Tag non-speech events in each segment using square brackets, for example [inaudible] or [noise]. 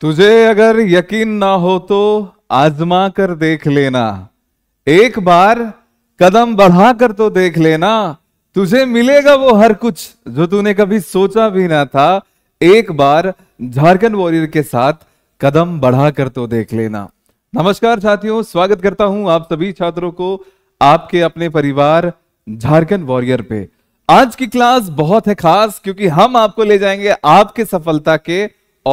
तुझे अगर यकीन ना हो तो आजमा कर देख लेना एक बार कदम बढ़ा कर तो देख लेना तुझे मिलेगा वो हर कुछ जो तूने कभी सोचा भी ना था एक बार झारखंड वॉरियर के साथ कदम बढ़ा कर तो देख लेना नमस्कार साथियों स्वागत करता हूं आप सभी छात्रों को आपके अपने परिवार झारखंड वॉरियर पे आज की क्लास बहुत है खास क्योंकि हम आपको ले जाएंगे आपके सफलता के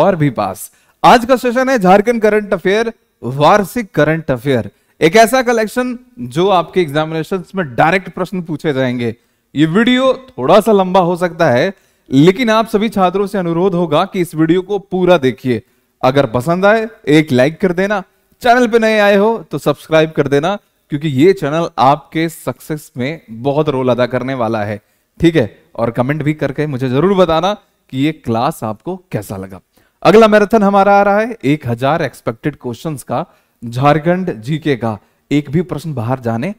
और भी पास आज का सेशन है झारखंड करंट अफेयर वार्षिक करंट अफेयर एक ऐसा कलेक्शन जो आपके एग्जामिनेशन में डायरेक्ट प्रश्न पूछे जाएंगे ये वीडियो थोड़ा सा लंबा हो सकता है लेकिन आप सभी छात्रों से अनुरोध होगा कि इस वीडियो को पूरा देखिए अगर पसंद आए एक लाइक कर देना चैनल पे नए आए हो तो सब्सक्राइब कर देना क्योंकि ये चैनल आपके सक्सेस में बहुत रोल अदा करने वाला है ठीक है और कमेंट भी करके मुझे जरूर बताना कि ये क्लास आपको कैसा लगा अगला मैराथन हमारा आ रहा है एक हजार एक्सपेक्टेड क्वेश्चन का झारखंड जीके का एक भी प्रश्न बाहर जाने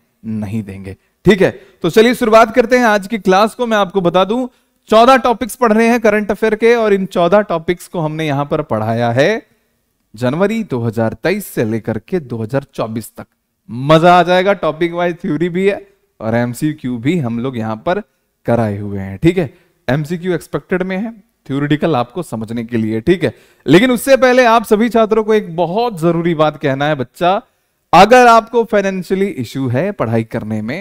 नहीं देंगे ठीक है तो चलिए शुरुआत करते हैं आज की क्लास को मैं आपको बता दूं चौदह टॉपिक्स पढ़ रहे हैं करंट अफेयर के और इन चौदह टॉपिक्स को हमने यहां पर पढ़ाया है जनवरी 2023 से लेकर के 2024 तक मजा आ जाएगा टॉपिक वाइज थ्योरी भी है और एमसीक्यू भी हम लोग यहां पर कराए हुए हैं ठीक है एमसीक्यू एक्सपेक्टेड में है थ्योरिटिकल आपको समझने के लिए ठीक है लेकिन उससे पहले आप सभी छात्रों को एक बहुत जरूरी बात कहना है बच्चा अगर आपको फाइनेंशियली इश्यू है पढ़ाई करने में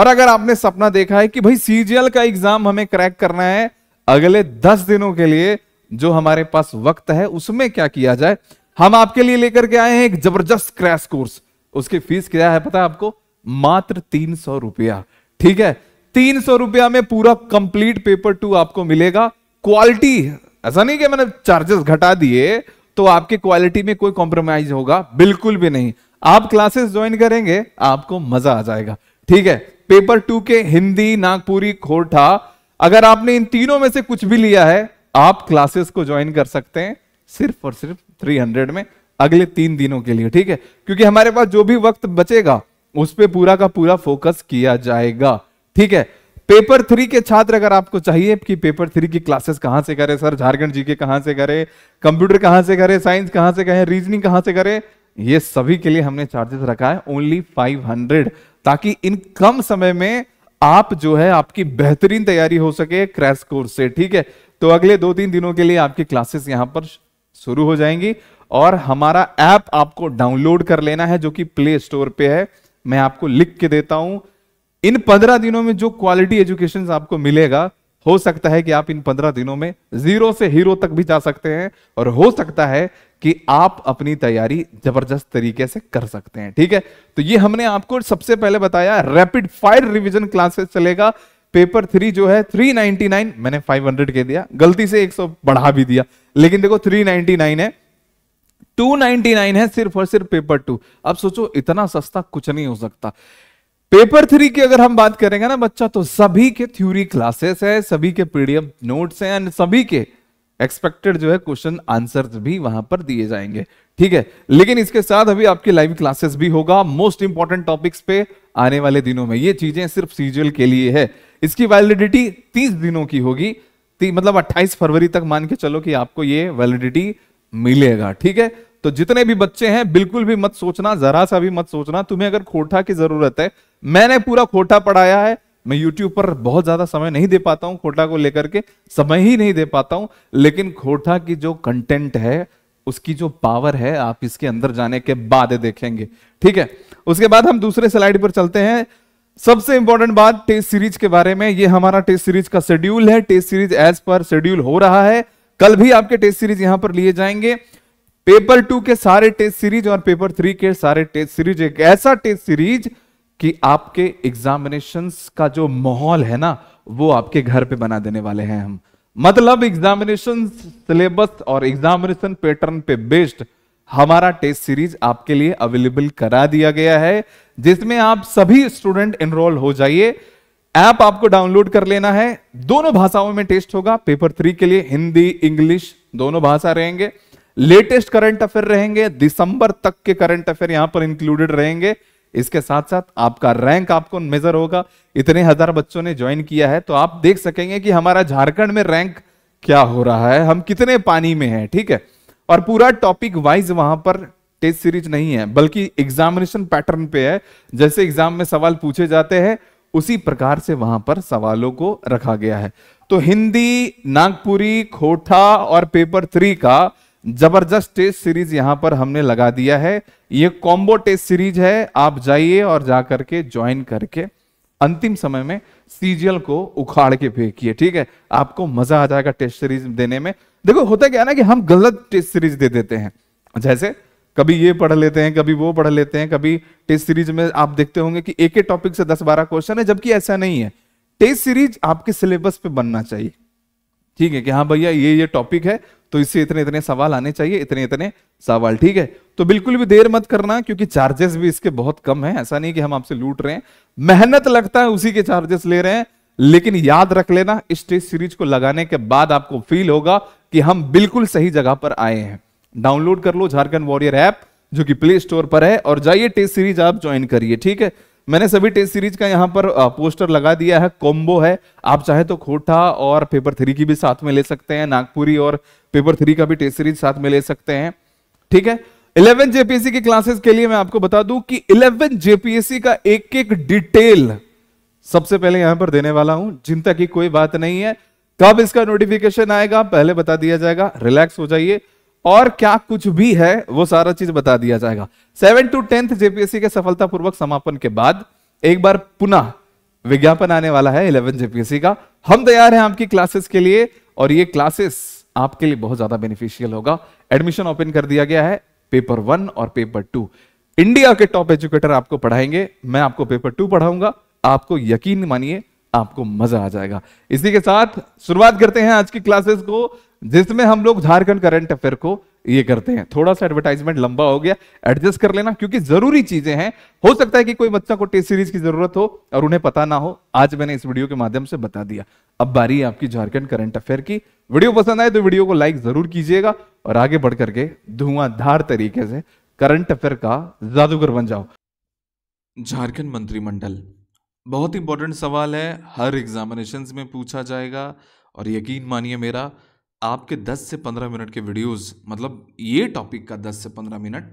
और अगर आपने सपना देखा है कि भाई सीजीएल का एग्जाम हमें क्रैक करना है अगले दस दिनों के लिए जो हमारे पास वक्त है उसमें क्या किया जाए हम आपके लिए लेकर के आए हैं एक जबरदस्त क्रैश कोर्स उसकी फीस क्या है पता है आपको मात्र तीन सौ रुपया ठीक है तीन सौ रुपया में पूरा कंप्लीट पेपर टू आपको मिलेगा क्वालिटी ऐसा नहीं कि मैंने चार्जेस घटा दिए तो आपके क्वालिटी में कोई कॉम्प्रोमाइज होगा बिल्कुल भी नहीं आप क्लासेस ज्वाइन करेंगे आपको मजा आ जाएगा ठीक है पेपर टू के हिंदी नागपुरी खोरठा अगर आपने इन तीनों में से कुछ भी लिया है आप क्लासेस को ज्वाइन कर सकते हैं सिर्फ और सिर्फ 300 में अगले तीन दिनों के लिए ठीक है क्योंकि हमारे पास जो भी वक्त बचेगा उस पर पूरा का पूरा फोकस किया जाएगा ठीक है पेपर थ्री के छात्र अगर आपको चाहिए कि पेपर थ्री की क्लासेस कहां से करें सर झारखंड जी के कहां से करें कंप्यूटर कहां से करें साइंस कहां से करें रीजनिंग कहां से करें ये सभी के लिए हमने चार्जेस रखा है ओनली 500 ताकि इन कम समय में आप जो है आपकी बेहतरीन तैयारी हो सके क्रैश कोर्स से ठीक है तो अगले दो तीन दिनों के लिए आपकी क्लासेस यहां पर शुरू हो जाएंगी और हमारा ऐप आपको डाउनलोड कर लेना है जो कि प्ले स्टोर पे है मैं आपको लिख के देता हूं इन पंद्रह दिनों में जो क्वालिटी एजुकेशन आपको मिलेगा हो सकता है कि आप इन पंद्रह दिनों में जीरो से हीरो तक भी जा सकते हैं और हो सकता है कि आप अपनी तैयारी जबरदस्त तरीके से कर सकते हैं ठीक है तो ये हमने आपको सबसे पहले बताया रैपिड फायर रिवीजन क्लासेस चलेगा पेपर थ्री जो है 399 मैंने 500 के दिया गलती से 100 बढ़ा भी दिया लेकिन देखो 399 है 299 है सिर्फ और सिर्फ पेपर टू अब सोचो इतना सस्ता कुछ नहीं हो सकता पेपर थ्री की अगर हम बात करेंगे ना बच्चा तो सभी के थ्योरी क्लासेस है सभी के पीडीएफ नोट्स हैं एंड सभी के एक्सपेक्टेड जो है क्वेश्चन आंसर भी वहां पर दिए जाएंगे ठीक है लेकिन इसके साथ अभी आपके लाइव क्लासेस भी होगा मोस्ट इंपॉर्टेंट टॉपिक्स पे आने वाले दिनों में ये चीजें सिर्फ सीजल के लिए है इसकी वैलिडिटी तीस दिनों की होगी मतलब अट्ठाईस फरवरी तक मान के चलो कि आपको ये वैलिडिटी मिलेगा ठीक है तो जितने भी बच्चे हैं बिल्कुल भी मत सोचना जरा सा भी मत सोचना तुम्हें अगर खोटा की जरूरत है मैंने पूरा खोटा पढ़ाया है मैं YouTube पर बहुत ज्यादा समय नहीं दे पाता हूं खोटा को लेकर के समय ही नहीं दे पाता हूं लेकिन खोटा की जो कंटेंट है उसकी जो पावर है आप इसके अंदर जाने के बाद देखेंगे ठीक है उसके बाद हम दूसरे स्लाइड पर चलते हैं सबसे इंपॉर्टेंट बात टेस्ट सीरीज के बारे में ये हमारा टेस्ट सीरीज का शेड्यूल है test series as per schedule हो रहा है कल भी आपके टेस्ट सीरीज यहां पर लिए जाएंगे पेपर टू के सारे टेस्ट सीरीज और पेपर थ्री के सारे टेस्ट सीरीज एक ऐसा टेस्ट सीरीज कि आपके एग्जामिनेशन का जो माहौल है ना वो आपके घर पे बना देने वाले हैं हम मतलब एग्जामिनेशन सिलेबस और एग्जामिनेशन पैटर्न पे बेस्ड हमारा टेस्ट सीरीज आपके लिए अवेलेबल करा दिया गया है जिसमें आप सभी स्टूडेंट एनरोल हो जाइए ऐप आपको डाउनलोड कर लेना है दोनों भाषाओं में टेस्ट होगा पेपर थ्री के लिए हिंदी इंग्लिश दोनों भाषा रहेंगे लेटेस्ट करंट अफेयर रहेंगे दिसंबर तक के करंट अफेयर यहां पर इंक्लूडेड रहेंगे इसके साथ साथ आपका रैंक आपको मेजर होगा इतने हजार बच्चों ने ज्वाइन किया है तो आप देख सकेंगे कि हमारा झारखंड में रैंक क्या हो रहा है हम कितने पानी में हैं ठीक है और पूरा टॉपिक वाइज वहां पर टेस्ट सीरीज नहीं है बल्कि एग्जामिनेशन पैटर्न पे है जैसे एग्जाम में सवाल पूछे जाते हैं उसी प्रकार से वहां पर सवालों को रखा गया है तो हिंदी नागपुरी खोटा और पेपर थ्री का जबरदस्त टेस्ट सीरीज यहां पर हमने लगा दिया है ये कॉम्बो टेस्ट सीरीज है आप जाइए और जाकर के ज्वाइन करके अंतिम समय में सीजीएल को उखाड़ के फेंकिए ठीक है आपको मजा आ जाएगा टेस्ट सीरीज देने में देखो होता क्या ना कि हम गलत टेस्ट सीरीज दे देते हैं जैसे कभी ये पढ़ लेते हैं कभी वो पढ़ लेते हैं कभी टेस्ट सीरीज में आप देखते होंगे कि एक ही टॉपिक से दस बारह क्वेश्चन है जबकि ऐसा नहीं है टेस्ट सीरीज आपके सिलेबस पे बनना चाहिए ठीक है कि हाँ भैया ये ये टॉपिक है तो इससे इतने इतने सवाल आने चाहिए इतने इतने सवाल ठीक है तो बिल्कुल भी देर मत करना क्योंकि चार्जेस भी इसके बहुत कम है ऐसा नहीं कि हम आपसे लूट रहे हैं मेहनत लगता है उसी के चार्जेस ले रहे हैं लेकिन याद रख लेना इस टेस्ट सीरीज को लगाने के बाद आपको फील होगा कि हम बिल्कुल सही जगह पर आए हैं डाउनलोड कर लो झारखंड वॉरियर ऐप जो कि प्ले स्टोर पर है और जाइए टेस्ट सीरीज आप ज्वाइन करिए ठीक है मैंने सभी टेस्ट सीरीज का यहाँ पर पोस्टर लगा दिया है कॉम्बो है आप चाहे तो खोटा और पेपर थ्री की भी साथ में ले सकते हैं नागपुरी और पेपर थ्री का भी टेस्ट सीरीज साथ में ले सकते हैं ठीक है इलेवन जेपीएससी की क्लासेस के लिए मैं आपको बता दूं कि इलेवन जेपीएससी का एक एक डिटेल सबसे पहले यहां पर देने वाला हूं चिंता की कोई बात नहीं है कब इसका नोटिफिकेशन आएगा पहले बता दिया जाएगा रिलैक्स हो जाइए और क्या कुछ भी है वो सारा चीज बता दिया जाएगा सेवन टू टेंथ जेपीएससी के सफलतापूर्वक समापन के बाद एक बार पुनः विज्ञापन आने वाला है इलेवन जेपीएससी का हम तैयार हैं आपकी क्लासेस के लिए और ये क्लासेस आपके लिए बहुत ज्यादा बेनिफिशियल होगा एडमिशन ओपन कर दिया गया है पेपर वन और पेपर टू इंडिया के टॉप एजुकेटर आपको पढ़ाएंगे मैं आपको पेपर टू पढ़ाऊंगा आपको यकीन मानिए आपको मजा आ जाएगा इसी के साथ शुरुआत करते हैं आज की क्लासेस को जिसमें हम लोग झारखंड करंट अफेयर को ये करते हैं थोड़ा सा एडवर्टाइजमेंट लंबा हो गया एडजस्ट कर लेना क्योंकि जरूरी चीजें हैं हो सकता है कि कोई बच्चा को टेस्ट सीरीज की जरूरत हो और उन्हें पता ना हो आज मैंने इस वीडियो के माध्यम से बता दिया अब बारी आपकी झारखंड करंट अफेयर की वीडियो पसंद आए तो वीडियो को लाइक जरूर कीजिएगा और आगे बढ़ करके धुआंधार तरीके से करंट अफेयर का जादूगर बन जाओ झारखंड मंत्रिमंडल बहुत इंपॉर्टेंट सवाल है हर एग्जामिनेशन में पूछा जाएगा और यकीन मानिए मेरा आपके 10 से 15 मिनट के वीडियोस मतलब ये टॉपिक का 10 से 15 मिनट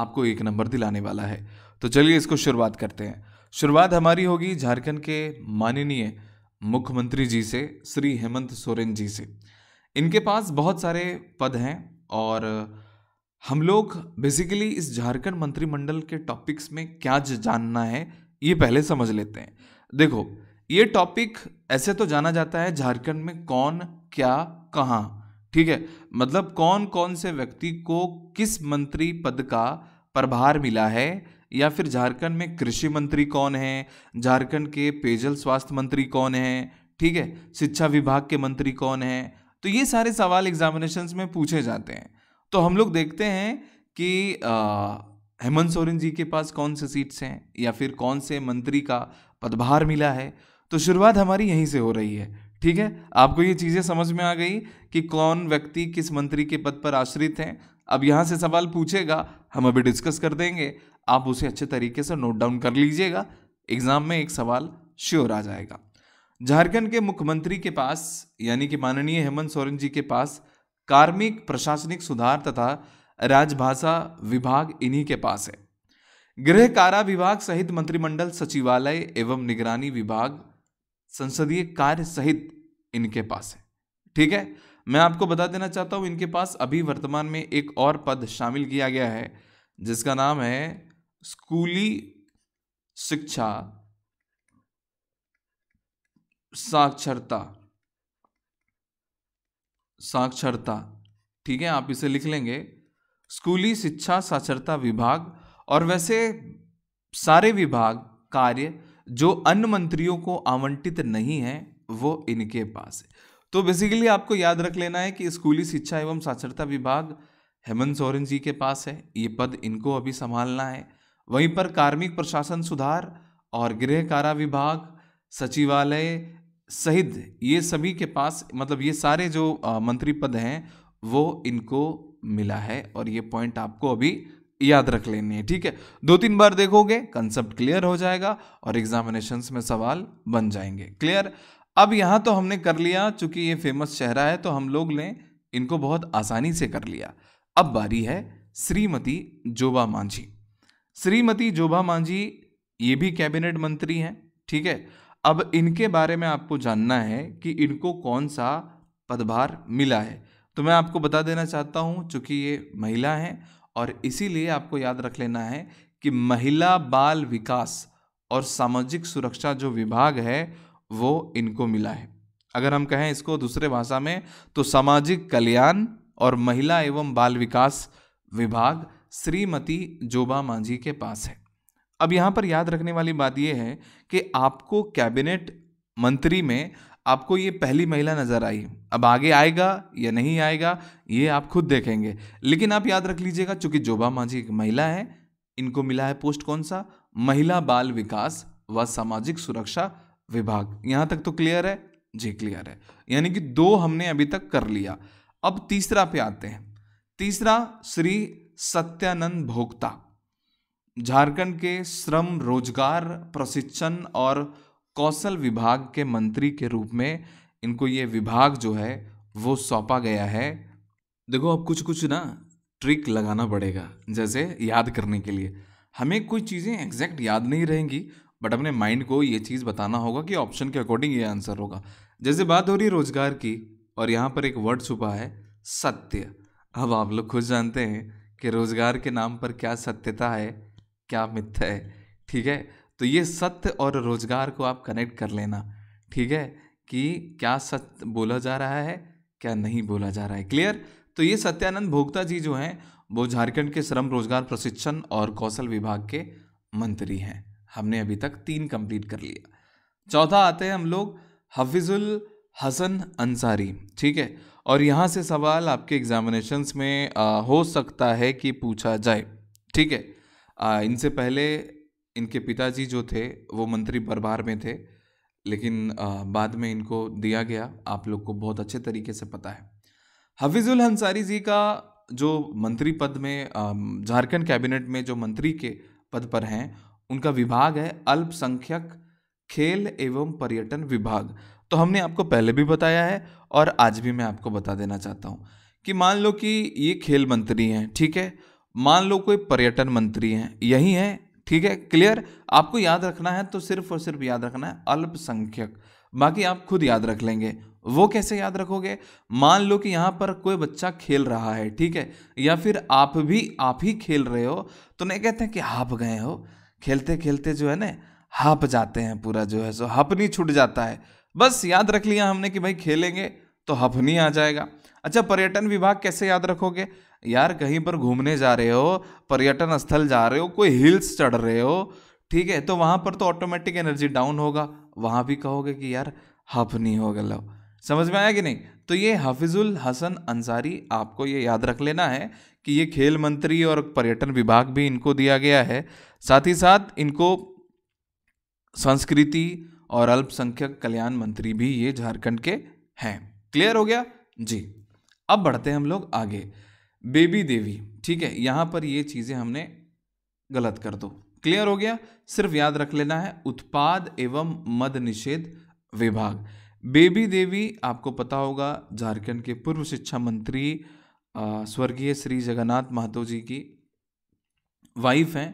आपको एक नंबर दिलाने वाला है तो चलिए इसको शुरुआत करते हैं शुरुआत हमारी होगी झारखंड के माननीय मुख्यमंत्री जी से श्री हेमंत सोरेन जी से इनके पास बहुत सारे पद हैं और हम लोग बेसिकली इस झारखंड मंत्रिमंडल के टॉपिक्स में क्या जानना है ये पहले समझ लेते हैं देखो ये टॉपिक ऐसे तो जाना जाता है झारखंड में कौन क्या कहाँ ठीक है मतलब कौन कौन से व्यक्ति को किस मंत्री पद का प्रभार मिला है या फिर झारखंड में कृषि मंत्री कौन है झारखंड के पेयजल स्वास्थ्य मंत्री कौन है ठीक है शिक्षा विभाग के मंत्री कौन है तो ये सारे सवाल एग्जामिनेशन में पूछे जाते हैं तो हम लोग देखते हैं कि हेमंत सोरेन जी के पास कौन से सीट्स हैं या फिर कौन से मंत्री का पदभार मिला है तो शुरुआत हमारी यहीं से हो रही है ठीक है आपको ये चीज़ें समझ में आ गई कि कौन व्यक्ति किस मंत्री के पद पर आश्रित हैं अब यहां से सवाल पूछेगा हम अभी डिस्कस कर देंगे आप उसे अच्छे तरीके से नोट डाउन कर लीजिएगा एग्ज़ाम में एक सवाल श्योर आ जाएगा झारखंड के मुख्यमंत्री के पास यानी कि माननीय हेमंत सोरेन जी के पास कार्मिक प्रशासनिक सुधार तथा राजभाषा विभाग इन्हीं के पास है गृह कारा विभाग सहित मंत्रिमंडल सचिवालय एवं निगरानी विभाग संसदीय कार्य सहित इनके पास है ठीक है मैं आपको बता देना चाहता हूं इनके पास अभी वर्तमान में एक और पद शामिल किया गया है जिसका नाम है स्कूली शिक्षा साक्षरता साक्षरता ठीक है आप इसे लिख लेंगे स्कूली शिक्षा साक्षरता विभाग और वैसे सारे विभाग कार्य जो अन्य मंत्रियों को आवंटित नहीं है वो इनके पास है तो बेसिकली आपको याद रख लेना है कि स्कूली शिक्षा एवं साक्षरता विभाग हेमंत सोरेन जी के पास है ये पद इनको अभी संभालना है वहीं पर कार्मिक प्रशासन सुधार और गृह कारा विभाग सचिवालय सहित ये सभी के पास मतलब ये सारे जो मंत्री पद हैं वो इनको मिला है और ये पॉइंट आपको अभी याद रख लेनी है ठीक है दो तीन बार देखोगे कंसेप्ट क्लियर हो जाएगा और एग्जामिनेशन में सवाल बन जाएंगे क्लियर अब यहाँ तो हमने कर लिया चूंकि ये फेमस चेहरा है तो हम लोग ने इनको बहुत आसानी से कर लिया अब बारी है श्रीमती जोबा मांझी श्रीमती जोबा मांझी ये भी कैबिनेट मंत्री हैं ठीक है अब इनके बारे में आपको जानना है कि इनको कौन सा पदभार मिला है तो मैं आपको बता देना चाहता हूँ चूंकि ये महिला हैं और इसीलिए आपको याद रख लेना है कि महिला बाल विकास और सामाजिक सुरक्षा जो विभाग है वो इनको मिला है अगर हम कहें इसको दूसरे भाषा में तो सामाजिक कल्याण और महिला एवं बाल विकास विभाग श्रीमती जोबा मांझी के पास है अब यहाँ पर याद रखने वाली बात यह है कि आपको कैबिनेट मंत्री में आपको ये पहली महिला नज़र आई अब आगे आएगा या नहीं आएगा ये आप खुद देखेंगे लेकिन आप याद रख लीजिएगा चूंकि जोबा मांझी एक महिला है इनको मिला है पोस्ट कौन सा महिला बाल विकास व सामाजिक सुरक्षा विभाग यहां तक तो क्लियर है जी क्लियर है यानी कि दो हमने अभी तक कर लिया अब तीसरा पे आते हैं तीसरा श्री सत्यानंद भोक्ता झारखंड के श्रम रोजगार प्रशिक्षण और कौशल विभाग के मंत्री के रूप में इनको ये विभाग जो है वो सौंपा गया है देखो अब कुछ कुछ ना ट्रिक लगाना पड़ेगा जैसे याद करने के लिए हमें कोई चीज़ें एग्जैक्ट याद नहीं रहेंगी बट अपने माइंड को ये चीज़ बताना होगा कि ऑप्शन के अकॉर्डिंग ये आंसर होगा जैसे बात हो रही है रोजगार की और यहाँ पर एक वर्ड छुपा है सत्य अब आप लोग खुद जानते हैं कि रोजगार के नाम पर क्या सत्यता है क्या मिथ्या है ठीक है तो ये सत्य और रोजगार को आप कनेक्ट कर लेना ठीक है कि क्या सत्य बोला जा रहा है क्या नहीं बोला जा रहा है क्लियर तो ये सत्यानंद भोक्ता जी जो हैं वो झारखंड के श्रम रोजगार प्रशिक्षण और कौशल विभाग के मंत्री हैं हमने अभी तक तीन कंप्लीट कर लिया चौथा आते हैं हम लोग हफिजुल हसन अंसारी ठीक है और यहाँ से सवाल आपके एग्जामिनेशंस में आ, हो सकता है कि पूछा जाए ठीक है इनसे पहले इनके पिताजी जो थे वो मंत्री बरबार में थे लेकिन बाद में इनको दिया गया आप लोग को बहुत अच्छे तरीके से पता है हफीज़ुल हंसारी जी का जो मंत्री पद में झारखंड कैबिनेट में जो मंत्री के पद पर हैं उनका विभाग है अल्पसंख्यक खेल एवं पर्यटन विभाग तो हमने आपको पहले भी बताया है और आज भी मैं आपको बता देना चाहता हूँ कि मान लो कि ये खेल मंत्री हैं ठीक है मान लो कोई पर्यटन मंत्री हैं यही हैं ठीक है क्लियर आपको याद रखना है तो सिर्फ और सिर्फ याद रखना है अल्पसंख्यक बाकी आप खुद याद रख लेंगे वो कैसे याद रखोगे मान लो कि यहां पर कोई बच्चा खेल रहा है ठीक है या फिर आप भी आप ही खेल रहे हो तो नहीं कहते हैं कि हाप गए हो खेलते खेलते जो है ना हाप जाते हैं पूरा जो है सो हपनी छूट जाता है बस याद रख लिया हमने कि भाई खेलेंगे तो हपनी आ जाएगा अच्छा पर्यटन विभाग कैसे याद रखोगे यार कहीं पर घूमने जा रहे हो पर्यटन स्थल जा रहे हो कोई हिल्स चढ़ रहे हो ठीक है तो वहाँ पर तो ऑटोमेटिक एनर्जी डाउन होगा वहाँ भी कहोगे कि यार हफ नहीं हो लो समझ में आया कि नहीं तो ये हफिजुल हसन अंसारी आपको ये याद रख लेना है कि ये खेल मंत्री और पर्यटन विभाग भी इनको दिया गया है साथ ही साथ इनको संस्कृति और अल्पसंख्यक कल्याण मंत्री भी ये झारखंड के हैं क्लियर हो गया जी अब बढ़ते हैं हम लोग आगे बेबी देवी ठीक है यहां पर ये चीज़ें हमने गलत कर दो क्लियर हो गया सिर्फ याद रख लेना है उत्पाद एवं मद निषेध विभाग बेबी देवी आपको पता होगा झारखंड के पूर्व शिक्षा मंत्री स्वर्गीय श्री जगन्नाथ महतो जी की वाइफ हैं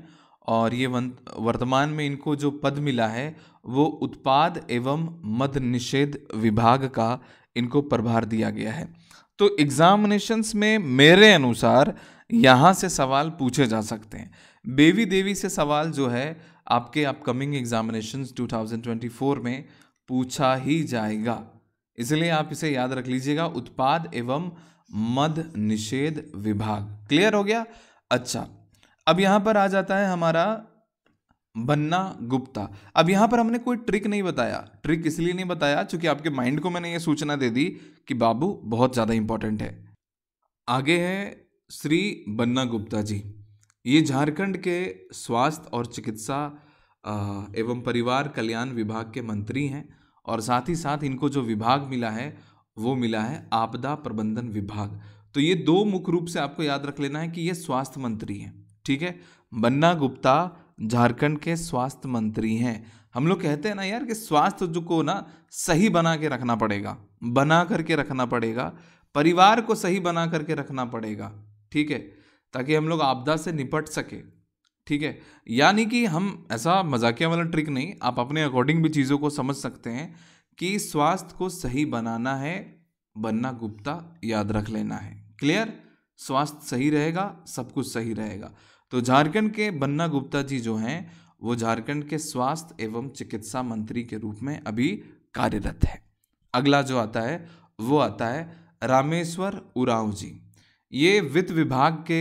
और ये वर्तमान में इनको जो पद मिला है वो उत्पाद एवं मद निषेध विभाग का इनको प्रभार दिया गया है तो एग्जामिनेशंस में मेरे अनुसार यहाँ से सवाल पूछे जा सकते हैं बेबी देवी से सवाल जो है आपके अपकमिंग एग्जामिनेशंस 2024 में पूछा ही जाएगा इसलिए आप इसे याद रख लीजिएगा उत्पाद एवं मद निषेध विभाग क्लियर हो गया अच्छा अब यहाँ पर आ जाता है हमारा बन्ना गुप्ता अब यहाँ पर हमने कोई ट्रिक नहीं बताया ट्रिक इसलिए नहीं बताया क्योंकि आपके माइंड को मैंने ये सूचना दे दी कि बाबू बहुत ज़्यादा इंपॉर्टेंट है आगे है श्री बन्ना गुप्ता जी ये झारखंड के स्वास्थ्य और चिकित्सा एवं परिवार कल्याण विभाग के मंत्री हैं और साथ ही साथ इनको जो विभाग मिला है वो मिला है आपदा प्रबंधन विभाग तो ये दो मुख्य रूप से आपको याद रख लेना है कि ये स्वास्थ्य मंत्री हैं ठीक है बन्ना गुप्ता झारखंड के स्वास्थ्य मंत्री हैं हम लोग कहते हैं ना यार कि स्वास्थ्य जो को ना सही बना के रखना पड़ेगा बना करके रखना पड़ेगा परिवार को सही बना करके रखना पड़ेगा ठीक है ताकि हम लोग आपदा से निपट सके ठीक है यानी कि हम ऐसा मजाकिया वाला ट्रिक नहीं आप अपने अकॉर्डिंग भी चीज़ों को समझ सकते हैं कि स्वास्थ्य को सही बनाना है बनना गुप्ता याद रख लेना है क्लियर स्वास्थ्य सही रहेगा सब कुछ सही रहेगा तो झारखंड के बन्ना गुप्ता जी जो हैं वो झारखंड के स्वास्थ्य एवं चिकित्सा मंत्री के रूप में अभी कार्यरत है अगला जो आता है वो आता है रामेश्वर उरांव जी ये वित्त विभाग के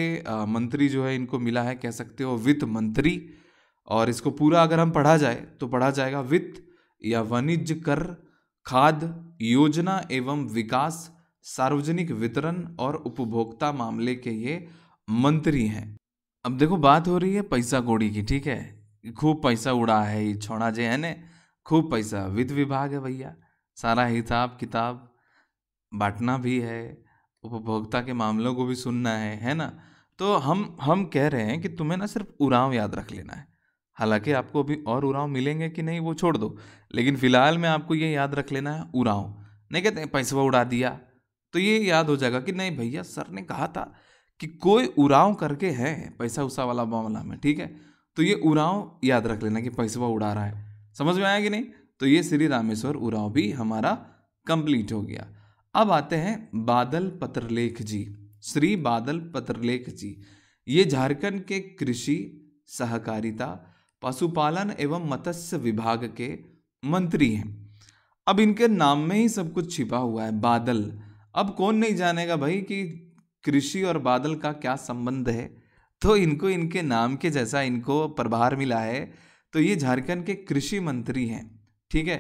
मंत्री जो है इनको मिला है कह सकते हो वित्त मंत्री और इसको पूरा अगर हम पढ़ा जाए तो पढ़ा जाएगा वित्त या वाणिज्य कर खाद्य योजना एवं विकास सार्वजनिक वितरण और उपभोक्ता मामले के ये मंत्री हैं अब देखो बात हो रही है पैसा कौड़ी की ठीक है खूब पैसा उड़ा है ये छोड़ा जे है ने खूब पैसा वित्त विभाग है भैया सारा हिसाब किताब बांटना भी है उपभोक्ता के मामलों को भी सुनना है है ना तो हम हम कह रहे हैं कि तुम्हें ना सिर्फ उड़ाव याद रख लेना है हालांकि आपको अभी और उड़ाव मिलेंगे कि नहीं वो छोड़ दो लेकिन फिलहाल में आपको ये याद रख लेना है उड़ाव नहीं कहते पैसा उड़ा दिया तो ये याद हो जाएगा कि नहीं भैया सर ने कहा था कि कोई उड़ाव करके है पैसा उसा वाला मामला में ठीक है तो ये उड़ाव याद रख लेना कि पैसा उड़ा रहा है समझ में आया कि नहीं तो ये श्री रामेश्वर उराव भी हमारा कंप्लीट हो गया अब आते हैं बादल पत्रलेख जी श्री बादल पत्रलेख जी ये झारखंड के कृषि सहकारिता पशुपालन एवं मत्स्य विभाग के मंत्री हैं अब इनके नाम में ही सब कुछ छिपा हुआ है बादल अब कौन नहीं जानेगा भाई कि कृषि और बादल का क्या संबंध है तो इनको इनके नाम के जैसा इनको प्रभार मिला है तो ये झारखंड के कृषि मंत्री हैं ठीक है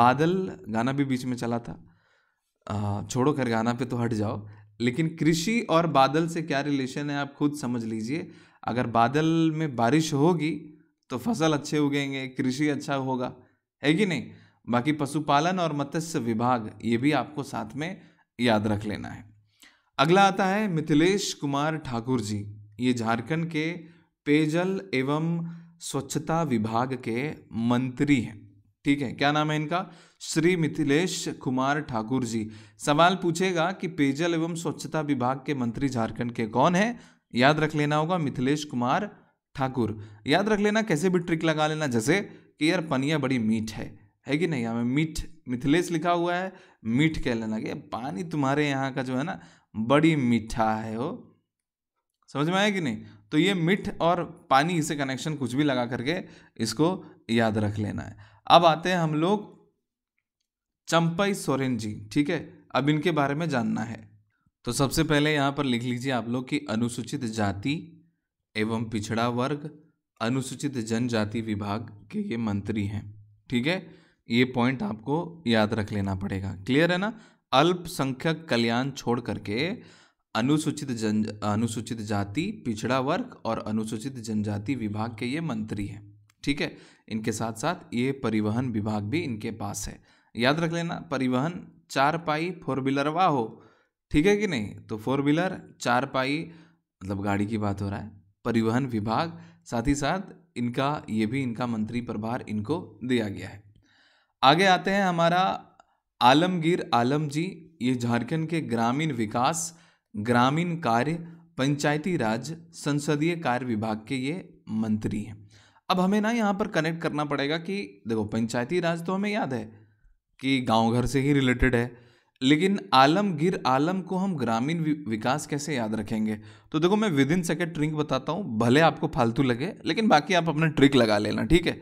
बादल गाना भी बीच में चला था आ, छोड़ो खैर गाना पे तो हट जाओ लेकिन कृषि और बादल से क्या रिलेशन है आप खुद समझ लीजिए अगर बादल में बारिश होगी तो फसल अच्छे उगेंगे कृषि अच्छा होगा है कि नहीं बाकी पशुपालन और मत्स्य विभाग ये भी आपको साथ में याद रख लेना है अगला आता है मिथिलेश कुमार ठाकुर जी ये झारखंड के पेयजल एवं स्वच्छता विभाग के मंत्री हैं ठीक है क्या नाम है इनका श्री मिथिलेश कुमार ठाकुर जी सवाल पूछेगा कि पेयजल एवं स्वच्छता विभाग के मंत्री झारखंड के कौन है याद रख लेना होगा मिथिलेश कुमार ठाकुर याद रख लेना कैसे भी ट्रिक लगा लेना जैसे कि यार पनिया बड़ी मीठ है है कि नहीं हमें मीठ मिथिलेश लिखा हुआ है मीठ कह लेना कि पानी तुम्हारे यहाँ का जो है ना बड़ी मीठा है वो समझ में आया कि नहीं तो ये मिठ और पानी से कनेक्शन कुछ भी लगा करके इसको याद रख लेना है अब आते हैं हम लोग चंपई सोरेन जी ठीक है अब इनके बारे में जानना है तो सबसे पहले यहाँ पर लिख लीजिए आप लोग कि अनुसूचित जाति एवं पिछड़ा वर्ग अनुसूचित जनजाति विभाग के ये मंत्री हैं ठीक है ये पॉइंट आपको याद रख लेना पड़ेगा क्लियर है ना अल्पसंख्यक कल्याण छोड़ करके अनुसूचित जन अनुसूचित जाति पिछड़ा वर्ग और अनुसूचित जनजाति विभाग के ये मंत्री हैं ठीक है इनके साथ साथ ये परिवहन विभाग भी इनके पास है याद रख लेना परिवहन चार पाई फोर व्हीलर वाह हो ठीक है कि नहीं तो फोर व्हीलर चार पाई मतलब गाड़ी की बात हो रहा है परिवहन विभाग साथ ही साथ इनका ये भी इनका मंत्री प्रभार इनको दिया गया है आगे आते हैं हमारा आलमगीर आलम जी ये झारखंड के ग्रामीण विकास ग्रामीण कार्य पंचायती राज संसदीय कार्य विभाग के ये मंत्री हैं अब हमें ना यहाँ पर कनेक्ट करना पड़ेगा कि देखो पंचायती राज तो हमें याद है कि गांव घर से ही रिलेटेड है लेकिन आलमगीर आलम को हम ग्रामीण विकास कैसे याद रखेंगे तो देखो मैं विद इन सेकेंड ट्रिंक बताता हूँ भले आपको फालतू लगे लेकिन बाकी आप अपना ट्रिक लगा लेना ठीक है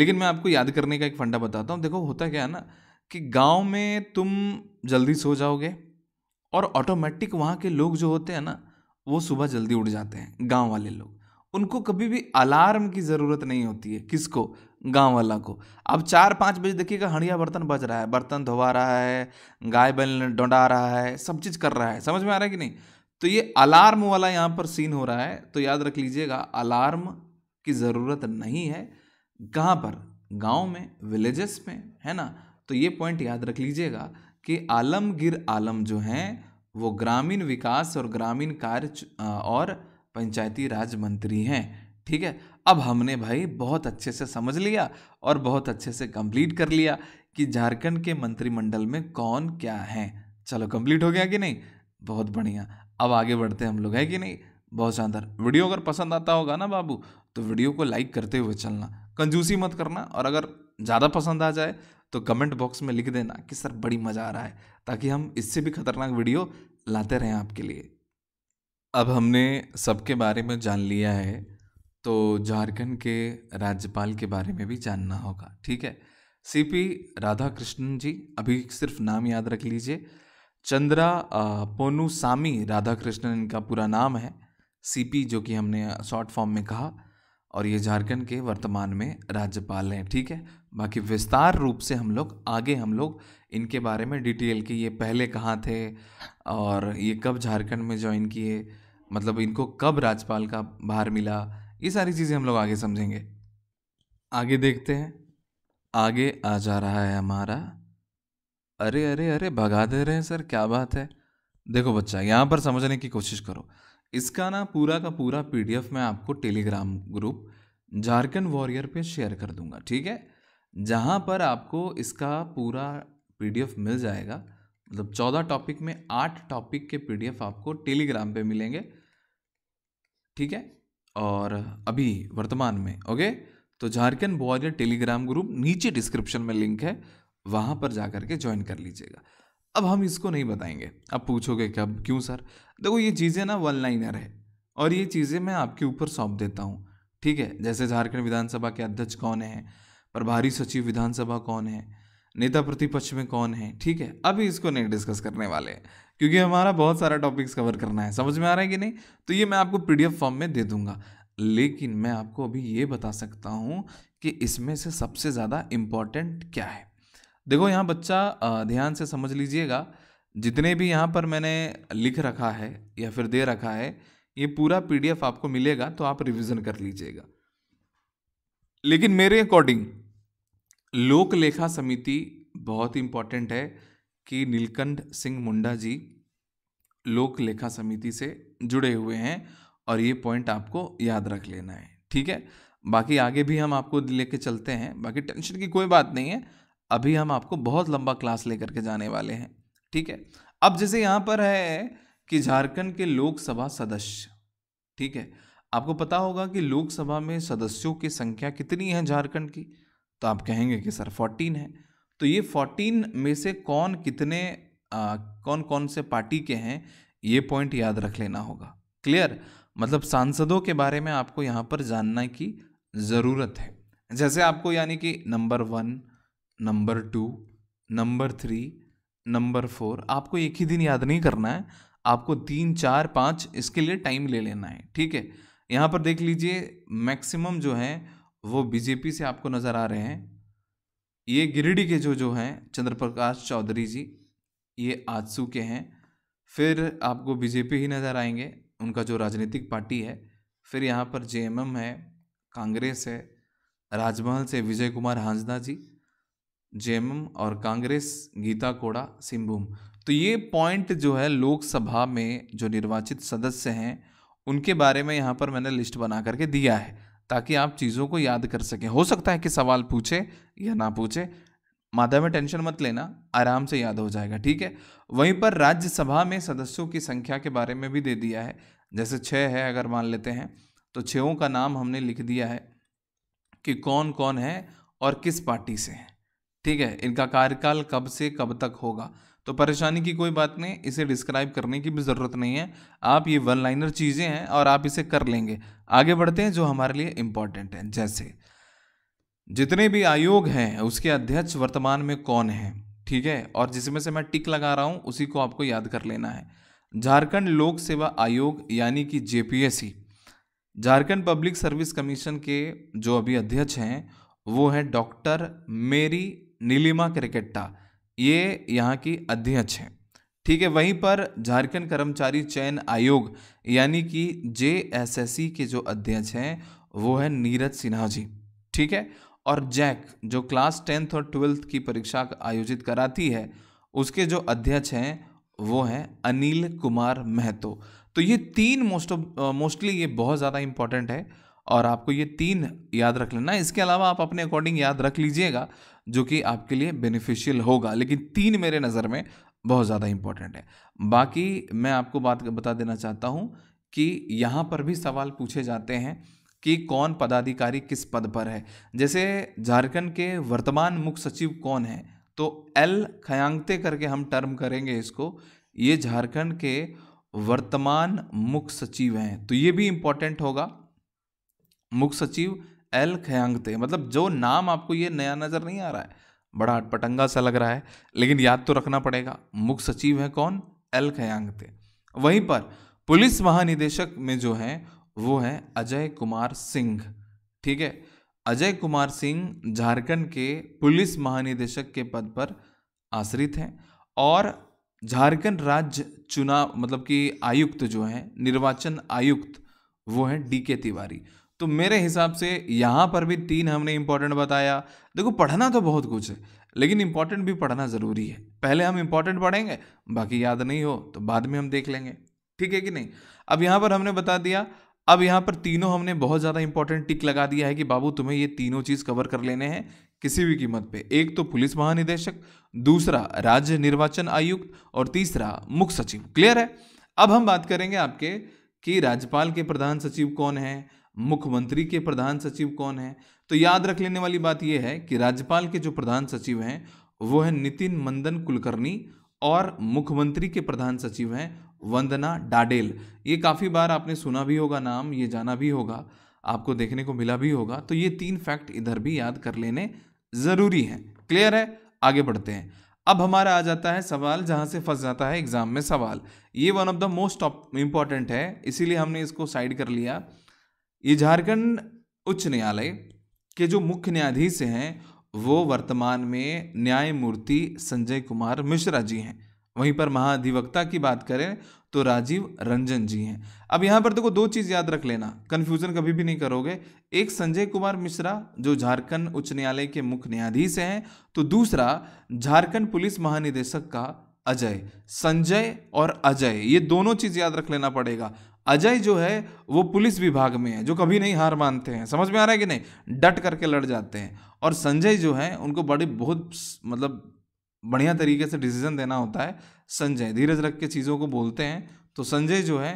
लेकिन मैं आपको याद करने का एक फंडा बताता हूँ देखो होता क्या है ना कि गांव में तुम जल्दी सो जाओगे और ऑटोमेटिक वहाँ के लोग जो होते हैं ना वो सुबह जल्दी उठ जाते हैं गांव वाले लोग उनको कभी भी अलार्म की ज़रूरत नहीं होती है किसको गांव वाला को अब चार पाँच बजे देखिएगा हड़िया बर्तन बज रहा है बर्तन धोवा रहा है गाय बैल डोंडा रहा है सब चीज़ कर रहा है समझ में आ रहा है कि नहीं तो ये अलार्म वाला यहाँ पर सीन हो रहा है तो याद रख लीजिएगा अलार्म की ज़रूरत नहीं है कहाँ पर गाँव में विलेजेस में है ना तो ये पॉइंट याद रख लीजिएगा कि आलमगीर आलम जो हैं वो ग्रामीण विकास और ग्रामीण कार्य और पंचायती राज मंत्री हैं ठीक है अब हमने भाई बहुत अच्छे से समझ लिया और बहुत अच्छे से कंप्लीट कर लिया कि झारखंड के मंत्रिमंडल में कौन क्या है चलो कंप्लीट हो गया कि नहीं बहुत बढ़िया अब आगे बढ़ते हम लोग हैं कि नहीं बहुत शानदार वीडियो अगर पसंद आता होगा ना बाबू तो वीडियो को लाइक करते हुए चलना कंजूसी मत करना और अगर ज़्यादा पसंद आ जाए तो कमेंट बॉक्स में लिख देना कि सर बड़ी मज़ा आ रहा है ताकि हम इससे भी ख़तरनाक वीडियो लाते रहें आपके लिए अब हमने सबके बारे में जान लिया है तो झारखंड के राज्यपाल के बारे में भी जानना होगा ठीक है सीपी राधा कृष्णन जी अभी सिर्फ नाम याद रख लीजिए चंद्रा सामी राधा कृष्णन इनका पूरा नाम है सीपी जो कि हमने शॉर्ट फॉर्म में कहा और ये झारखंड के वर्तमान में राज्यपाल हैं ठीक है बाकी विस्तार रूप से हम लोग आगे हम लोग इनके बारे में डिटेल कि ये पहले कहाँ थे और ये कब झारखंड में ज्वाइन किए मतलब इनको कब राज्यपाल का भार मिला ये सारी चीज़ें हम लोग आगे समझेंगे आगे देखते हैं आगे आ जा रहा है हमारा अरे अरे अरे भगा दे रहे हैं सर क्या बात है देखो बच्चा यहाँ पर समझने की कोशिश करो इसका ना पूरा का पूरा पीडीएफ मैं आपको टेलीग्राम ग्रुप झारखंड वॉरियर पे शेयर कर दूंगा ठीक है जहाँ पर आपको इसका पूरा पीडीएफ मिल जाएगा मतलब चौदह टॉपिक में आठ टॉपिक के पीडीएफ आपको टेलीग्राम पे मिलेंगे ठीक है और अभी वर्तमान में ओके तो झारखंड वॉरियर टेलीग्राम ग्रुप नीचे डिस्क्रिप्शन में लिंक है वहाँ पर जा करके ज्वाइन कर लीजिएगा अब हम इसको नहीं बताएंगे अब पूछोगे कब क्यों सर देखो ये चीज़ें ना वन लाइनर है और ये चीज़ें मैं आपके ऊपर सौंप देता हूँ ठीक है जैसे झारखंड विधानसभा के अध्यक्ष कौन हैं प्रभारी सचिव विधानसभा कौन है नेता प्रतिपक्ष में कौन है ठीक है अभी इसको नहीं डिस्कस करने वाले हैं क्योंकि हमारा बहुत सारा टॉपिक्स कवर करना है समझ में आ रहा है कि नहीं तो ये मैं आपको पीडीएफ फॉर्म में दे दूंगा लेकिन मैं आपको अभी ये बता सकता हूँ कि इसमें से सबसे ज़्यादा इम्पॉर्टेंट क्या है देखो यहाँ बच्चा ध्यान से समझ लीजिएगा जितने भी यहाँ पर मैंने लिख रखा है या फिर दे रखा है ये पूरा पीडीएफ आपको मिलेगा तो आप रिविज़न कर लीजिएगा लेकिन मेरे अकॉर्डिंग लोक लेखा समिति बहुत इम्पॉर्टेंट है कि नीलकंठ सिंह मुंडा जी लोक लेखा समिति से जुड़े हुए हैं और ये पॉइंट आपको याद रख लेना है ठीक है बाकी आगे भी हम आपको लेके चलते हैं बाकी टेंशन की कोई बात नहीं है अभी हम आपको बहुत लंबा क्लास लेकर के जाने वाले हैं ठीक है अब जैसे यहाँ पर है कि झारखंड के लोकसभा सदस्य ठीक है आपको पता होगा कि लोकसभा में सदस्यों की संख्या कितनी है झारखंड की तो आप कहेंगे कि सर फोर्टीन है तो ये फोर्टीन में से कौन कितने आ, कौन कौन से पार्टी के हैं ये पॉइंट याद रख लेना होगा क्लियर मतलब सांसदों के बारे में आपको यहाँ पर जानना की ज़रूरत है जैसे आपको यानी कि number one number two number three number four आपको एक ही दिन याद नहीं करना है आपको तीन चार पाँच इसके लिए टाइम ले लेना है ठीक है यहाँ पर देख लीजिए मैक्सिमम जो है वो बीजेपी से आपको नज़र आ रहे हैं ये गिरिडीह के जो जो हैं चंद्र प्रकाश चौधरी जी ये आजसू के हैं फिर आपको बीजेपी ही नज़र आएंगे उनका जो राजनीतिक पार्टी है फिर यहाँ पर जे है कांग्रेस है राजमहल से विजय कुमार हांसदा जी जे और कांग्रेस गीता कोड़ा सिंभूम तो ये पॉइंट जो है लोकसभा में जो निर्वाचित सदस्य हैं उनके बारे में यहाँ पर मैंने लिस्ट बना करके दिया है ताकि आप चीज़ों को याद कर सकें हो सकता है कि सवाल पूछे या ना पूछे मादा में टेंशन मत लेना आराम से याद हो जाएगा ठीक है वहीं पर राज्यसभा में सदस्यों की संख्या के बारे में भी दे दिया है जैसे छः है अगर मान लेते हैं तो छओ का नाम हमने लिख दिया है कि कौन कौन है और किस पार्टी से है ठीक है इनका कार्यकाल कब से कब तक होगा तो परेशानी की कोई बात नहीं इसे डिस्क्राइब करने की भी ज़रूरत नहीं है आप ये वन लाइनर चीज़ें हैं और आप इसे कर लेंगे आगे बढ़ते हैं जो हमारे लिए इम्पॉर्टेंट हैं जैसे जितने भी आयोग हैं उसके अध्यक्ष वर्तमान में कौन हैं ठीक है और जिसमें से मैं टिक लगा रहा हूँ उसी को आपको याद कर लेना है झारखंड लोक सेवा आयोग यानी कि JPSC Jharkhand Public Service Commission के जो अभी अध्यक्ष हैं वो हैं डॉक्टर मेरी नीलिमा क्रिकेट्टा ये यहाँ की अध्यक्ष हैं ठीक है वहीं पर झारखंड कर्मचारी चयन आयोग यानी कि जे एस एस सी के जो अध्यक्ष हैं वो है नीरज सिन्हा जी ठीक है और जैक जो क्लास टेंथ और ट्वेल्थ की परीक्षा आयोजित कराती है उसके जो अध्यक्ष हैं वो हैं अनिल कुमार महतो तो ये तीन मोस्ट मोस्टली ये बहुत ज़्यादा इंपॉर्टेंट है और आपको ये तीन याद रख लेना इसके अलावा आप अपने अकॉर्डिंग याद रख लीजिएगा जो कि आपके लिए बेनिफिशियल होगा लेकिन तीन मेरे नज़र में बहुत ज़्यादा इंपॉर्टेंट है बाकी मैं आपको बात बता देना चाहता हूँ कि यहाँ पर भी सवाल पूछे जाते हैं कि कौन पदाधिकारी किस पद पर है जैसे झारखंड के वर्तमान मुख्य सचिव कौन है तो एल खयांगते करके हम टर्म करेंगे इसको ये झारखंड के वर्तमान मुख्य सचिव हैं तो ये भी इम्पोर्टेंट होगा मुख्य सचिव एल खयांगते मतलब जो नाम आपको ये नया नज़र नहीं आ रहा है बड़ा अटपटंगा सा लग रहा है लेकिन याद तो रखना पड़ेगा मुख्य सचिव है कौन एल खयांगते वहीं पर पुलिस महानिदेशक में जो है वो है अजय कुमार सिंह ठीक है अजय कुमार सिंह झारखंड के पुलिस महानिदेशक के पद पर आश्रित हैं और झारखंड राज्य चुनाव मतलब कि आयुक्त जो है निर्वाचन आयुक्त वो है डी के तिवारी तो मेरे हिसाब से यहाँ पर भी तीन हमने इम्पोर्टेंट बताया देखो पढ़ना तो बहुत कुछ है लेकिन इम्पोर्टेंट भी पढ़ना ज़रूरी है पहले हम इम्पोर्टेंट पढ़ेंगे बाकी याद नहीं हो तो बाद में हम देख लेंगे ठीक है कि नहीं अब यहाँ पर हमने बता दिया अब यहाँ पर तीनों हमने बहुत ज़्यादा इंपॉर्टेंट टिक लगा दिया है कि बाबू तुम्हें ये तीनों चीज़ कवर कर लेने हैं किसी भी कीमत पे एक तो पुलिस महानिदेशक दूसरा राज्य निर्वाचन आयुक्त और तीसरा मुख्य सचिव क्लियर है अब हम बात करेंगे आपके कि राज्यपाल के प्रधान सचिव कौन हैं मुख्यमंत्री के प्रधान सचिव कौन है तो याद रख लेने वाली बात यह है कि राज्यपाल के जो प्रधान सचिव हैं वो हैं नितिन मंदन कुलकर्णी और मुख्यमंत्री के प्रधान सचिव हैं वंदना डाडेल ये काफ़ी बार आपने सुना भी होगा नाम ये जाना भी होगा आपको देखने को मिला भी होगा तो ये तीन फैक्ट इधर भी याद कर लेने ज़रूरी हैं क्लियर है आगे बढ़ते हैं अब हमारा आ जाता है सवाल जहाँ से फंस जाता है एग्ज़ाम में सवाल ये one of the most important है इसीलिए हमने इसको साइड कर लिया ये झारखंड उच्च न्यायालय के जो मुख्य न्यायाधीश हैं वो वर्तमान में न्यायमूर्ति संजय कुमार मिश्रा जी हैं वहीं पर महाधिवक्ता की बात करें तो राजीव रंजन जी हैं अब यहाँ पर देखो दो चीज़ याद रख लेना कन्फ्यूज़न कभी भी नहीं करोगे एक संजय कुमार मिश्रा जो झारखंड उच्च न्यायालय के मुख्य न्यायाधीश हैं तो दूसरा झारखंड पुलिस महानिदेशक का अजय संजय और अजय ये दोनों चीज़ याद रख लेना पड़ेगा अजय जो है वो पुलिस विभाग में है जो कभी नहीं हार मानते हैं समझ में आ रहा है कि नहीं डट करके लड़ जाते हैं और संजय जो है उनको बड़ी बहुत मतलब बढ़िया तरीके से डिसीजन देना होता है संजय धीरज रख के चीज़ों को बोलते हैं तो संजय जो है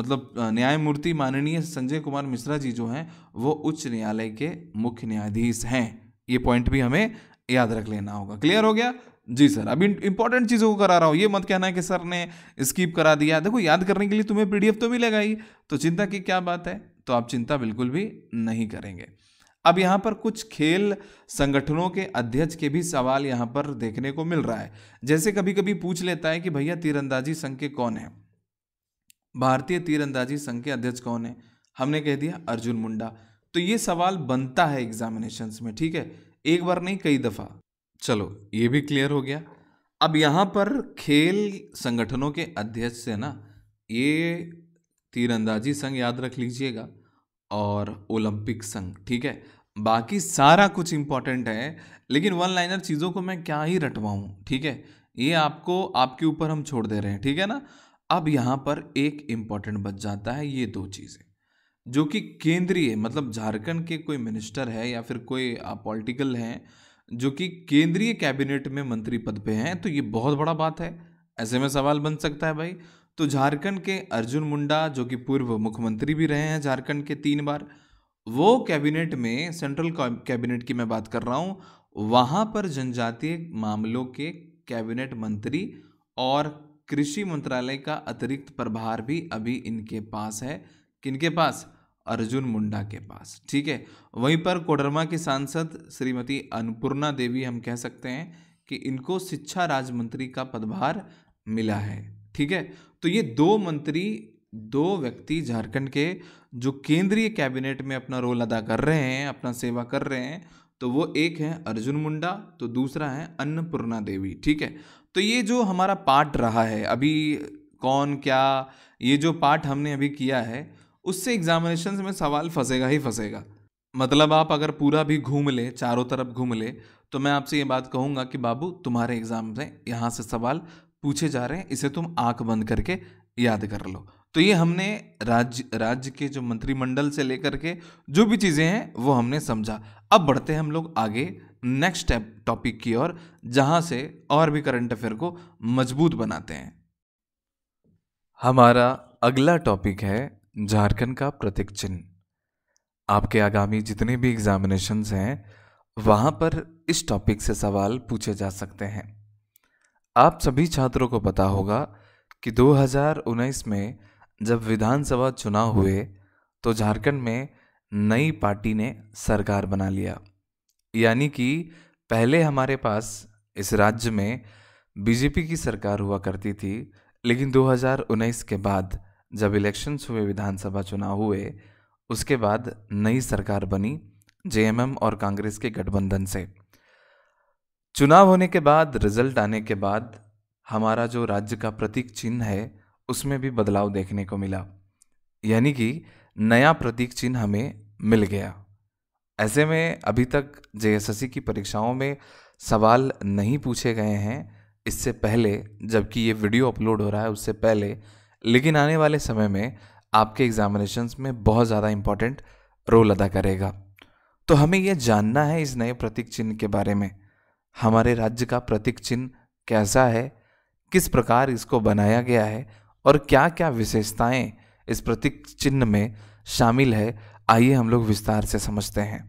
मतलब न्यायमूर्ति माननीय संजय कुमार मिश्रा जी जो हैं वो उच्च न्यायालय के मुख्य न्यायाधीश हैं ये पॉइंट भी हमें याद रख लेना होगा क्लियर हो गया जी सर अभी इंपॉर्टेंट चीज़ों को करा रहा हूँ ये मत कहना है कि सर ने स्कीप करा दिया देखो याद करने के लिए तुम्हें पीडीएफ तो मिलेगा ही तो चिंता की क्या बात है तो आप चिंता बिल्कुल भी नहीं करेंगे अब यहाँ पर कुछ खेल संगठनों के अध्यक्ष के भी सवाल यहाँ पर देखने को मिल रहा है जैसे कभी कभी पूछ लेता है कि भैया तीरंदाजी संघ के कौन है भारतीय तीरंदाजी संघ के अध्यक्ष कौन है हमने कह दिया अर्जुन मुंडा तो ये सवाल बनता है एग्जामिनेशन में ठीक है एक बार नहीं कई दफ़ा चलो ये भी क्लियर हो गया अब यहाँ पर खेल संगठनों के अध्यक्ष से ना ये तीरंदाजी संघ याद रख लीजिएगा और ओलंपिक संघ ठीक है बाकी सारा कुछ इम्पॉर्टेंट है लेकिन वन लाइनर चीज़ों को मैं क्या ही रटवाऊँ ठीक है ये आपको आपके ऊपर हम छोड़ दे रहे हैं ठीक है ना अब यहाँ पर एक इम्पॉर्टेंट बच जाता है ये दो चीज़ें जो कि केंद्रीय मतलब झारखंड के कोई मिनिस्टर है या फिर कोई पॉलिटिकल हैं जो कि केंद्रीय कैबिनेट में मंत्री पद पे हैं तो ये बहुत बड़ा बात है ऐसे में सवाल बन सकता है भाई तो झारखंड के अर्जुन मुंडा जो कि पूर्व मुख्यमंत्री भी रहे हैं झारखंड के तीन बार वो कैबिनेट में सेंट्रल कैबिनेट की मैं बात कर रहा हूँ वहाँ पर जनजातीय मामलों के कैबिनेट मंत्री और कृषि मंत्रालय का अतिरिक्त प्रभार भी अभी इनके पास है किनके पास अर्जुन मुंडा के पास ठीक है वहीं पर कोडरमा की सांसद श्रीमती अन्नपूर्णा देवी हम कह सकते हैं कि इनको शिक्षा राज्य मंत्री का पदभार मिला है ठीक है तो ये दो मंत्री दो व्यक्ति झारखंड के जो केंद्रीय कैबिनेट में अपना रोल अदा कर रहे हैं अपना सेवा कर रहे हैं तो वो एक है अर्जुन मुंडा तो दूसरा है अन्नपूर्णा देवी ठीक है तो ये जो हमारा पार्ट रहा है अभी कौन क्या ये जो पार्ट हमने अभी किया है उससे एग्जामिनेशन में सवाल फंसेगा ही फंसेगा मतलब आप अगर पूरा भी घूम ले चारों तरफ घूम ले तो मैं आपसे ये बात कहूँगा कि बाबू तुम्हारे एग्ज़ाम में यहाँ से सवाल पूछे जा रहे हैं इसे तुम आंख बंद करके याद कर लो तो ये हमने राज्य राज्य के जो मंत्रिमंडल से लेकर के जो भी चीज़ें हैं वो हमने समझा अब बढ़ते हैं हम लोग आगे नेक्स्ट टॉपिक की ओर जहाँ से और भी करंट अफेयर को मजबूत बनाते हैं हमारा अगला टॉपिक है झारखंड का प्रतीक चिन्ह आपके आगामी जितने भी एग्जामिनेशंस हैं वहाँ पर इस टॉपिक से सवाल पूछे जा सकते हैं आप सभी छात्रों को पता होगा कि 2019 में जब विधानसभा चुनाव हुए तो झारखंड में नई पार्टी ने सरकार बना लिया यानी कि पहले हमारे पास इस राज्य में बीजेपी की सरकार हुआ करती थी लेकिन 2019 के बाद जब इलेक्शंस हुए विधानसभा चुनाव हुए उसके बाद नई सरकार बनी जेएमएम और कांग्रेस के गठबंधन से चुनाव होने के बाद रिजल्ट आने के बाद हमारा जो राज्य का प्रतीक चिन्ह है उसमें भी बदलाव देखने को मिला यानी कि नया प्रतीक चिन्ह हमें मिल गया ऐसे में अभी तक जे की परीक्षाओं में सवाल नहीं पूछे गए हैं इससे पहले जबकि ये वीडियो अपलोड हो रहा है उससे पहले लेकिन आने वाले समय में आपके एग्जामिनेशंस में बहुत ज़्यादा इम्पॉर्टेंट रोल अदा करेगा तो हमें यह जानना है इस नए प्रतीक चिन्ह के बारे में हमारे राज्य का प्रतीक चिन्ह कैसा है किस प्रकार इसको बनाया गया है और क्या क्या विशेषताएं इस प्रतीक चिन्ह में शामिल है आइए हम लोग विस्तार से समझते हैं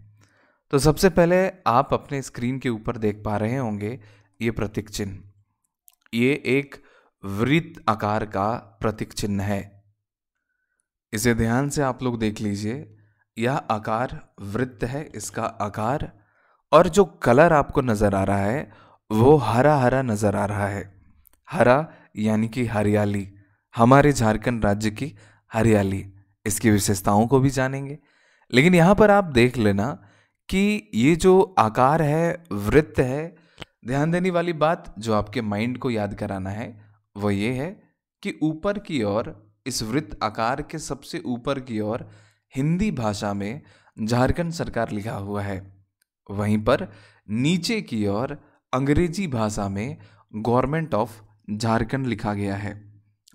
तो सबसे पहले आप अपने स्क्रीन के ऊपर देख पा रहे होंगे ये प्रतीक चिन्ह ये एक वृत्त आकार का प्रतीक चिन्ह है इसे ध्यान से आप लोग देख लीजिए यह आकार वृत्त है इसका आकार और जो कलर आपको नज़र आ रहा है वो हरा हरा नज़र आ रहा है हरा यानी कि हरियाली हमारे झारखंड राज्य की हरियाली इसकी विशेषताओं को भी जानेंगे लेकिन यहाँ पर आप देख लेना कि ये जो आकार है वृत्त है ध्यान देने वाली बात जो आपके माइंड को याद कराना है वह ये है कि ऊपर की ओर इस वृत्त आकार के सबसे ऊपर की ओर हिंदी भाषा में झारखंड सरकार लिखा हुआ है वहीं पर नीचे की ओर अंग्रेजी भाषा में गवर्नमेंट ऑफ झारखंड लिखा गया है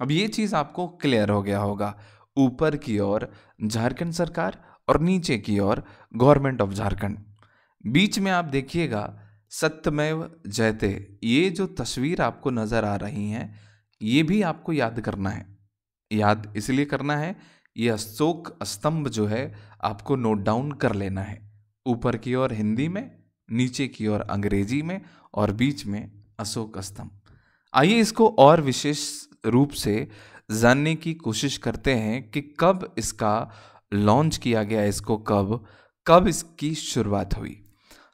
अब ये चीज़ आपको क्लियर हो गया होगा ऊपर की ओर झारखंड सरकार और नीचे की ओर गवर्नमेंट ऑफ झारखंड बीच में आप देखिएगा सत्यमेव जयते ये जो तस्वीर आपको नज़र आ रही हैं ये भी आपको याद करना है याद इसलिए करना है ये अशोक स्तंभ जो है आपको नोट डाउन कर लेना है ऊपर की ओर हिंदी में नीचे की ओर अंग्रेजी में और बीच में अशोक स्तंभ आइए इसको और विशेष रूप से जानने की कोशिश करते हैं कि कब इसका लॉन्च किया गया इसको कब कब इसकी शुरुआत हुई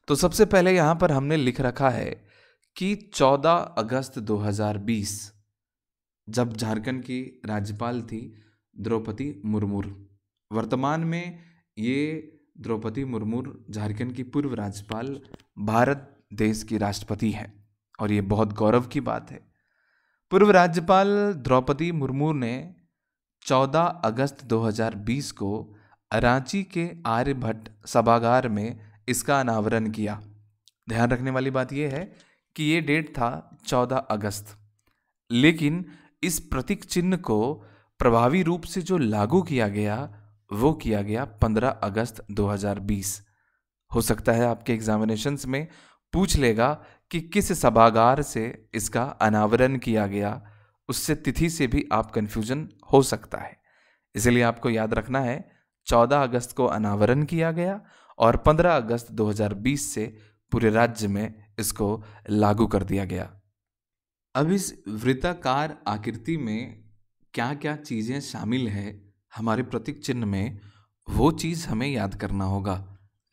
तो सबसे पहले यहाँ पर हमने लिख रखा है कि 14 अगस्त जब झारखंड की राज्यपाल थी द्रौपदी मुर्मू वर्तमान में ये द्रौपदी मुर्मू झारखंड की पूर्व राज्यपाल भारत देश की राष्ट्रपति है और ये बहुत गौरव की बात है पूर्व राज्यपाल द्रौपदी मुर्मू ने 14 अगस्त 2020 को रांची के आर्यभट्ट सभागार में इसका अनावरण किया ध्यान रखने वाली बात यह है कि ये डेट था 14 अगस्त लेकिन इस प्रतीक चिन्ह को प्रभावी रूप से जो लागू किया गया वो किया गया 15 अगस्त 2020 हो सकता है आपके एग्जामिनेशंस में पूछ लेगा कि किस सभागार से इसका अनावरण किया गया उससे तिथि से भी आप कन्फ्यूजन हो सकता है इसलिए आपको याद रखना है 14 अगस्त को अनावरण किया गया और 15 अगस्त 2020 से पूरे राज्य में इसको लागू कर दिया गया अब इस वृत्ताकार आकृति में क्या क्या चीज़ें शामिल है हमारे प्रतीक चिन्ह में वो चीज़ हमें याद करना होगा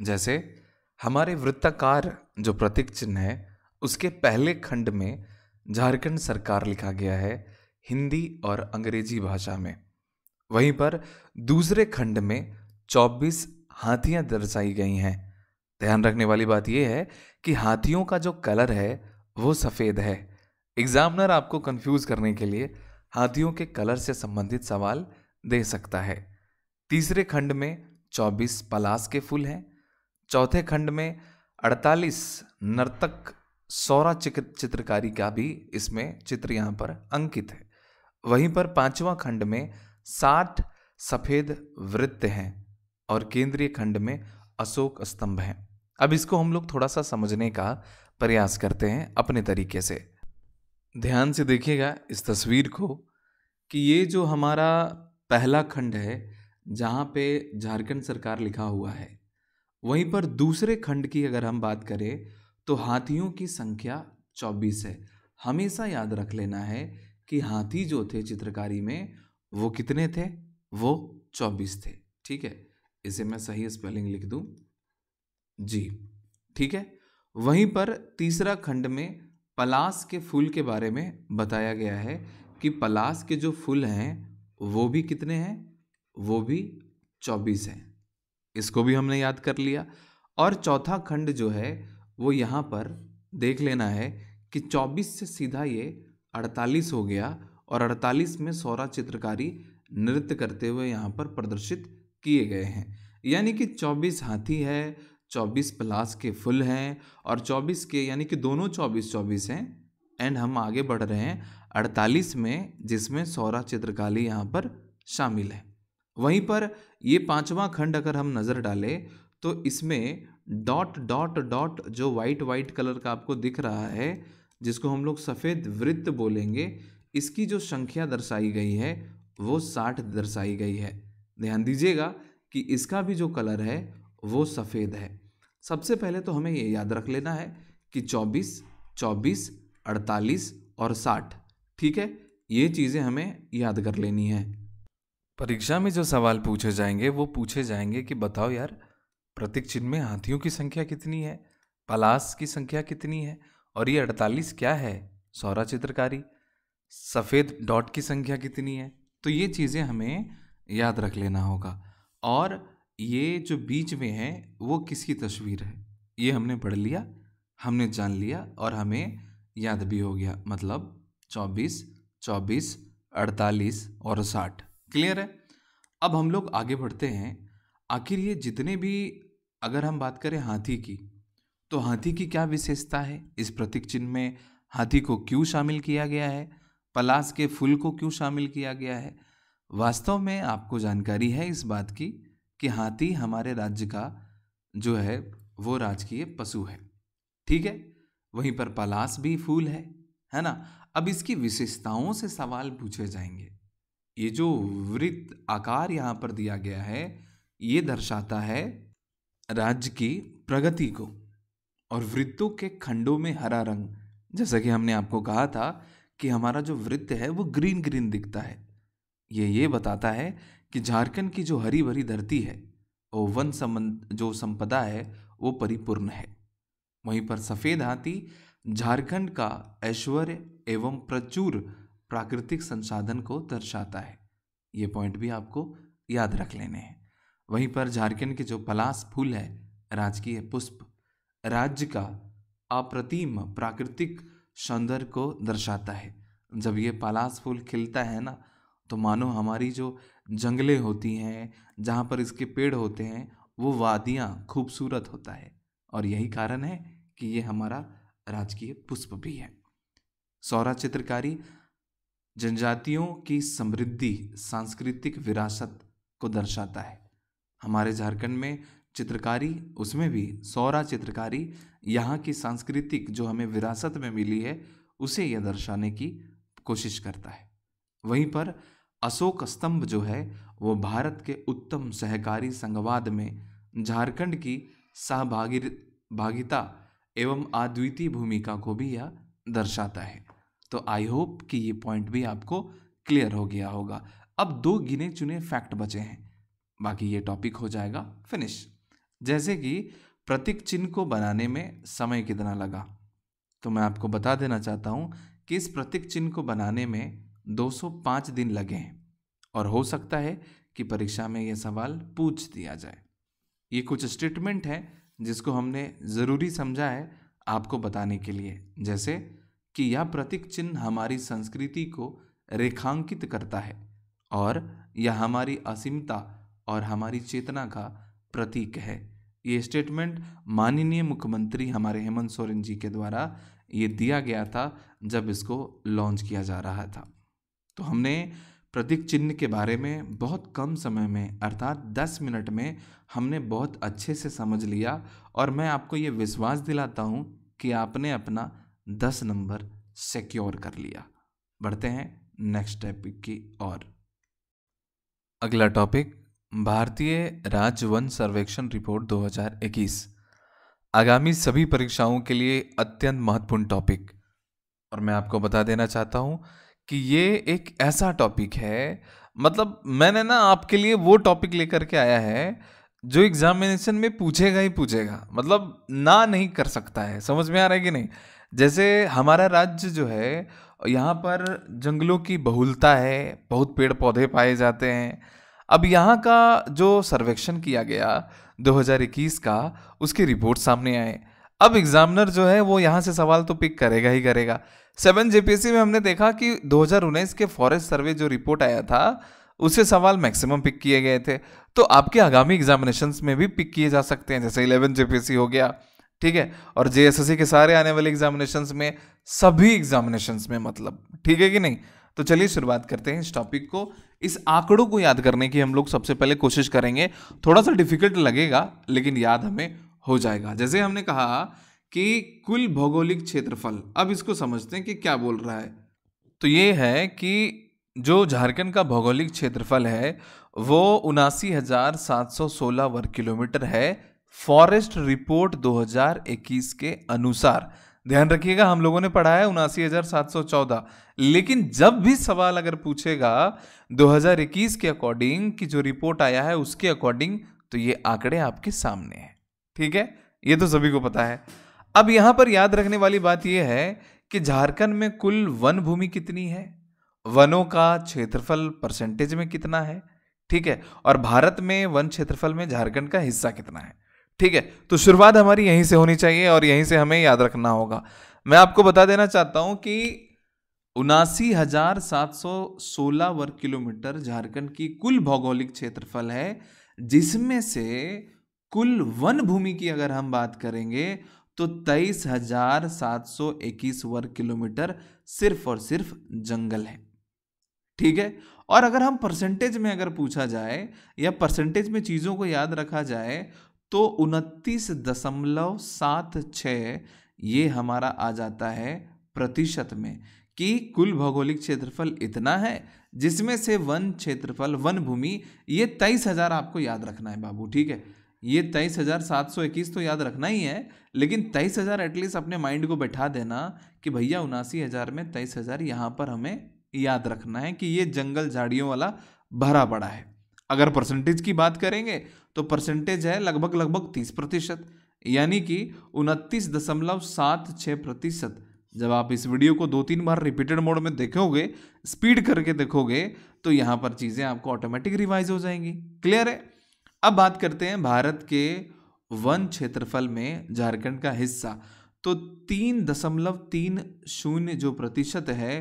जैसे हमारे वृत्ताकार जो प्रतीक चिन्ह है उसके पहले खंड में झारखंड सरकार लिखा गया है हिंदी और अंग्रेजी भाषा में वहीं पर दूसरे खंड में 24 हाथियां दर्शाई गई हैं ध्यान रखने वाली बात यह है कि हाथियों का जो कलर है वो सफ़ेद है एग्जामिनर आपको कंफ्यूज करने के लिए हाथियों के कलर से संबंधित सवाल दे सकता है तीसरे खंड में 24 पलास के फूल हैं चौथे खंड में 48 नर्तक सौरा चित्रकारी का भी इसमें चित्र यहाँ पर अंकित है वहीं पर पांचवा खंड में साठ सफ़ेद वृत्त हैं और केंद्रीय खंड में अशोक स्तंभ हैं अब इसको हम लोग थोड़ा सा समझने का प्रयास करते हैं अपने तरीके से ध्यान से देखिएगा इस तस्वीर को कि ये जो हमारा पहला खंड है जहाँ पे झारखंड सरकार लिखा हुआ है वहीं पर दूसरे खंड की अगर हम बात करें तो हाथियों की संख्या चौबीस है हमेशा याद रख लेना है कि हाथी जो थे चित्रकारी में वो कितने थे वो चौबीस थे ठीक है इसे मैं सही स्पेलिंग लिख दूँ जी ठीक है वहीं पर तीसरा खंड में पलास के फूल के बारे में बताया गया है कि पलास के जो फूल हैं वो भी कितने हैं वो भी चौबीस हैं इसको भी हमने याद कर लिया और चौथा खंड जो है वो यहाँ पर देख लेना है कि चौबीस से सीधा ये अड़तालीस हो गया और अड़तालीस में सौरा चित्रकारी नृत्य करते हुए यहाँ पर प्रदर्शित किए गए हैं यानी कि चौबीस हाथी है 24 प्लास के फुल हैं और 24 के यानी कि दोनों 24 24 हैं एंड हम आगे बढ़ रहे हैं 48 में जिसमें सौरा चित्रकाली यहाँ पर शामिल है वहीं पर ये पांचवा खंड अगर हम नज़र डालें तो इसमें डॉट डॉट डॉट जो वाइट वाइट कलर का आपको दिख रहा है जिसको हम लोग सफ़ेद वृत्त बोलेंगे इसकी जो संख्या दर्शाई गई है वो साठ दर्शाई गई है ध्यान दीजिएगा कि इसका भी जो कलर है वो सफ़ेद है सबसे पहले तो हमें ये याद रख लेना है कि 24, 24, 48 और 60 ठीक है ये चीज़ें हमें याद कर लेनी है परीक्षा में जो सवाल पूछे जाएंगे वो पूछे जाएंगे कि बताओ यार प्रतीक चिन्ह में हाथियों की संख्या कितनी है पलास की संख्या कितनी है और ये अड़तालीस क्या है सौरा चित्रकारी सफ़ेद डॉट की संख्या कितनी है तो ये चीज़ें हमें याद रख लेना होगा और ये जो बीच में है वो किसकी तस्वीर है ये हमने पढ़ लिया हमने जान लिया और हमें याद भी हो गया मतलब चौबीस चौबीस अड़तालीस और साठ क्लियर है अब हम लोग आगे बढ़ते हैं आखिर ये जितने भी अगर हम बात करें हाथी की तो हाथी की क्या विशेषता है इस प्रतीक चिन्ह में हाथी को क्यों शामिल किया गया है पलास के फूल को क्यों शामिल किया गया है वास्तव में आपको जानकारी है इस बात की कि हाथी हमारे राज्य का जो है वो राजकीय पशु है ठीक है वहीं पर पलास भी फूल है है ना अब इसकी विशेषताओं से सवाल पूछे जाएंगे ये जो वृत्त आकार यहाँ पर दिया गया है ये दर्शाता है राज्य की प्रगति को और वृत्तों के खंडों में हरा रंग जैसा कि हमने आपको कहा था कि हमारा जो वृत्त है वो ग्रीन ग्रीन दिखता है ये ये बताता है कि झारखंड की जो हरी भरी धरती है और वन संबंध जो संपदा है वो परिपूर्ण है वहीं पर सफ़ेद हाथी झारखंड का ऐश्वर्य एवं प्रचुर प्राकृतिक संसाधन को दर्शाता है ये पॉइंट भी आपको याद रख लेने हैं वहीं पर झारखंड के जो पलास फूल है राजकीय पुष्प राज्य का अप्रतिम प्राकृतिक सौंदर्य को दर्शाता है जब ये पलास फूल खिलता है ना तो मानो हमारी जो जंगलें होती हैं जहाँ पर इसके पेड़ होते हैं वो वादियाँ खूबसूरत होता है और यही कारण है कि ये हमारा राजकीय पुष्प भी है सौरा चित्रकारी जनजातियों की समृद्धि सांस्कृतिक विरासत को दर्शाता है हमारे झारखंड में चित्रकारी उसमें भी सौरा चित्रकारी यहाँ की सांस्कृतिक जो हमें विरासत में मिली है उसे यह दर्शाने की कोशिश करता है वहीं पर अशोक स्तंभ जो है वो भारत के उत्तम सहकारी संघवाद में झारखंड की सहभागी भागिता एवं अद्वितीय भूमिका को भी यह दर्शाता है तो आई होप कि ये पॉइंट भी आपको क्लियर हो गया होगा अब दो गिने चुने फैक्ट बचे हैं बाकी ये टॉपिक हो जाएगा फिनिश जैसे कि प्रतीक चिन्ह को बनाने में समय कितना लगा तो मैं आपको बता देना चाहता हूँ कि इस प्रतीक चिन्ह को बनाने में 205 दिन लगे हैं और हो सकता है कि परीक्षा में ये सवाल पूछ दिया जाए ये कुछ स्टेटमेंट हैं जिसको हमने ज़रूरी समझा है आपको बताने के लिए जैसे कि यह प्रतीक चिन्ह हमारी संस्कृति को रेखांकित करता है और यह हमारी असीमता और हमारी चेतना का प्रतीक है ये स्टेटमेंट माननीय मुख्यमंत्री हमारे हेमंत सोरेन जी के द्वारा ये दिया गया था जब इसको लॉन्च किया जा रहा था तो हमने प्रतीक चिन्ह के बारे में बहुत कम समय में अर्थात 10 मिनट में हमने बहुत अच्छे से समझ लिया और मैं आपको ये विश्वास दिलाता हूँ कि आपने अपना 10 नंबर सिक्योर कर लिया बढ़ते हैं नेक्स्ट टॉपिक की ओर अगला टॉपिक भारतीय राजवंश सर्वेक्षण रिपोर्ट 2021 आगामी सभी परीक्षाओं के लिए अत्यंत महत्वपूर्ण टॉपिक और मैं आपको बता देना चाहता हूँ कि ये एक ऐसा टॉपिक है मतलब मैंने ना आपके लिए वो टॉपिक लेकर के आया है जो एग्जामिनेशन में पूछेगा ही पूछेगा मतलब ना नहीं कर सकता है समझ में आ रहा है कि नहीं जैसे हमारा राज्य जो है यहाँ पर जंगलों की बहुलता है बहुत पेड़ पौधे पाए जाते हैं अब यहाँ का जो सर्वेक्षण किया गया 2021 का उसकी रिपोर्ट सामने आए अब एग्जामिनर जो है वो यहाँ से सवाल तो पिक करेगा ही करेगा सेवन जेपीएससी में हमने देखा कि दो के फॉरेस्ट सर्वे जो रिपोर्ट आया था उससे सवाल मैक्सिमम पिक किए गए थे तो आपके आगामी एग्जामिनेशन में भी पिक किए जा सकते हैं जैसे इलेवन जेपीएससी हो गया ठीक है और जेएसएससी के सारे आने वाले एग्जामिनेशन में सभी एग्जामिनेशन में मतलब ठीक है कि नहीं तो चलिए शुरुआत करते हैं इस टॉपिक को इस आंकड़ों को याद करने की हम लोग सबसे पहले कोशिश करेंगे थोड़ा सा डिफिकल्ट लगेगा लेकिन याद हमें हो जाएगा जैसे हमने कहा कि कुल भौगोलिक क्षेत्रफल अब इसको समझते हैं कि क्या बोल रहा है तो ये है कि जो झारखंड का भौगोलिक क्षेत्रफल है वो उनासी हज़ार सात सौ सोलह वर्ग किलोमीटर है फॉरेस्ट रिपोर्ट 2021 के अनुसार ध्यान रखिएगा हम लोगों ने पढ़ा है उनासी हज़ार सात सौ चौदह लेकिन जब भी सवाल अगर पूछेगा 2021 के अकॉर्डिंग कि जो रिपोर्ट आया है उसके अकॉर्डिंग तो ये आंकड़े आपके सामने हैं ठीक है ये तो सभी को पता है अब यहां पर याद रखने वाली बात यह है कि झारखंड में कुल वन भूमि कितनी है वनों का क्षेत्रफल परसेंटेज में कितना है ठीक है और भारत में वन क्षेत्रफल में झारखंड का हिस्सा कितना है ठीक है तो शुरुआत हमारी यहीं से होनी चाहिए और यहीं से हमें याद रखना होगा मैं आपको बता देना चाहता हूं कि उनासी हजार सात सौ सोलह वर्ग किलोमीटर झारखंड की कुल भौगोलिक क्षेत्रफल है जिसमें से कुल वन भूमि की अगर हम बात करेंगे तो तेईस हजार सात सौ इक्कीस वर्ग किलोमीटर सिर्फ और सिर्फ जंगल है ठीक है और अगर हम परसेंटेज में अगर पूछा जाए या परसेंटेज में चीज़ों को याद रखा जाए तो उनतीस दशमलव सात छः ये हमारा आ जाता है प्रतिशत में कि कुल भौगोलिक क्षेत्रफल इतना है जिसमें से वन क्षेत्रफल वन भूमि ये तेईस हज़ार आपको याद रखना है बाबू ठीक है ये तेईस हज़ार सात सौ इक्कीस तो याद रखना ही है लेकिन तेईस हज़ार एटलीस्ट अपने माइंड को बैठा देना कि भैया उनासी हज़ार में तेईस हज़ार यहाँ पर हमें याद रखना है कि ये जंगल झाड़ियों वाला भरा पड़ा है अगर परसेंटेज की बात करेंगे तो परसेंटेज है लगभग लगभग तीस प्रतिशत यानी कि उनतीस दशमलव सात छः प्रतिशत जब आप इस वीडियो को दो तीन बार रिपीटेड मोड में देखोगे स्पीड करके देखोगे तो यहाँ पर चीज़ें आपको ऑटोमेटिक रिवाइज हो जाएंगी क्लियर है अब बात करते हैं भारत के वन क्षेत्रफल में झारखंड का हिस्सा तो तीन दशमलव तीन शून्य जो प्रतिशत है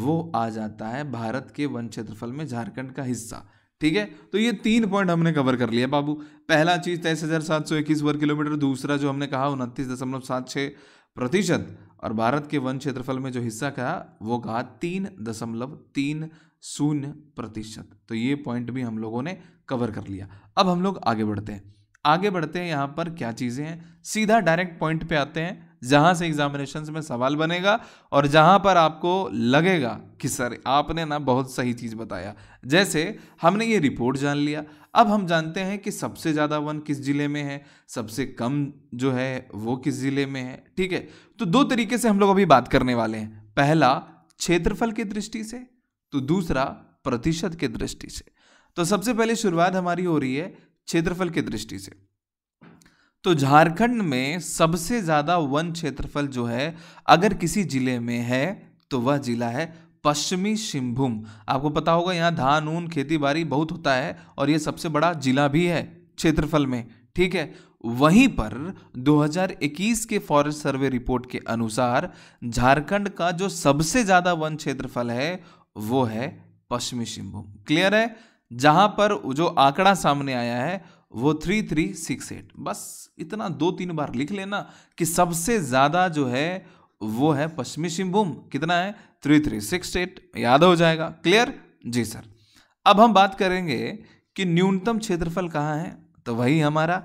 वो आ जाता है भारत के वन क्षेत्रफल में झारखंड का हिस्सा ठीक है तो ये तीन पॉइंट हमने कवर कर लिया बाबू पहला चीज तेईस हजार सात सौ इक्कीस वर्ग किलोमीटर दूसरा जो हमने कहा उनतीस दशमलव सात छः प्रतिशत और भारत के वन क्षेत्रफल में जो हिस्सा कहा वो कहा तीन दशमलव तीन शून्य प्रतिशत तो ये पॉइंट भी हम लोगों ने कवर कर लिया अब हम लोग आगे बढ़ते हैं आगे बढ़ते हैं यहाँ पर क्या चीज़ें हैं सीधा डायरेक्ट पॉइंट पे आते हैं जहां से एग्जामिनेशन में सवाल बनेगा और जहां पर आपको लगेगा कि सर आपने ना बहुत सही चीज़ बताया जैसे हमने ये रिपोर्ट जान लिया अब हम जानते हैं कि सबसे ज़्यादा वन किस ज़िले में है सबसे कम जो है वो किस ज़िले में है ठीक है तो दो तरीके से हम लोग अभी बात करने वाले हैं पहला क्षेत्रफल की दृष्टि से तो दूसरा प्रतिशत की दृष्टि से तो सबसे पहले शुरुआत हमारी हो रही है क्षेत्रफल की दृष्टि से तो झारखंड में सबसे ज़्यादा वन क्षेत्रफल जो है अगर किसी जिले में है तो वह जिला है पश्चिमी सिंहभूम आपको पता होगा यहाँ धान ऊन खेती बाड़ी बहुत होता है और यह सबसे बड़ा जिला भी है क्षेत्रफल में ठीक है वहीं पर 2021 के फॉरेस्ट सर्वे रिपोर्ट के अनुसार झारखंड का जो सबसे ज़्यादा वन क्षेत्रफल है वो है पश्चिमी सिंहभूम क्लियर है जहां पर जो आंकड़ा सामने आया है वो थ्री थ्री सिक्स एट बस इतना दो तीन बार लिख लेना कि सबसे ज़्यादा जो है वो है पश्चिमी सिंहभूम कितना है थ्री थ्री सिक्स एट याद हो जाएगा क्लियर जी सर अब हम बात करेंगे कि न्यूनतम क्षेत्रफल कहाँ है तो वही हमारा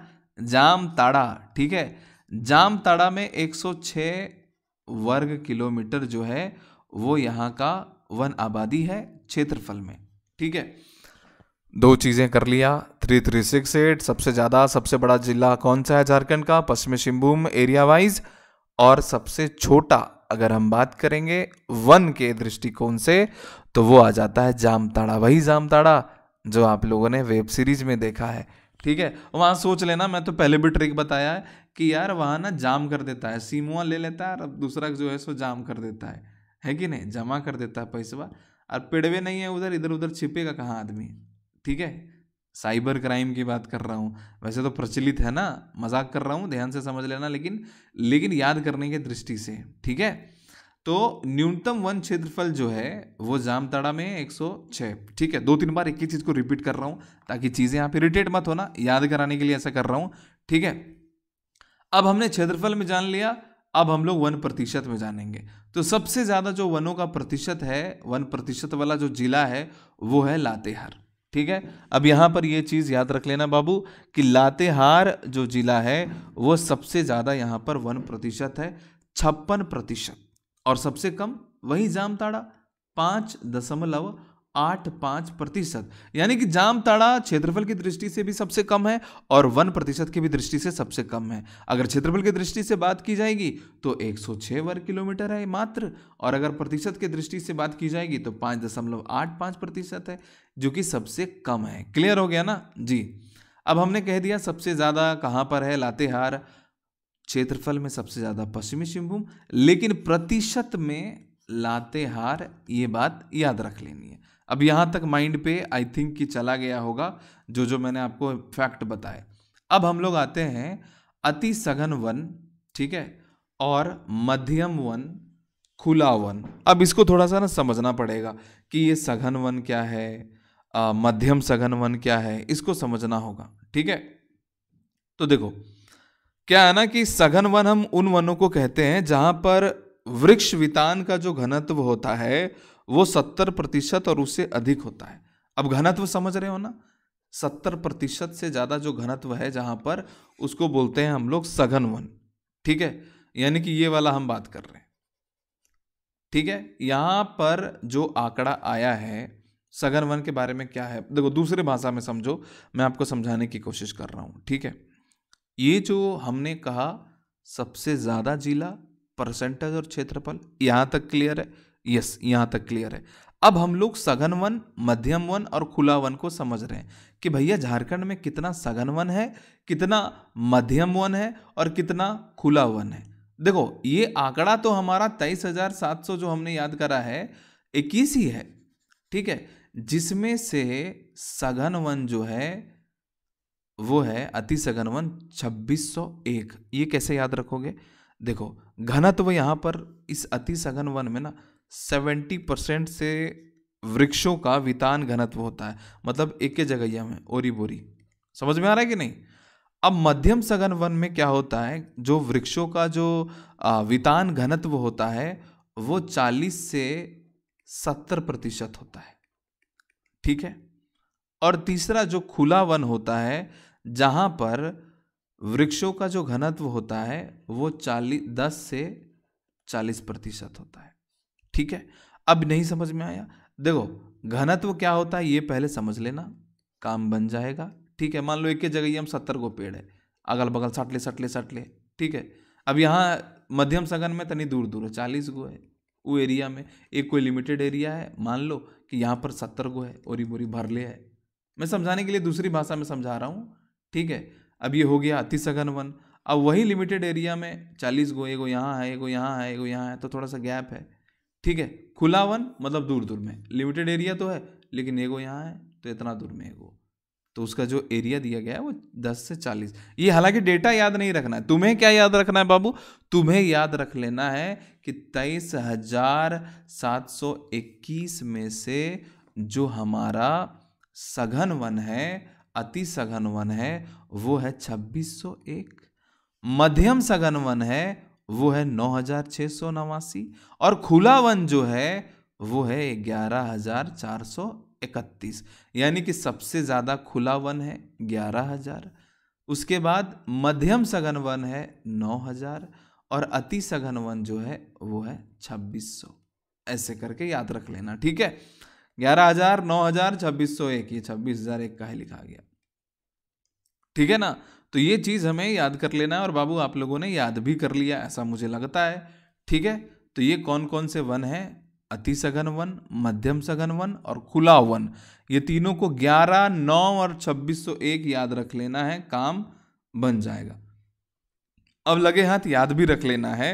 जामताड़ा ठीक है जामताड़ा में 106 वर्ग किलोमीटर जो है वो यहाँ का वन आबादी है क्षेत्रफल में ठीक है दो चीज़ें कर लिया थ्री थ्री सिक्स एट सबसे ज़्यादा सबसे बड़ा जिला कौन सा है झारखंड का पश्चिमी सिंहभूम एरिया वाइज और सबसे छोटा अगर हम बात करेंगे वन के दृष्टिकोण से तो वो आ जाता है जामताड़ा वही जामताड़ा जो आप लोगों ने वेब सीरीज में देखा है ठीक है वहाँ सोच लेना मैं तो पहले भी ट्रिक बताया है कि यार वहाँ ना जाम कर देता है सीमुआ ले लेता है और अब दूसरा जो है सो जाम कर देता है है कि नहीं जमा कर देता है पैसवा और पेड़वे नहीं है उधर इधर उधर छिपेगा कहाँ आदमी ठीक है साइबर क्राइम की बात कर रहा हूँ वैसे तो प्रचलित है ना मजाक कर रहा हूँ ध्यान से समझ लेना लेकिन लेकिन याद करने के दृष्टि से ठीक है तो न्यूनतम वन क्षेत्रफल जो है वो जामताड़ा में 106 ठीक है दो तीन बार एक ही चीज़ को रिपीट कर रहा हूँ ताकि चीज़ें यहाँ पे इरिटेट मत होना याद कराने के लिए ऐसा कर रहा हूँ ठीक है अब हमने क्षेत्रफल में जान लिया अब हम लोग वन प्रतिशत में जानेंगे तो सबसे ज़्यादा जो वनों का प्रतिशत है वन प्रतिशत वाला जो जिला है वो है लातेहार ठीक है अब यहां पर यह चीज़ याद रख लेना बाबू कि लातेहार जो ज़िला है वो सबसे ज़्यादा यहां पर वन प्रतिशत है छप्पन प्रतिशत और सबसे कम वही जामताड़ा पांच दशमलव आठ पाँच प्रतिशत यानी कि जामताड़ा क्षेत्रफल की दृष्टि से भी सबसे कम है और वन प्रतिशत की भी दृष्टि से सबसे कम है अगर क्षेत्रफल की दृष्टि से बात की जाएगी तो 106 वर्ग किलोमीटर है मात्र और अगर प्रतिशत की दृष्टि से बात की जाएगी तो पांच दशमलव आठ पांच प्रतिशत है जो कि सबसे कम है क्लियर हो गया ना जी अब हमने कह दिया सबसे ज़्यादा कहाँ पर है लातेहार क्षेत्रफल में सबसे ज़्यादा पश्चिमी सिंहभूम लेकिन प्रतिशत में लातेहार ये बात याद रख लेनी है अब यहाँ तक माइंड पे आई थिंक कि चला गया होगा जो जो मैंने आपको फैक्ट बताए अब हम लोग आते हैं अति सघन वन ठीक है और मध्यम वन खुला वन अब इसको थोड़ा सा ना समझना पड़ेगा कि ये सघन वन क्या है आ, मध्यम सघन वन क्या है इसको समझना होगा ठीक है तो देखो क्या है ना कि सघन वन हम उन वनों को कहते हैं जहां पर वृक्ष वितान का जो घनत्व होता है वो सत्तर प्रतिशत और उससे अधिक होता है अब घनत्व समझ रहे हो ना सत्तर प्रतिशत से ज़्यादा जो घनत्व है जहां पर उसको बोलते हैं हम लोग सघन वन ठीक है यानी कि ये वाला हम बात कर रहे हैं ठीक है यहां पर जो आंकड़ा आया है सघन वन के बारे में क्या है देखो दूसरे भाषा में समझो मैं आपको समझाने की कोशिश कर रहा हूं ठीक है ये जो हमने कहा सबसे ज़्यादा जिला परसेंटेज और क्षेत्रफल यहां तक क्लियर है यस यहाँ तक क्लियर है अब हम लोग सघन वन मध्यम वन और खुला वन को समझ रहे हैं कि भैया झारखंड में कितना सघन वन है कितना मध्यम वन है और कितना खुला वन है देखो ये आंकड़ा तो हमारा तेईस हजार सात सौ जो हमने याद करा है इक्कीस ही है ठीक है जिसमें से सघन वन जो है वो है अति सघन वन छब्बीस सौ एक ये कैसे याद रखोगे देखो घनत्व यहाँ पर इस अति सघन वन में ना सेवेंटी परसेंट से वृक्षों का वितान घनत्व होता है मतलब एक ही जगह में ओरी बोरी समझ में आ रहा है कि नहीं अब मध्यम सघन वन में क्या होता है जो वृक्षों का जो वितान घनत्व होता है वो चालीस से सत्तर प्रतिशत होता है ठीक है और तीसरा जो खुला वन होता है जहां पर वृक्षों का जो घनत्व होता है वो चालीस दस से चालीस प्रतिशत होता है ठीक है अब नहीं समझ में आया देखो घनत्व क्या होता है ये पहले समझ लेना काम बन जाएगा ठीक है मान लो एक के जगह ये हम सत्तर को पेड़ है अगल बगल सट ले सट ले सट ले ठीक है अब यहाँ मध्यम सघन में तनी दूर दूर है चालीस गो है वो एरिया में एक कोई लिमिटेड एरिया है मान लो कि यहाँ पर सत्तर गो है और बोरी भर ले है मैं समझाने के लिए दूसरी भाषा में समझा रहा हूँ ठीक है अब ये हो गया अति सघन वन अब वही लिमिटेड एरिया में चालीस गो एगो यहाँ है एगो यहाँ है एगो यहाँ है तो थोड़ा सा गैप है ठीक है खुला वन मतलब दूर दूर में लिमिटेड एरिया तो है लेकिन एगो यहाँ है तो इतना दूर में एगो तो उसका जो एरिया दिया गया है वो 10 से 40 ये हालांकि डेटा याद नहीं रखना है तुम्हें क्या याद रखना है बाबू तुम्हें याद रख लेना है कि तेईस हजार सात सौ इक्कीस में से जो हमारा सघन वन है अति सघन वन है वो है छब्बीस सौ एक मध्यम सघन वन है वो है नौ हजार छः सौ नवासी और खुला वन जो है वो है ग्यारह हजार चार सौ इकतीस यानी कि सबसे ज़्यादा खुला वन है ग्यारह हजार उसके बाद मध्यम सघन वन है नौ हजार और अति सघन वन जो है वो है छब्बीस सौ ऐसे करके याद रख लेना ठीक है ग्यारह हजार नौ हजार छब्बीस सौ एक ये छब्बीस हजार एक का ही लिखा गया ठीक है ना तो ये चीज़ हमें याद कर लेना है और बाबू आप लोगों ने याद भी कर लिया ऐसा मुझे लगता है ठीक है तो ये कौन कौन से वन हैं अति सघन वन मध्यम सघन वन और खुला वन ये तीनों को 11, 9 और 2601 याद रख लेना है काम बन जाएगा अब लगे हाथ याद भी रख लेना है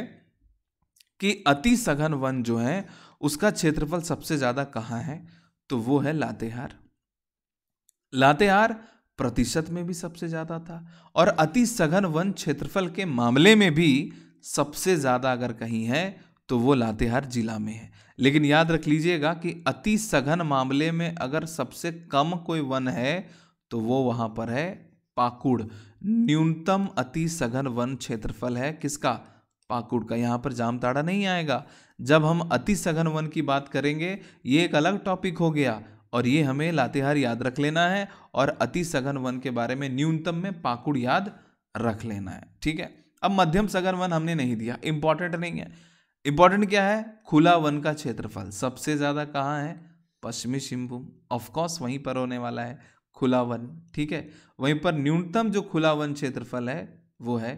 कि अति सघन वन जो है उसका क्षेत्रफल सबसे ज़्यादा कहाँ है तो वो है लातेहार लातेहार प्रतिशत में भी सबसे ज़्यादा था और अति सघन वन क्षेत्रफल के मामले में भी सबसे ज़्यादा अगर कहीं है तो वो लातेहार जिला में है लेकिन याद रख लीजिएगा कि अति सघन मामले में अगर सबसे कम कोई वन है तो वो वहां पर है पाकुड़ न्यूनतम अति सघन वन क्षेत्रफल है किसका पाकुड़ का यहाँ पर जामताड़ा नहीं आएगा जब हम अति सघन वन की बात करेंगे ये एक अलग टॉपिक हो गया और ये हमें लातेहार याद रख लेना है और अति सघन वन के बारे में न्यूनतम में पाकुड़ याद रख लेना है ठीक है अब मध्यम सघन वन हमने नहीं दिया इंपॉर्टेंट नहीं है इंपॉर्टेंट क्या है खुला वन का क्षेत्रफल सबसे ज़्यादा कहाँ है पश्चिमी सिंहभूम ऑफकोर्स वहीं पर होने वाला है खुला वन ठीक है वहीं पर न्यूनतम जो खुला वन क्षेत्रफल है वो है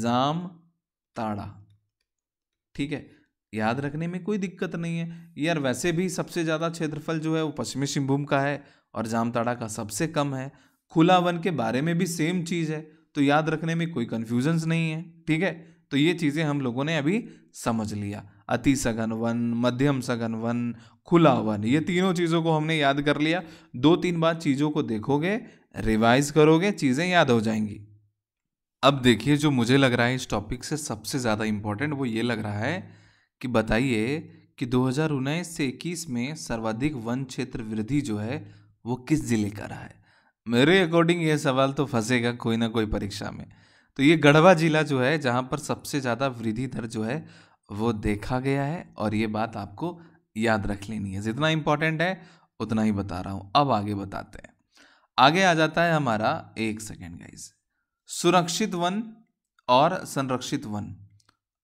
जाम ताड़ा ठीक है याद रखने में कोई दिक्कत नहीं है यार वैसे भी सबसे ज़्यादा क्षेत्रफल जो है वो पश्चिमी सिंहभूम का है और जामताड़ा का सबसे कम है खुला वन के बारे में भी सेम चीज़ है तो याद रखने में कोई कन्फ्यूजन्स नहीं है ठीक है तो ये चीज़ें हम लोगों ने अभी समझ लिया अति सघन वन मध्यम सघन वन खुला वन ये तीनों चीज़ों को हमने याद कर लिया दो तीन बार चीज़ों को देखोगे रिवाइज करोगे चीज़ें याद हो जाएंगी अब देखिए जो मुझे लग रहा है इस टॉपिक से सबसे ज़्यादा इम्पोर्टेंट वो ये लग रहा है कि बताइए कि दो से 21 में सर्वाधिक वन क्षेत्र वृद्धि जो है वो किस ज़िले का रहा है मेरे अकॉर्डिंग ये सवाल तो फंसेगा कोई ना कोई परीक्षा में तो ये गढ़वा जिला जो है जहाँ पर सबसे ज़्यादा वृद्धि दर जो है वो देखा गया है और ये बात आपको याद रख लेनी है जितना इम्पोर्टेंट है उतना ही बता रहा हूँ अब आगे बताते हैं आगे आ जाता है हमारा एक सेकेंड गाइज सुरक्षित वन और संरक्षित वन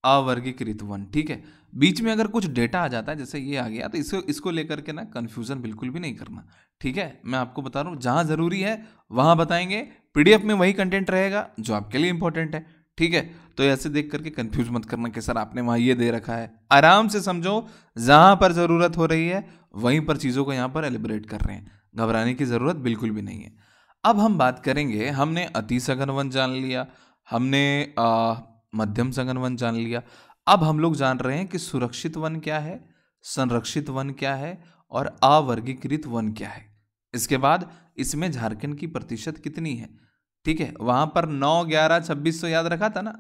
अवर्गीकृत वन ठीक है बीच में अगर कुछ डेटा आ जाता है जैसे ये आ गया तो इसको इसको लेकर के ना कन्फ्यूज़न बिल्कुल भी नहीं करना ठीक है मैं आपको बता रहा हूँ जहाँ ज़रूरी है वहाँ बताएंगे पीडीएफ में वही कंटेंट रहेगा जो आपके लिए इंपॉर्टेंट है ठीक है तो ऐसे देख करके कंफ्यूज मत करना कि सर आपने वहाँ ये दे रखा है आराम से समझो जहाँ पर ज़रूरत हो रही है वहीं पर चीज़ों को यहाँ पर एलिब्रेट कर रहे हैं घबराने की ज़रूरत बिल्कुल भी नहीं है अब हम बात करेंगे हमने अति सघन वन जान लिया हमने मध्यम सघन वन जान लिया अब हम लोग जान रहे हैं कि सुरक्षित वन क्या है संरक्षित वन क्या है और अवर्गीकृत वन क्या है इसके बाद इसमें झारखंड की प्रतिशत कितनी है ठीक है वहां पर नौ ग्यारह छब्बीस सौ याद रखा था ना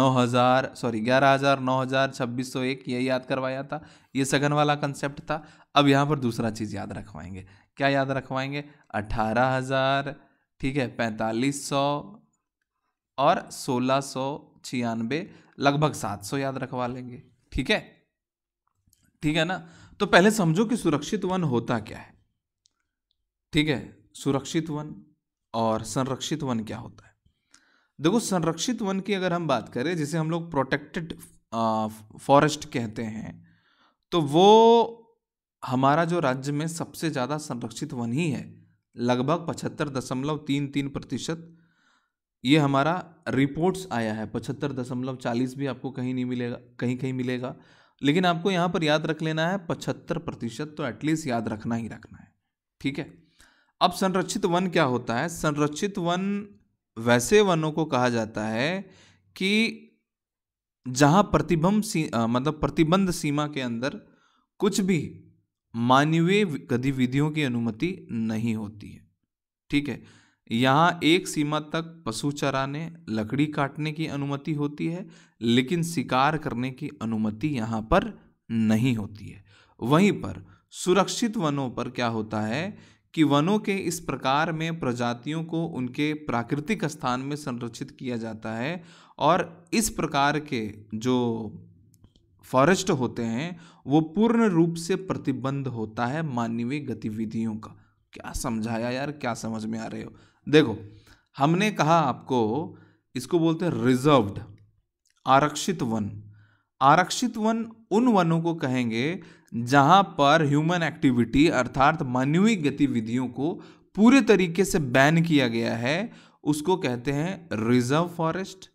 नौ हज़ार सॉरी ग्यारह हज़ार नौ हज़ार छब्बीस सौ एक ये याद करवाया था ये सघन वाला कंसेप्ट था अब यहाँ पर दूसरा चीज़ याद रखवाएंगे क्या याद रखवाएंगे अठारह हज़ार ठीक है पैंतालीस सौ और सोलह सौ छियानबे लगभग सात सौ याद रखवा लेंगे ठीक है ठीक है ना तो पहले समझो कि सुरक्षित वन होता क्या है ठीक है सुरक्षित वन और संरक्षित वन क्या होता है देखो संरक्षित वन की अगर हम बात करें जिसे हम लोग प्रोटेक्टेड फॉरेस्ट कहते हैं तो वो हमारा जो राज्य में सबसे ज़्यादा संरक्षित वन ही है लगभग पचहत्तर दशमलव तीन तीन प्रतिशत ये हमारा रिपोर्ट्स आया है पचहत्तर दशमलव चालीस भी आपको कहीं नहीं मिलेगा कहीं कहीं मिलेगा लेकिन आपको यहाँ पर याद रख लेना है पचहत्तर प्रतिशत तो एटलीस्ट याद रखना ही रखना है ठीक है अब संरक्षित वन क्या होता है संरक्षित वन वैसे वनों को कहा जाता है कि जहाँ प्रतिबंध सी, आ, मतलब प्रतिबंध सीमा के अंदर कुछ भी मानवीय गतिविधियों की अनुमति नहीं होती है ठीक है यहाँ एक सीमा तक पशु चराने लकड़ी काटने की अनुमति होती है लेकिन शिकार करने की अनुमति यहाँ पर नहीं होती है वहीं पर सुरक्षित वनों पर क्या होता है कि वनों के इस प्रकार में प्रजातियों को उनके प्राकृतिक स्थान में संरक्षित किया जाता है और इस प्रकार के जो फॉरेस्ट होते हैं वो पूर्ण रूप से प्रतिबंध होता है मानवीय गतिविधियों का क्या समझाया यार क्या समझ में आ रहे हो देखो हमने कहा आपको इसको बोलते हैं रिजर्व्ड आरक्षित वन आरक्षित वन उन वनों को कहेंगे जहाँ पर ह्यूमन एक्टिविटी अर्थात मानवीय गतिविधियों को पूरे तरीके से बैन किया गया है उसको कहते हैं रिजर्व फॉरेस्ट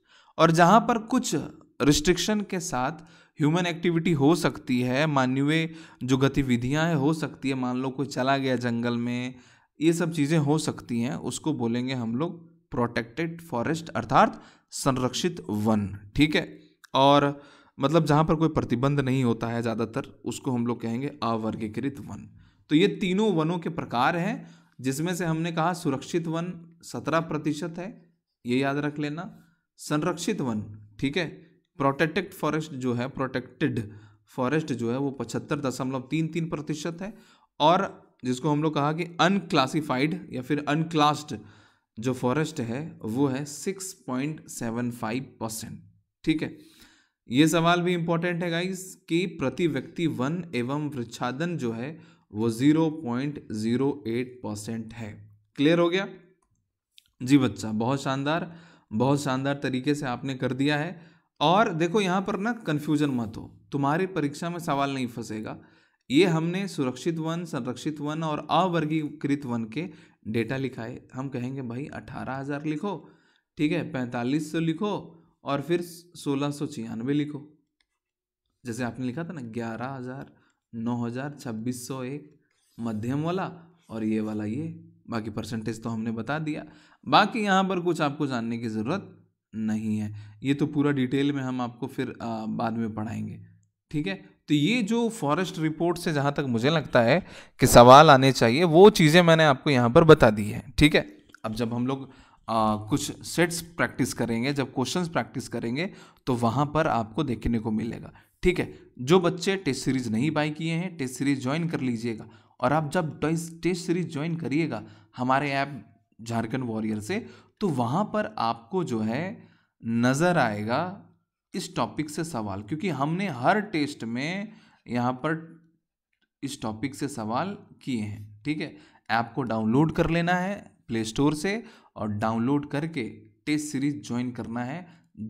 और जहाँ पर कुछ रिस्ट्रिक्शन के साथ ह्यूमन एक्टिविटी हो सकती है मानवीय जो गतिविधियाँ हैं हो सकती है मान लो कोई चला गया जंगल में ये सब चीज़ें हो सकती हैं उसको बोलेंगे हम लोग प्रोटेक्टेड फॉरेस्ट अर्थात संरक्षित वन ठीक है और मतलब जहाँ पर कोई प्रतिबंध नहीं होता है ज़्यादातर उसको हम लोग कहेंगे अवर्गीकृत वन तो ये तीनों वनों के प्रकार हैं जिसमें से हमने कहा सुरक्षित वन सत्रह प्रतिशत है ये याद रख लेना संरक्षित वन ठीक है प्रोटेक्टेड फॉरेस्ट जो है प्रोटेक्टेड फॉरेस्ट जो है वो पचहत्तर दशमलव तीन तीन प्रतिशत है और जिसको हम लोग कहा कि अनक्लासिफाइड या फिर अनक्लास्ड जो फॉरेस्ट है वो है six point seven five percent ठीक है ये सवाल भी इम्पोर्टेंट है गाइस कि प्रति व्यक्ति वन एवं वृक्षादन जो है वो zero point zero eight percent है क्लियर हो गया जी बच्चा बहुत शानदार बहुत शानदार तरीके से आपने कर दिया है और देखो यहाँ पर ना कन्फ्यूजन मत हो तुम्हारी परीक्षा में सवाल नहीं फंसेगा ये हमने सुरक्षित वन संरक्षित वन और अवर्गीकृत वन के डेटा लिखा है हम कहेंगे भाई अठारह हज़ार लिखो ठीक है पैंतालीस सौ लिखो और फिर सोलह सौ छियानवे लिखो जैसे आपने लिखा था ना ग्यारह हज़ार नौ हज़ार छब्बीस सौ एक मध्यम वाला और ये वाला ये बाकी परसेंटेज तो हमने बता दिया बाकी यहाँ पर कुछ आपको जानने की ज़रूरत नहीं है ये तो पूरा डिटेल में हम आपको फिर आ, बाद में पढ़ाएंगे ठीक है तो ये जो फॉरेस्ट रिपोर्ट से जहाँ तक मुझे लगता है कि सवाल आने चाहिए वो चीज़ें मैंने आपको यहाँ पर बता दी है ठीक है अब जब हम लोग आ, कुछ सेट्स प्रैक्टिस करेंगे जब क्वेश्चंस प्रैक्टिस करेंगे तो वहाँ पर आपको देखने को मिलेगा ठीक है जो बच्चे टेस्ट सीरीज नहीं बाई किए हैं टेस्ट सीरीज ज्वाइन कर लीजिएगा और आप जब टेस्ट सीरीज ज्वाइन करिएगा हमारे ऐप झारखंड वॉरियर से तो वहाँ पर आपको जो है नज़र आएगा इस टॉपिक से सवाल क्योंकि हमने हर टेस्ट में यहाँ पर इस टॉपिक से सवाल किए हैं ठीक है ऐप को डाउनलोड कर लेना है प्ले स्टोर से और डाउनलोड करके टेस्ट सीरीज ज्वाइन करना है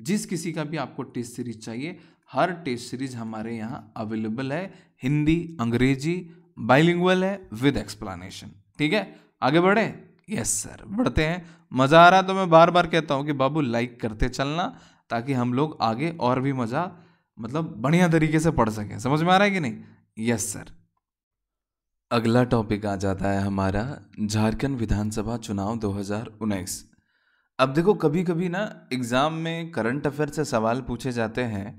जिस किसी का भी आपको टेस्ट सीरीज चाहिए हर टेस्ट सीरीज हमारे यहाँ अवेलेबल है हिंदी अंग्रेजी बाइलिंगुअल है विद एक्सप्लानेशन ठीक है आगे बढ़े यस सर बढ़ते हैं मज़ा आ रहा तो मैं बार बार कहता हूँ कि बाबू लाइक करते चलना ताकि हम लोग आगे और भी मज़ा मतलब बढ़िया तरीके से पढ़ सकें समझ में आ रहा है कि नहीं यस सर अगला टॉपिक आ जाता है हमारा झारखंड विधानसभा चुनाव 2019 अब देखो कभी कभी ना एग्ज़ाम में करंट अफेयर से सवाल पूछे जाते हैं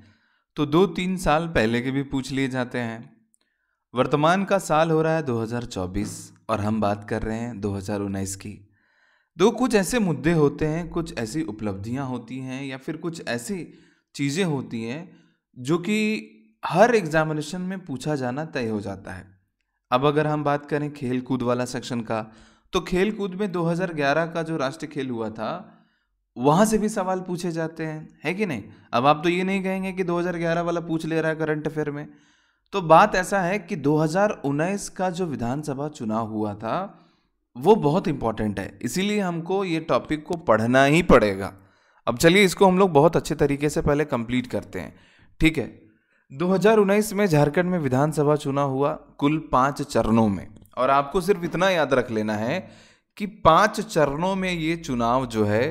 तो दो तीन साल पहले के भी पूछ लिए जाते हैं वर्तमान का साल हो रहा है 2024 और हम बात कर रहे हैं 2019 की तो कुछ ऐसे मुद्दे होते हैं कुछ ऐसी उपलब्धियाँ होती हैं या फिर कुछ ऐसी चीज़ें होती हैं जो कि हर एग्जामिनेशन में पूछा जाना तय हो जाता है अब अगर हम बात करें खेल कूद वाला सेक्शन का तो खेल कूद में 2011 का जो राष्ट्रीय खेल हुआ था वहाँ से भी सवाल पूछे जाते हैं है कि नहीं अब आप तो ये नहीं कहेंगे कि 2011 वाला पूछ ले रहा है करंट अफेयर में तो बात ऐसा है कि 2019 का जो विधानसभा चुनाव हुआ था वो बहुत इम्पॉर्टेंट है इसीलिए हमको ये टॉपिक को पढ़ना ही पड़ेगा अब चलिए इसको हम लोग बहुत अच्छे तरीके से पहले कंप्लीट करते हैं ठीक है 2019 में झारखंड में विधानसभा चुनाव हुआ कुल पाँच चरणों में और आपको सिर्फ इतना याद रख लेना है कि पाँच चरणों में ये चुनाव जो है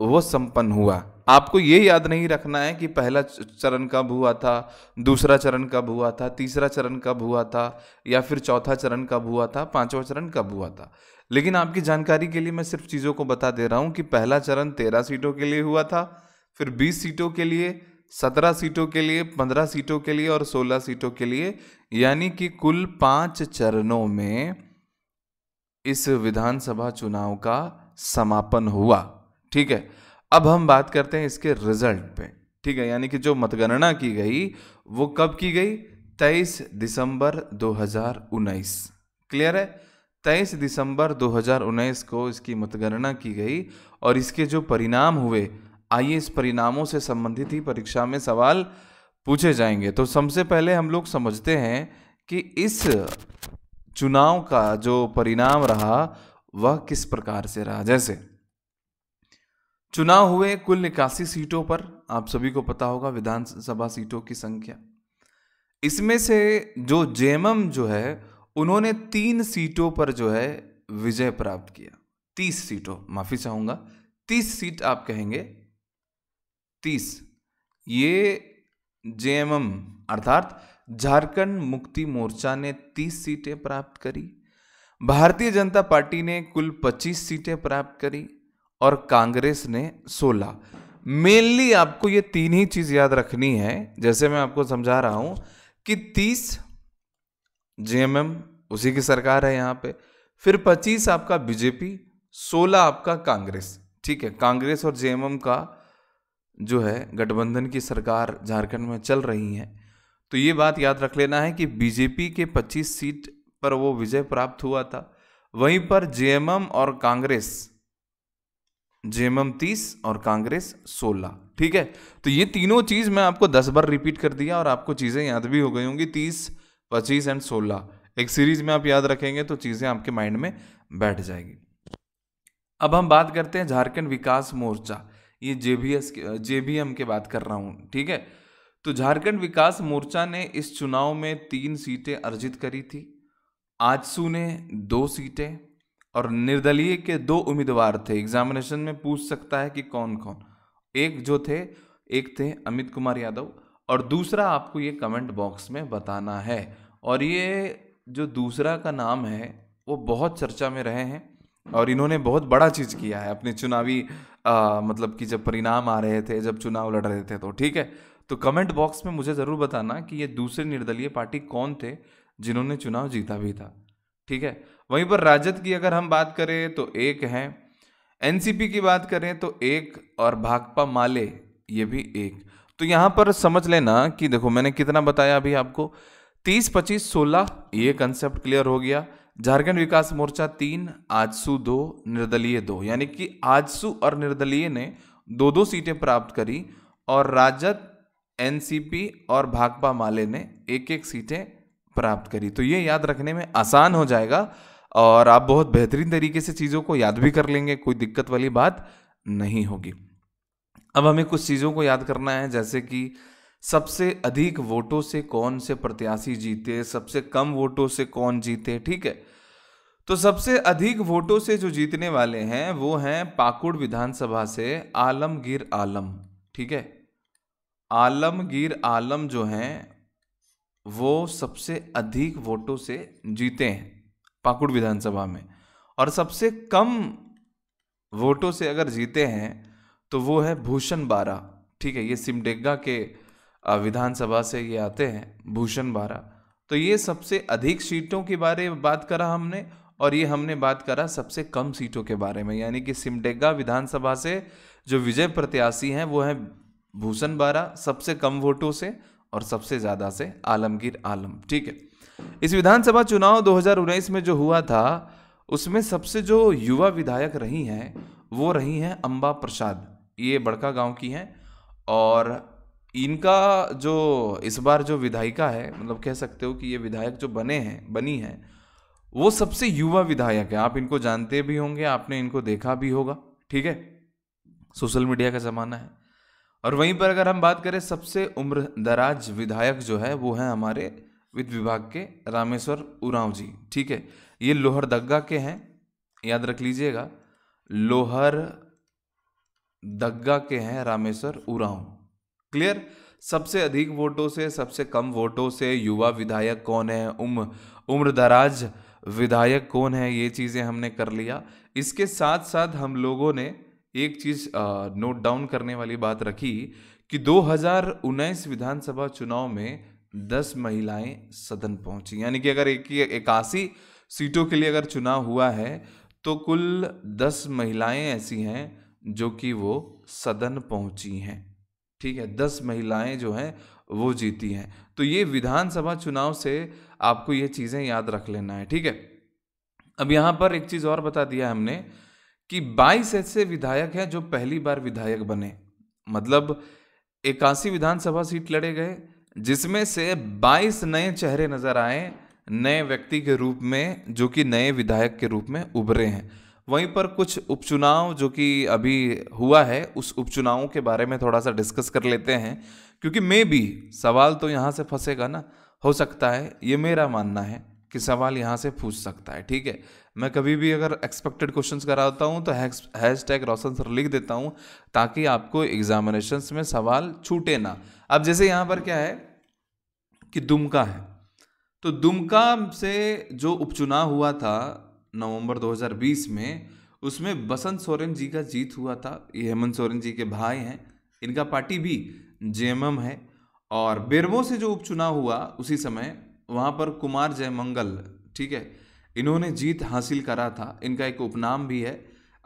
वो संपन्न हुआ आपको ये याद नहीं रखना है कि पहला चरण कब हुआ था दूसरा चरण कब हुआ था तीसरा चरण कब हुआ था या फिर चौथा चरण कब हुआ था पांचवा चरण कब हुआ था लेकिन आपकी जानकारी के लिए मैं सिर्फ चीज़ों को बता दे रहा हूँ कि पहला चरण तेरह सीटों के लिए हुआ था फिर बीस सीटों के लिए सत्रह सीटों के लिए पंद्रह सीटों के लिए और सोलह सीटों के लिए यानी कि कुल पाँच चरणों में इस विधानसभा चुनाव का समापन हुआ ठीक है अब हम बात करते हैं इसके रिजल्ट पे ठीक है यानी कि जो मतगणना की गई वो कब की गई 23 दिसंबर 2019 क्लियर है तेईस दिसंबर 2019 को इसकी मतगणना की गई और इसके जो परिणाम हुए आइए इस परिणामों से संबंधित ही परीक्षा में सवाल पूछे जाएंगे तो सबसे पहले हम लोग समझते हैं कि इस चुनाव का जो परिणाम रहा वह किस प्रकार से रहा जैसे चुनाव हुए कुल निकासी सीटों पर आप सभी को पता होगा विधानसभा सीटों की संख्या इसमें से जो जेएमएम जो है उन्होंने तीन सीटों पर जो है विजय प्राप्त किया तीस सीटों माफी चाहूंगा तीस सीट आप कहेंगे तीस ये जेएमएम अर्थात झारखंड मुक्ति मोर्चा ने तीस सीटें प्राप्त करी भारतीय जनता पार्टी ने कुल पच्चीस सीटें प्राप्त करी और कांग्रेस ने सोलह मेनली आपको ये तीन ही चीज़ याद रखनी है जैसे मैं आपको समझा रहा हूँ कि तीस जीएमएम उसी की सरकार है यहाँ पे फिर 25 आपका बीजेपी 16 आपका कांग्रेस ठीक है कांग्रेस और जेएमएम का जो है गठबंधन की सरकार झारखंड में चल रही है तो ये बात याद रख लेना है कि बीजेपी के 25 सीट पर वो विजय प्राप्त हुआ था वहीं पर जेएमएम और कांग्रेस जेएमएम 30 और कांग्रेस 16 ठीक है तो ये तीनों चीज़ मैं आपको 10 बार रिपीट कर दिया और आपको चीज़ें याद भी हो गई होंगी 30 पच्चीस एंड सोलह एक सीरीज में आप याद रखेंगे तो चीज़ें आपके माइंड में बैठ जाएगी अब हम बात करते हैं झारखंड विकास मोर्चा ये जेबीएस बी एस के बात कर रहा हूं ठीक है तो झारखंड विकास मोर्चा ने इस चुनाव में तीन सीटें अर्जित करी थी आजसू ने दो सीटें और निर्दलीय के दो उम्मीदवार थे एग्जामिनेशन में पूछ सकता है कि कौन कौन एक जो थे एक थे अमित कुमार यादव और दूसरा आपको ये कमेंट बॉक्स में बताना है और ये जो दूसरा का नाम है वो बहुत चर्चा में रहे हैं और इन्होंने बहुत बड़ा चीज़ किया है अपने चुनावी आ, मतलब कि जब परिणाम आ रहे थे जब चुनाव लड़ रहे थे तो ठीक है तो कमेंट बॉक्स में मुझे ज़रूर बताना कि ये दूसरे निर्दलीय पार्टी कौन थे जिन्होंने चुनाव जीता भी था ठीक है वहीं पर राजद की अगर हम बात करें तो एक हैं एनसीपी की बात करें तो एक और भाकपा माले ये भी एक तो यहाँ पर समझ लेना कि देखो मैंने कितना बताया अभी आपको तीस पच्चीस सोलह ये कंसेप्ट क्लियर हो गया झारखंड विकास मोर्चा तीन आजसू दो निर्दलीय दो यानी कि आजसू और निर्दलीय ने दो दो सीटें प्राप्त करी और राजद एनसीपी और भाकपा माले ने एक एक सीटें प्राप्त करी तो ये याद रखने में आसान हो जाएगा और आप बहुत बेहतरीन तरीके से चीज़ों को याद भी कर लेंगे कोई दिक्कत वाली बात नहीं होगी अब हमें कुछ चीज़ों को याद करना है जैसे कि सबसे अधिक वोटों से कौन से प्रत्याशी जीते सबसे कम वोटों से कौन जीते ठीक है तो सबसे अधिक वोटों से जो जीतने वाले हैं वो हैं पाकुड़ विधानसभा से आलमगीर आलम ठीक है आलमगीर आलम जो हैं वो सबसे अधिक वोटों से जीते हैं पाकुड़ विधानसभा में और सबसे कम वोटों से अगर जीते हैं तो वो है भूषण बारा ठीक है ये सिमडेगा के विधानसभा से ये आते हैं भूषण बारा तो ये सबसे अधिक सीटों के बारे में बात करा हमने और ये हमने बात करा सबसे कम सीटों के बारे में यानी कि सिमडेगा विधानसभा से जो विजय प्रत्याशी हैं वो हैं भूषण बारा सबसे कम वोटों से और सबसे ज़्यादा से आलमगीर आलम ठीक है इस विधानसभा चुनाव 2019 में जो हुआ था उसमें सबसे जो युवा विधायक रही हैं वो रही हैं अम्बा प्रसाद ये बड़का गांव की हैं और इनका जो इस बार जो विधायिका है मतलब कह सकते हो कि ये विधायक जो बने हैं बनी हैं वो सबसे युवा विधायक है आप इनको जानते भी होंगे आपने इनको देखा भी होगा ठीक है सोशल मीडिया का ज़माना है और वहीं पर अगर हम बात करें सबसे उम्र दराज विधायक जो है वो है हमारे वित्त विभाग के रामेश्वर उरांव जी ठीक है ये लोहरदग्गा के हैं याद रख लीजिएगा लोहर दग्गा के हैं रामेश्वर उरांव क्लियर सबसे अधिक वोटों से सबसे कम वोटों से युवा विधायक कौन है उम्र उम्रदराज विधायक कौन है ये चीज़ें हमने कर लिया इसके साथ साथ हम लोगों ने एक चीज़ नोट डाउन करने वाली बात रखी कि दो विधानसभा चुनाव में दस महिलाएं सदन पहुंची यानी कि अगर एक इक्यासी सीटों के लिए अगर चुनाव हुआ है तो कुल दस महिलाएं ऐसी हैं जो कि वो सदन पहुंची हैं ठीक है दस महिलाएं जो हैं वो जीती हैं तो ये विधानसभा चुनाव से आपको ये चीज़ें याद रख लेना है ठीक है अब यहाँ पर एक चीज़ और बता दिया हमने कि 22 ऐसे विधायक हैं जो पहली बार विधायक बने मतलब इक्यासी विधानसभा सीट लड़े गए जिसमें से 22 नए चेहरे नज़र आए नए व्यक्ति के रूप में जो कि नए विधायक के रूप में उभरे हैं वहीं पर कुछ उपचुनाव जो कि अभी हुआ है उस उपचुनावों के बारे में थोड़ा सा डिस्कस कर लेते हैं क्योंकि मे भी सवाल तो यहाँ से फंसेगा ना हो सकता है ये मेरा मानना है कि सवाल यहाँ से पूछ सकता है ठीक है मैं कभी भी अगर एक्सपेक्टेड क्वेश्चंस कराता हूँ तो हैश टैग रोशन सर लिख देता हूँ ताकि आपको एग्जामिनेशन में सवाल छूटे ना अब जैसे यहाँ पर क्या है कि दुमका है तो दुमका से जो उपचुनाव हुआ था नवंबर 2020 में उसमें बसंत सोरेन जी का जीत हुआ था ये हेमंत सोरेन जी के भाई हैं इनका पार्टी भी जे है और बेरमो से जो उपचुनाव हुआ उसी समय वहाँ पर कुमार जयमंगल ठीक है इन्होंने जीत हासिल करा था इनका एक उपनाम भी है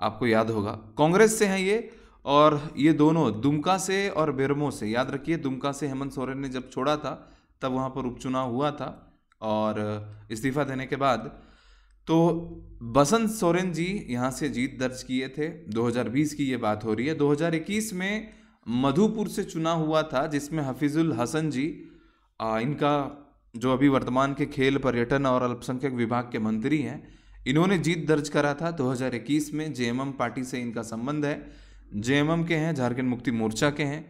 आपको याद होगा कांग्रेस से हैं ये और ये दोनों दुमका से और बेरमो से याद रखिए दुमका से हेमंत सोरेन ने जब छोड़ा था तब वहाँ पर उपचुनाव हुआ था और इस्तीफा देने के बाद तो बसंत सोरेन जी यहाँ से जीत दर्ज किए थे 2020 की ये बात हो रही है 2021 में मधुपुर से चुना हुआ था जिसमें हफीज़ुल हसन जी आ, इनका जो अभी वर्तमान के खेल पर्यटन और अल्पसंख्यक विभाग के मंत्री हैं इन्होंने जीत दर्ज करा था 2021 में जे पार्टी से इनका संबंध है जे के हैं झारखंड मुक्ति मोर्चा के हैं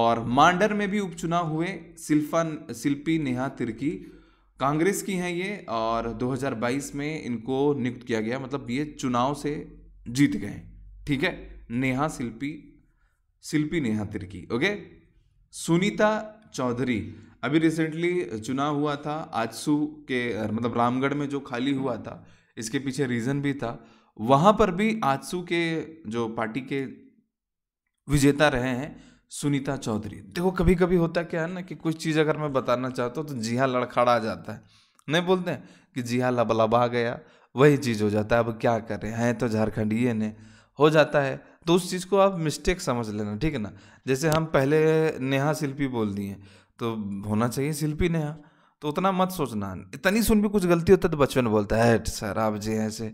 और मांडर में भी उपचुनाव हुए शिल्पा शिल्पी नेहा तिर्की कांग्रेस की हैं ये और 2022 में इनको नियुक्त किया गया मतलब ये चुनाव से जीत गए ठीक है नेहा शिल्पी शिल्पी नेहा तिर्की ओके सुनीता चौधरी अभी रिसेंटली चुनाव हुआ था आजसू के मतलब रामगढ़ में जो खाली हुआ था इसके पीछे रीज़न भी था वहाँ पर भी आजसू के जो पार्टी के विजेता रहे हैं सुनीता चौधरी देखो कभी कभी होता क्या है ना कि कुछ चीज़ अगर मैं बताना चाहता हूँ तो जिया लड़खड़ा जाता है नहीं बोलते हैं कि जिया लबलबा गया वही चीज़ हो जाता है अब क्या करें हैं तो झारखंड ये ने हो जाता है तो उस चीज़ को आप मिस्टेक समझ लेना ठीक है ना जैसे हम पहले नेहा शिल्पी बोल दिए तो होना चाहिए शिल्पी नेहा तो उतना मत सोचना इतनी सुन भी कुछ गलती होता है तो बचपन बोलता है सर आप जी ऐसे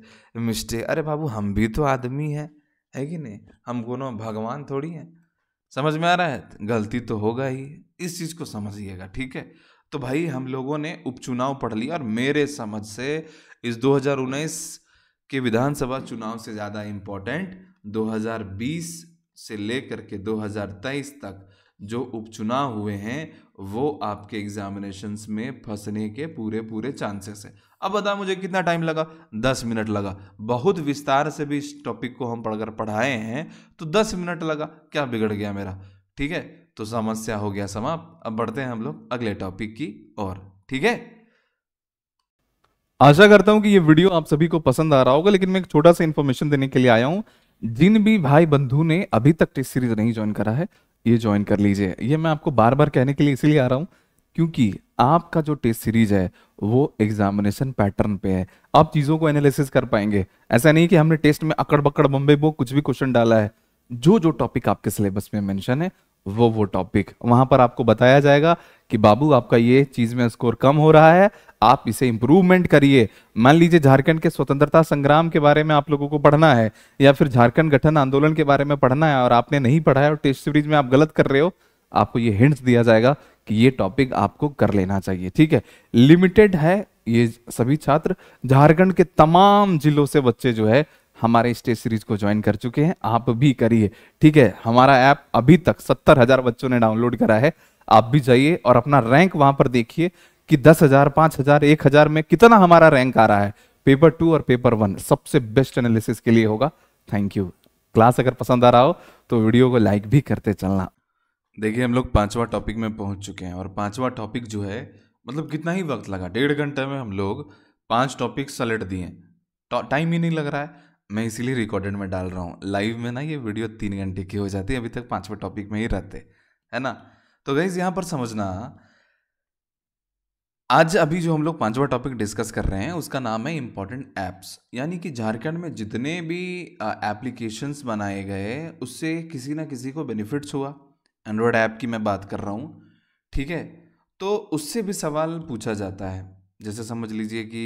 मिस्टेक अरे बाबू हम भी तो आदमी हैं है कि नहीं हम कोनो भगवान थोड़ी हैं समझ में आ रहा है गलती तो होगा ही इस चीज़ को समझिएगा ठीक है तो भाई हम लोगों ने उपचुनाव पढ़ लिया और मेरे समझ से इस 2019 के विधानसभा चुनाव से ज़्यादा इम्पोर्टेंट 2020 से लेकर के 2023 तक जो उपचुनाव हुए हैं वो आपके एग्जामिनेशंस में फंसने के पूरे पूरे चांसेस हैं अब बताओ मुझे कितना टाइम लगा दस मिनट लगा बहुत विस्तार से भी इस टॉपिक को हम पढ़कर पढ़ाए हैं तो दस मिनट लगा क्या बिगड़ गया मेरा ठीक है तो समस्या हो गया समाप्त अब बढ़ते हैं हम लोग अगले टॉपिक की ओर ठीक है आशा करता हूं कि ये वीडियो आप सभी को पसंद आ रहा होगा लेकिन मैं एक छोटा सा इन्फॉर्मेशन देने के लिए आया हूं जिन भी भाई बंधु ने अभी तक टेस्ट सीरीज नहीं ज्वाइन करा है ये ज्वाइन कर लीजिए ये मैं आपको बार बार कहने के लिए इसीलिए आ रहा हूं क्योंकि आपका जो टेस्ट सीरीज है वो एग्जामिनेशन पैटर्न पे है आप चीज़ों को एनालिसिस कर पाएंगे ऐसा नहीं कि हमने टेस्ट में अकड़ बकड़ बम्बे वो कुछ भी क्वेश्चन डाला है जो जो टॉपिक आपके सिलेबस में मेंशन है वो वो टॉपिक वहां पर आपको बताया जाएगा कि बाबू आपका ये चीज में स्कोर कम हो रहा है आप इसे इंप्रूवमेंट करिए मान लीजिए झारखंड के स्वतंत्रता संग्राम के बारे में आप लोगों को पढ़ना है या फिर झारखंड गठन आंदोलन के बारे में पढ़ना है और आपने नहीं पढ़ा है और टेस्ट सीरीज में आप गलत कर रहे हो आपको ये हिंट्स दिया जाएगा कि ये टॉपिक आपको कर लेना चाहिए ठीक है लिमिटेड है ये सभी छात्र झारखंड के तमाम जिलों से बच्चे जो है हमारे स्टेज सीरीज को ज्वाइन कर चुके हैं आप भी करिए ठीक है हमारा ऐप अभी तक सत्तर हजार बच्चों ने डाउनलोड करा है आप भी जाइए और अपना रैंक वहां पर देखिए कि दस हजार पांच हजार एक हजार में कितना हमारा रैंक आ रहा है पेपर टू और पेपर वन सबसे बेस्ट एनालिसिस के लिए होगा थैंक यू क्लास अगर पसंद आ रहा हो तो वीडियो को लाइक भी करते चलना देखिए हम लोग पांचवा टॉपिक में पहुंच चुके हैं और पांचवा टॉपिक जो है मतलब कितना ही वक्त लगा डेढ़ घंटे में हम लोग पांच टॉपिक सलेट दिए टाइम तो ही नहीं लग रहा है मैं इसीलिए रिकॉर्डेड में डाल रहा हूँ लाइव में ना ये वीडियो तीन घंटे की हो जाती है अभी तक पांचवें टॉपिक में ही रहते है ना तो गईज यहाँ पर समझना आज अभी जो हम लोग पांचवा टॉपिक डिस्कस कर रहे हैं उसका नाम है इम्पॉर्टेंट ऐप्स यानी कि झारखंड में जितने भी एप्लीकेशंस बनाए गए उससे किसी ना किसी को बेनिफिट्स हुआ एंड्रॉयड ऐप की मैं बात कर रहा हूँ ठीक है तो उससे भी सवाल पूछा जाता है जैसे समझ लीजिए कि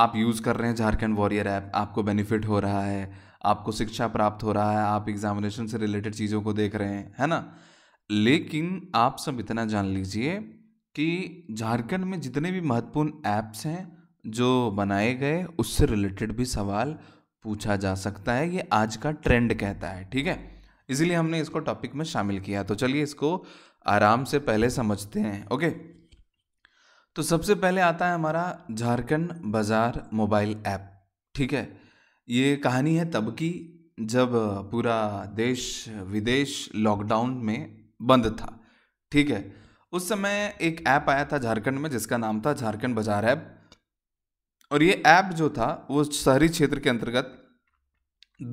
आप यूज़ कर रहे हैं झारखंड वॉरियर ऐप आपको बेनिफिट हो रहा है आपको शिक्षा प्राप्त हो रहा है आप एग्जामिनेशन से रिलेटेड चीज़ों को देख रहे हैं है ना लेकिन आप सब इतना जान लीजिए कि झारखंड में जितने भी महत्वपूर्ण ऐप्स हैं जो बनाए गए उससे रिलेटेड भी सवाल पूछा जा सकता है ये आज का ट्रेंड कहता है ठीक है इसीलिए हमने इसको टॉपिक में शामिल किया तो चलिए इसको आराम से पहले समझते हैं ओके तो सबसे पहले आता है हमारा झारखंड बाज़ार मोबाइल ऐप ठीक है ये कहानी है तब की जब पूरा देश विदेश लॉकडाउन में बंद था ठीक है उस समय एक ऐप आया था झारखंड में जिसका नाम था झारखंड बाजार ऐप और ये ऐप जो था वो शहरी क्षेत्र के अंतर्गत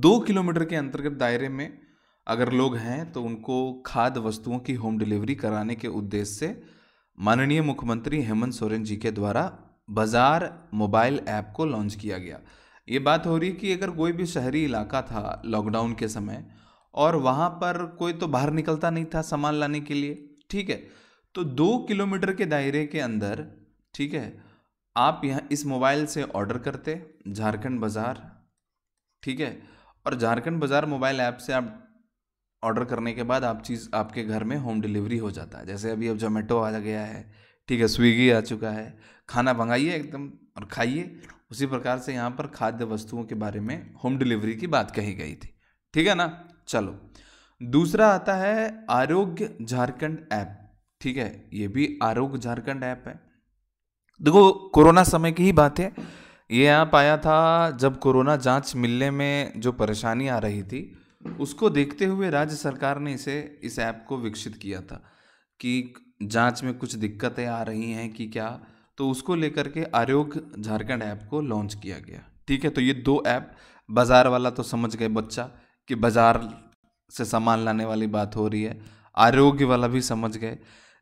दो किलोमीटर के अंतर्गत दायरे में अगर लोग हैं तो उनको खाद्य वस्तुओं की होम डिलीवरी कराने के उद्देश्य से माननीय मुख्यमंत्री हेमंत सोरेन जी के द्वारा बाज़ार मोबाइल ऐप को लॉन्च किया गया ये बात हो रही कि अगर कोई भी शहरी इलाका था लॉकडाउन के समय और वहाँ पर कोई तो बाहर निकलता नहीं था सामान लाने के लिए ठीक है तो दो किलोमीटर के दायरे के अंदर ठीक है आप यहाँ इस मोबाइल से ऑर्डर करते झारखंड बाज़ार ठीक है और झारखंड बाज़ार मोबाइल ऐप से आप ऑर्डर करने के बाद आप चीज़ आपके घर में होम डिलीवरी हो जाता है जैसे अभी अब जोमेटो आ गया है ठीक है स्विगी आ चुका है खाना मंगाइए एकदम और खाइए उसी प्रकार से यहाँ पर खाद्य वस्तुओं के बारे में होम डिलीवरी की बात कही गई थी ठीक है ना चलो दूसरा आता है आरोग्य झारखंड ऐप ठीक है ये भी आरोग्य झारखंड ऐप है देखो कोरोना समय की ही बात है ये ऐप आया था जब कोरोना जांच मिलने में जो परेशानी आ रही थी उसको देखते हुए राज्य सरकार ने इसे इस ऐप को विकसित किया था कि जांच में कुछ दिक्कतें आ रही हैं कि क्या तो उसको लेकर के आरोग्य झारखंड ऐप को लॉन्च किया गया ठीक है तो ये दो ऐप बाज़ार वाला तो समझ गए बच्चा कि बाज़ार से सामान लाने वाली बात हो रही है आरोग्य वाला भी समझ गए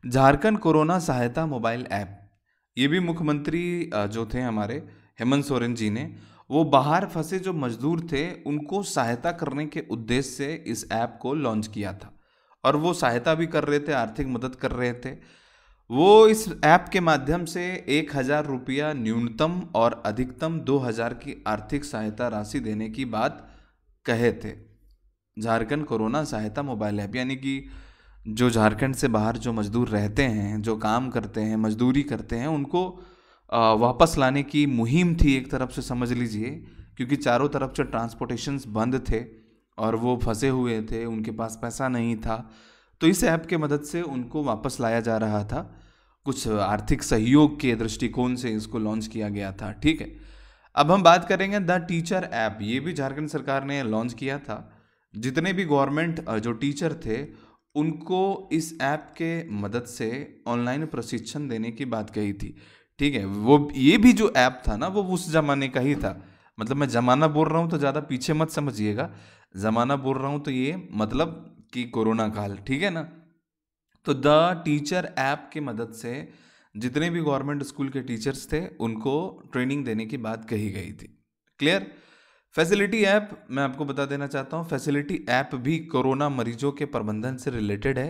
Jharkhand corona Sahayata mobile app ये भी मुख्यमंत्री जो थे हमारे हेमंत सोरेन जी ने वो बाहर फंसे जो मजदूर थे उनको सहायता करने के उद्देश्य से इस ऐप को लॉन्च किया था और वो सहायता भी कर रहे थे आर्थिक मदद कर रहे थे वो इस ऐप के माध्यम से एक हज़ार रुपया न्यूनतम और अधिकतम दो हज़ार की आर्थिक सहायता राशि देने की बात कहे थे Jharkhand corona Sahayata mobile app यानी कि जो झारखंड से बाहर जो मजदूर रहते हैं जो काम करते हैं मजदूरी करते हैं उनको वापस लाने की मुहिम थी एक तरफ से समझ लीजिए क्योंकि चारों तरफ से ट्रांसपोर्टेशंस बंद थे और वो फंसे हुए थे उनके पास पैसा नहीं था तो इस ऐप के मदद से उनको वापस लाया जा रहा था कुछ आर्थिक सहयोग के दृष्टिकोण से इसको लॉन्च किया गया था ठीक है अब हम बात करेंगे द टीचर ऐप ये भी झारखंड सरकार ने लॉन्च किया था जितने भी गवर्नमेंट जो टीचर थे उनको इस ऐप के मदद से ऑनलाइन प्रशिक्षण देने की बात कही थी ठीक है वो ये भी जो ऐप था ना वो उस ज़माने का ही था मतलब मैं ज़माना बोल रहा हूँ तो ज़्यादा पीछे मत समझिएगा ज़माना बोल रहा हूँ तो ये मतलब कि कोरोना काल ठीक है ना तो द टीचर ऐप के मदद से जितने भी गवर्नमेंट स्कूल के टीचर्स थे उनको ट्रेनिंग देने की बात कही गई थी क्लियर फैसिलिटी ऐप मैं आपको बता देना चाहता हूँ फैसिलिटी ऐप भी कोरोना मरीजों के प्रबंधन से रिलेटेड है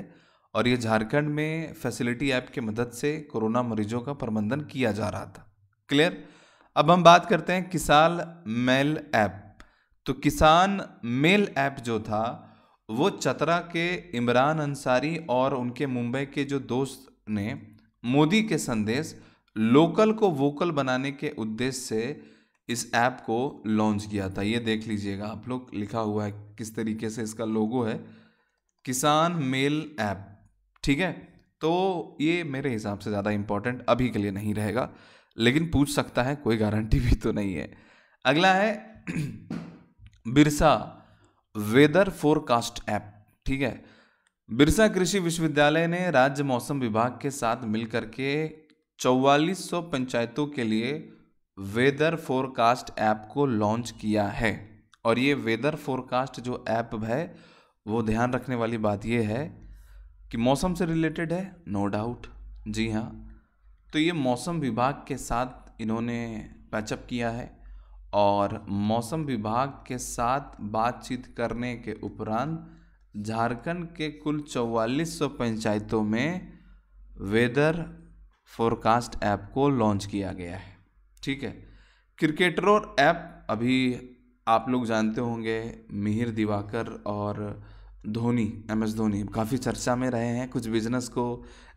और ये झारखंड में फैसिलिटी ऐप की मदद से कोरोना मरीजों का प्रबंधन किया जा रहा था क्लियर अब हम बात करते हैं किसान मेल ऐप तो किसान मेल ऐप जो था वो चतरा के इमरान अंसारी और उनके मुंबई के जो दोस्त ने मोदी के संदेश लोकल को वोकल बनाने के उद्देश्य से इस ऐप को लॉन्च किया था ये देख लीजिएगा आप लोग लिखा हुआ है किस तरीके से इसका लोगो है किसान मेल ऐप ठीक है तो ये मेरे हिसाब से ज़्यादा इम्पोर्टेंट अभी के लिए नहीं रहेगा लेकिन पूछ सकता है कोई गारंटी भी तो नहीं है अगला है [clears throat] बिरसा वेदर फोरकास्ट ऐप ठीक है बिरसा कृषि विश्वविद्यालय ने राज्य मौसम विभाग के साथ मिलकर के चौवालीस पंचायतों के लिए वेदर फोरकास्ट ऐप को लॉन्च किया है और ये वेदर फोरकास्ट जो ऐप है वो ध्यान रखने वाली बात ये है कि मौसम से रिलेटेड है नो no डाउट जी हाँ तो ये मौसम विभाग के साथ इन्होंने पैचअप किया है और मौसम विभाग के साथ बातचीत करने के उपरांत झारखंड के कुल चौवालीस सौ पंचायतों में वेदर फोरकास्ट ऐप को लॉन्च किया गया है ठीक है क्रिकेटर ऐप अभी आप लोग जानते होंगे मिहिर दिवाकर और धोनी एम एस धोनी काफ़ी चर्चा में रहे हैं कुछ बिजनेस को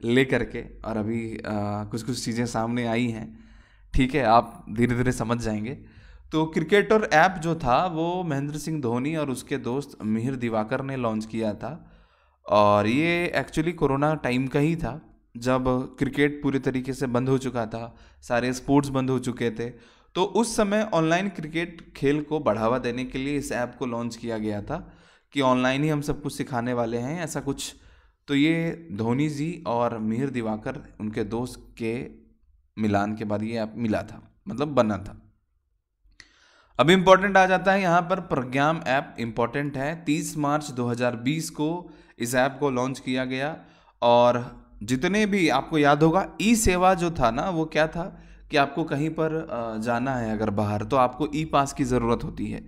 ले करके और अभी आ, कुछ कुछ चीज़ें सामने आई हैं ठीक है आप धीरे धीरे समझ जाएंगे तो क्रिकेटर ऐप जो था वो महेंद्र सिंह धोनी और उसके दोस्त मिहिर दिवाकर ने लॉन्च किया था और ये एक्चुअली कोरोना टाइम का ही था जब क्रिकेट पूरे तरीके से बंद हो चुका था सारे स्पोर्ट्स बंद हो चुके थे तो उस समय ऑनलाइन क्रिकेट खेल को बढ़ावा देने के लिए इस ऐप को लॉन्च किया गया था कि ऑनलाइन ही हम सब कुछ सिखाने वाले हैं ऐसा कुछ तो ये धोनी जी और मिहिर दिवाकर उनके दोस्त के मिलान के बाद ये आप मिला था मतलब बना था अब इम्पॉर्टेंट आ जाता है यहाँ पर प्रज्ञाम ऐप इम्पॉर्टेंट है 30 मार्च 2020 को इस ऐप को लॉन्च किया गया और जितने भी आपको याद होगा ई सेवा जो था ना वो क्या था कि आपको कहीं पर जाना है अगर बाहर तो आपको ई पास की ज़रूरत होती है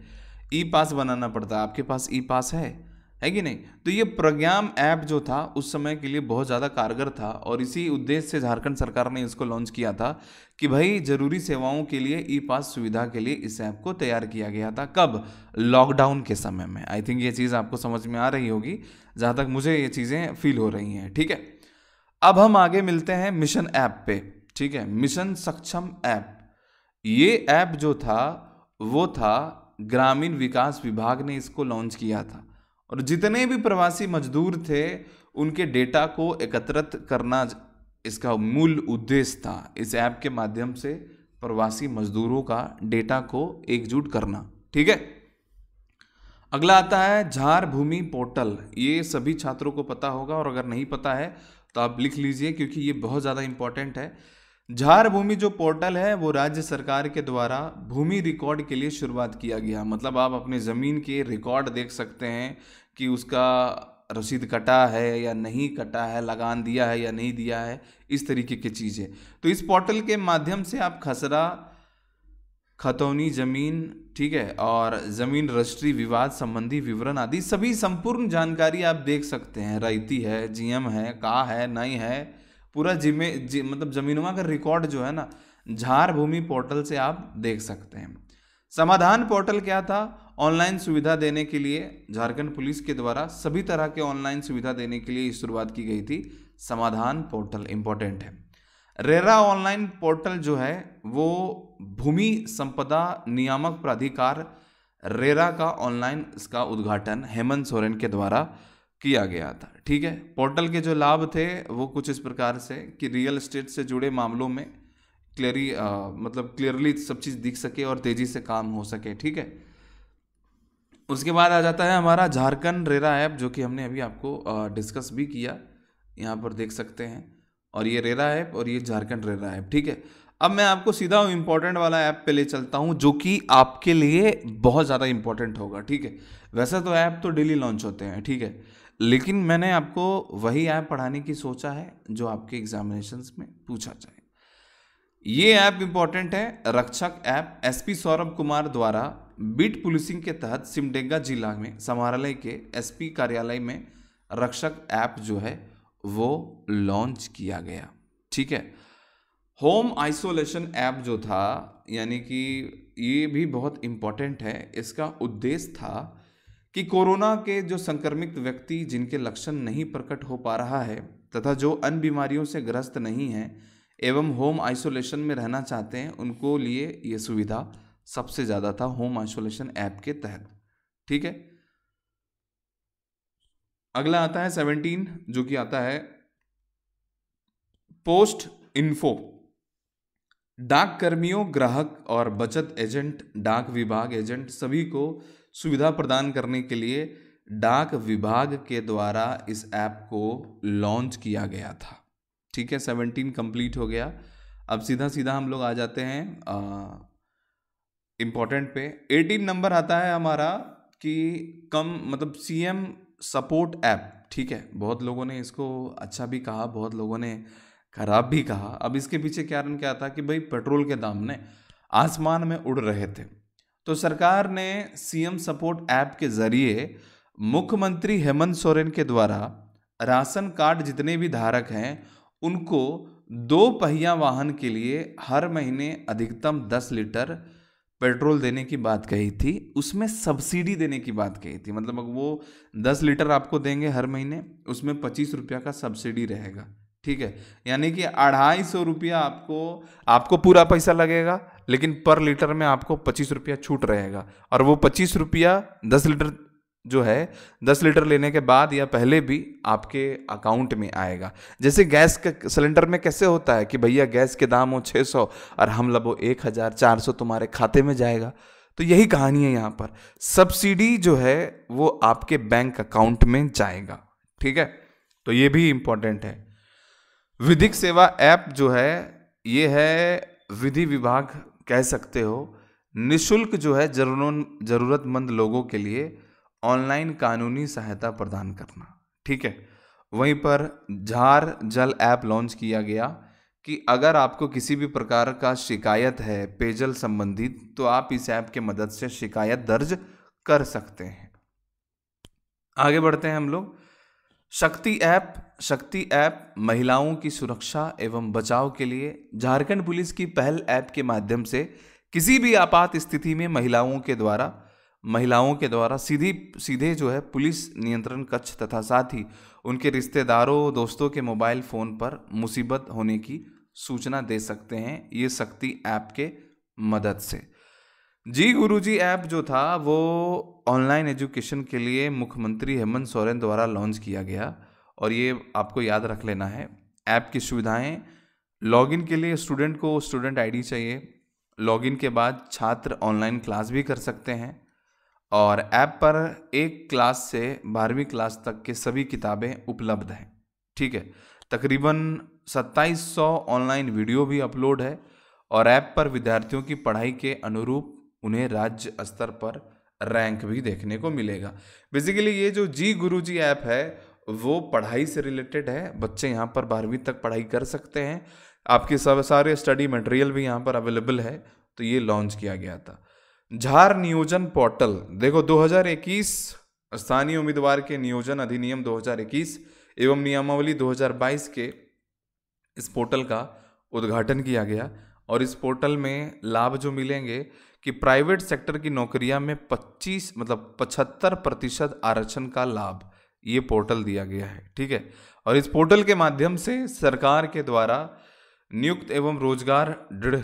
ई पास बनाना पड़ता है आपके पास ई पास है है कि नहीं तो ये प्रज्ञाम ऐप जो था उस समय के लिए बहुत ज़्यादा कारगर था और इसी उद्देश्य से झारखंड सरकार ने इसको लॉन्च किया था कि भाई ज़रूरी सेवाओं के लिए ई पास सुविधा के लिए इस ऐप को तैयार किया गया था कब लॉकडाउन के समय में आई थिंक ये चीज़ आपको समझ में आ रही होगी जहाँ तक मुझे ये चीज़ें फील हो रही हैं ठीक है अब हम आगे मिलते हैं मिशन ऐप पे ठीक है मिशन सक्षम ऐप ये ऐप जो था वो था ग्रामीण विकास विभाग ने इसको लॉन्च किया था और जितने भी प्रवासी मजदूर थे उनके डेटा को एकत्रित करना इसका मूल उद्देश्य था इस ऐप के माध्यम से प्रवासी मजदूरों का डेटा को एकजुट करना ठीक है अगला आता है झार भूमि पोर्टल ये सभी छात्रों को पता होगा और अगर नहीं पता है तो आप लिख लीजिए क्योंकि ये बहुत ज़्यादा इम्पॉर्टेंट है झार भूमि जो पोर्टल है वो राज्य सरकार के द्वारा भूमि रिकॉर्ड के लिए शुरुआत किया गया मतलब आप अपने ज़मीन के रिकॉर्ड देख सकते हैं कि उसका रसीद कटा है या नहीं कटा है लगान दिया है या नहीं दिया है इस तरीके की चीज़ें तो इस पोर्टल के माध्यम से आप खसरा खतौनी ज़मीन ठीक है और ज़मीन रजिस्ट्री विवाद संबंधी विवरण आदि सभी संपूर्ण जानकारी आप देख सकते हैं रहती है जीएम है का है नहीं है पूरा जिमे जी, मतलब जमीनुमा का रिकॉर्ड जो है ना झार भूमि पोर्टल से आप देख सकते हैं समाधान पोर्टल क्या था ऑनलाइन सुविधा देने के लिए झारखंड पुलिस के द्वारा सभी तरह के ऑनलाइन सुविधा देने के लिए शुरुआत की गई थी समाधान पोर्टल इम्पोर्टेंट है रेरा ऑनलाइन पोर्टल जो है वो भूमि संपदा नियामक प्राधिकार रेरा का ऑनलाइन इसका उद्घाटन हेमंत सोरेन के द्वारा किया गया था ठीक है पोर्टल के जो लाभ थे वो कुछ इस प्रकार से कि रियल इस्टेट से जुड़े मामलों में क्लियरी मतलब क्लियरली सब चीज़ दिख सके और तेज़ी से काम हो सके ठीक है उसके बाद आ जाता है हमारा झारखंड रेरा ऐप जो कि हमने अभी आपको आ, डिस्कस भी किया यहाँ पर देख सकते हैं और ये रेरा ऐप और ये झारखंड रेरा ऐप ठीक है अब मैं आपको सीधा इम्पोर्टेंट वाला ऐप पे ले चलता हूँ जो कि आपके लिए बहुत ज़्यादा इम्पोर्टेंट होगा ठीक है वैसे तो ऐप तो डेली लॉन्च होते हैं ठीक है लेकिन मैंने आपको वही ऐप पढ़ाने की सोचा है जो आपके एग्जामिनेशंस में पूछा जाए ये ऐप इम्पॉर्टेंट है रक्षक ऐप एसपी सौरभ कुमार द्वारा बीट पुलिसिंग के तहत सिमडेगा जिला में समारालय के एसपी कार्यालय में रक्षक ऐप जो है वो लॉन्च किया गया ठीक है होम आइसोलेशन ऐप जो था यानी कि ये भी बहुत इम्पॉर्टेंट है इसका उद्देश्य था कि कोरोना के जो संक्रमित व्यक्ति जिनके लक्षण नहीं प्रकट हो पा रहा है तथा जो अन्य बीमारियों से ग्रस्त नहीं है एवं होम आइसोलेशन में रहना चाहते हैं उनको लिए ये सुविधा सबसे ज़्यादा था होम आइसोलेशन ऐप के तहत ठीक है अगला आता है सेवनटीन जो कि आता है पोस्ट इन्फो डाक कर्मियों ग्राहक और बचत एजेंट डाक विभाग एजेंट सभी को सुविधा प्रदान करने के लिए डाक विभाग के द्वारा इस ऐप को लॉन्च किया गया था ठीक है सेवनटीन कंप्लीट हो गया अब सीधा सीधा हम लोग आ जाते हैं इम्पोर्टेंट पे एटीन नंबर आता है हमारा कि कम मतलब सीएम सपोर्ट ऐप ठीक है बहुत लोगों ने इसको अच्छा भी कहा बहुत लोगों ने खराब भी कहा अब इसके पीछे कारण क्या था कि भाई पेट्रोल के दाम ने आसमान में उड़ रहे थे तो सरकार ने सीएम सपोर्ट ऐप के ज़रिए मुख्यमंत्री हेमंत सोरेन के द्वारा राशन कार्ड जितने भी धारक हैं उनको दो पहिया वाहन के लिए हर महीने अधिकतम दस लीटर पेट्रोल देने की बात कही थी उसमें सब्सिडी देने की बात कही थी मतलब वो दस लीटर आपको देंगे हर महीने उसमें पच्चीस रुपया का सब्सिडी रहेगा ठीक है यानी कि अढ़ाई सौ रुपया आपको आपको पूरा पैसा लगेगा लेकिन पर लीटर में आपको पच्चीस रुपया छूट रहेगा और वो पच्चीस रुपया दस लीटर जो है दस लीटर लेने के बाद या पहले भी आपके अकाउंट में आएगा जैसे गैस के सिलेंडर में कैसे होता है कि भैया गैस के दाम हो छः सौ और हम लबो एक हज़ार चार सौ तुम्हारे खाते में जाएगा तो यही कहानी है यहाँ पर सब्सिडी जो है वो आपके बैंक अकाउंट में जाएगा ठीक है तो ये भी इम्पोर्टेंट है विधिक सेवा ऐप जो है ये है विधि विभाग कह सकते हो निशुल्क जो है ज़रूरतमंद लोगों के लिए ऑनलाइन कानूनी सहायता प्रदान करना ठीक है वहीं पर झार जल ऐप लॉन्च किया गया कि अगर आपको किसी भी प्रकार का शिकायत है पेयजल संबंधित तो आप इस ऐप के मदद से शिकायत दर्ज कर सकते हैं आगे बढ़ते हैं हम लोग शक्ति ऐप शक्ति ऐप महिलाओं की सुरक्षा एवं बचाव के लिए झारखंड पुलिस की पहल ऐप के माध्यम से किसी भी आपात स्थिति में महिलाओं के द्वारा महिलाओं के द्वारा सीधी सीधे जो है पुलिस नियंत्रण कक्ष तथा साथ ही उनके रिश्तेदारों दोस्तों के मोबाइल फ़ोन पर मुसीबत होने की सूचना दे सकते हैं ये शक्ति ऐप के मदद से जी गुरुजी ऐप जो था वो ऑनलाइन एजुकेशन के लिए मुख्यमंत्री हेमंत सोरेन द्वारा लॉन्च किया गया और ये आपको याद रख लेना है ऐप की सुविधाएं लॉगिन के लिए स्टूडेंट को स्टूडेंट आईडी चाहिए लॉगिन के बाद छात्र ऑनलाइन क्लास भी कर सकते हैं और ऐप पर एक क्लास से बारहवीं क्लास तक के सभी किताबें उपलब्ध हैं ठीक है तकरीबन 2700 ऑनलाइन वीडियो भी अपलोड है और ऐप पर विद्यार्थियों की पढ़ाई के अनुरूप उन्हें राज्य स्तर पर रैंक भी देखने को मिलेगा बेसिकली ये जो जी गुरु जी ऐप है वो पढ़ाई से रिलेटेड है बच्चे यहाँ पर बारहवीं तक पढ़ाई कर सकते हैं आपके सब सारे स्टडी मटेरियल भी यहाँ पर अवेलेबल है तो ये लॉन्च किया गया था झार नियोजन पोर्टल देखो 2021 स्थानीय उम्मीदवार के नियोजन अधिनियम 2021 एवं नियमावली 2022 के इस पोर्टल का उद्घाटन किया गया और इस पोर्टल में लाभ जो मिलेंगे कि प्राइवेट सेक्टर की नौकरियां में 25 मतलब 75 प्रतिशत आरक्षण का लाभ ये पोर्टल दिया गया है ठीक है और इस पोर्टल के माध्यम से सरकार के द्वारा नियुक्त एवं रोजगार दृढ़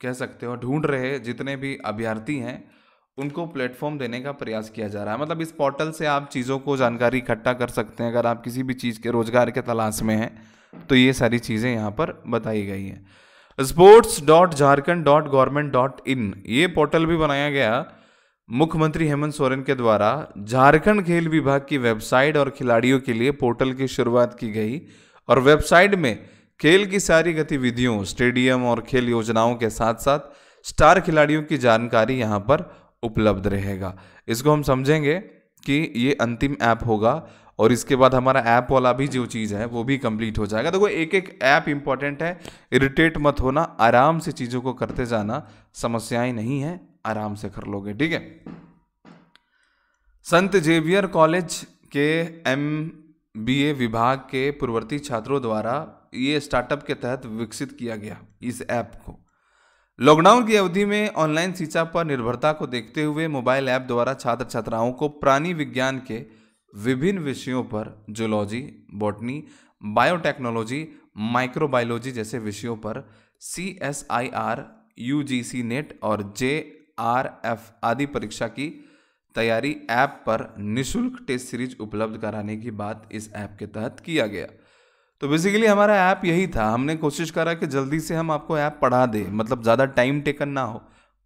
कह सकते हो ढूंढ रहे जितने भी अभ्यर्थी हैं उनको प्लेटफॉर्म देने का प्रयास किया जा रहा है मतलब इस पोर्टल से आप चीज़ों को जानकारी इकट्ठा कर सकते हैं अगर आप किसी भी चीज़ के रोजगार के तलाश में हैं तो ये सारी चीज़ें यहाँ पर बताई गई हैं sports dot Jharkhand dot government dot in ये पोर्टल भी बनाया गया मुख्यमंत्री हेमंत सोरेन के द्वारा झारखंड खेल विभाग की वेबसाइट और खिलाड़ियों के लिए पोर्टल की शुरुआत की गई और वेबसाइट में खेल की सारी गतिविधियों स्टेडियम और खेल योजनाओं के साथ साथ स्टार खिलाड़ियों की जानकारी यहाँ पर उपलब्ध रहेगा इसको हम समझेंगे कि ये अंतिम ऐप होगा और इसके बाद हमारा ऐप वाला भी जो चीज़ है वो भी कंप्लीट हो जाएगा देखो तो एक एक ऐप इंपॉर्टेंट है इरिटेट मत होना आराम से चीज़ों को करते जाना समस्याएं नहीं हैं आराम से कर लोगे ठीक है Sant Xavier college M B A ए विभाग के पूर्ववर्ती छात्रों द्वारा ये स्टार्टअप के तहत विकसित किया गया इस ऐप को लॉकडाउन की अवधि में ऑनलाइन शिक्षा पर निर्भरता को देखते हुए मोबाइल ऐप द्वारा छात्र छात्राओं को प्राणी विज्ञान के विभिन्न विषयों पर जूलॉजी बॉटनी बायोटेक्नोलॉजी माइक्रोबायोलॉजी जैसे विषयों पर C S I R U G C net और जे आर एफ आदि परीक्षा की तैयारी ऐप पर निशुल्क टेस्ट सीरीज उपलब्ध कराने की बात इस ऐप के तहत किया गया तो बेसिकली हमारा ऐप यही था हमने कोशिश करा कि जल्दी से हम आपको ऐप पढ़ा दें मतलब ज़्यादा टाइम टेकन ना हो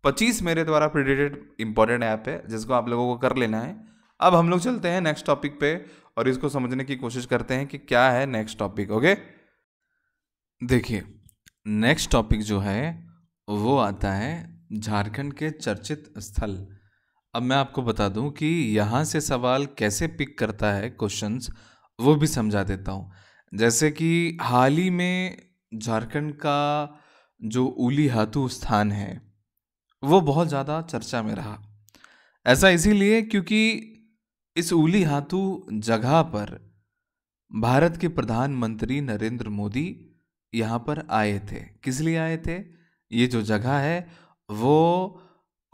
पच्चीस मेरे द्वारा प्रिडेटेड इंपॉर्टेंट ऐप है जिसको आप लोगों को कर लेना है अब हम लोग चलते हैं नेक्स्ट टॉपिक पे और इसको समझने की कोशिश करते हैं कि क्या है नेक्स्ट टॉपिक ओके देखिए नेक्स्ट टॉपिक जो है वो आता है झारखंड के चर्चित स्थल अब मैं आपको बता दूं कि यहाँ से सवाल कैसे पिक करता है क्वेश्चंस वो भी समझा देता हूँ जैसे कि हाल ही में झारखंड का जो उली हाथू स्थान है वो बहुत ज़्यादा चर्चा में रहा ऐसा इसीलिए क्योंकि इस उली हाथू जगह पर भारत के प्रधानमंत्री नरेंद्र मोदी यहाँ पर आए थे किस लिए आए थे ये जो जगह है वो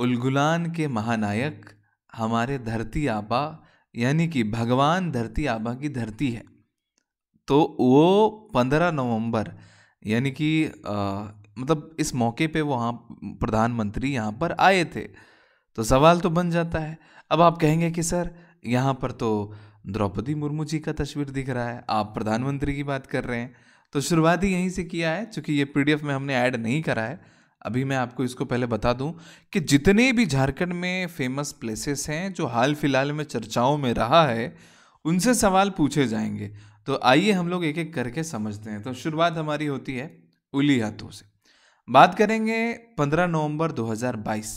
उलगुलान के महानायक हमारे धरती आबा यानी कि भगवान धरती आबा की धरती है तो वो पंद्रह नवंबर यानी कि मतलब इस मौके पे वहाँ प्रधानमंत्री यहाँ पर आए थे तो सवाल तो बन जाता है अब आप कहेंगे कि सर यहाँ पर तो द्रौपदी मुर्मू जी का तस्वीर दिख रहा है आप प्रधानमंत्री की बात कर रहे हैं तो शुरुआत ही यहीं से किया है चूँकि ये पी में हमने ऐड नहीं करा है अभी मैं आपको इसको पहले बता दूं कि जितने भी झारखंड में फेमस प्लेसेस हैं जो हाल फिलहाल में चर्चाओं में रहा है उनसे सवाल पूछे जाएंगे तो आइए हम लोग एक एक करके समझते हैं तो शुरुआत हमारी होती है उली हाथों से बात करेंगे 15 नवंबर 2022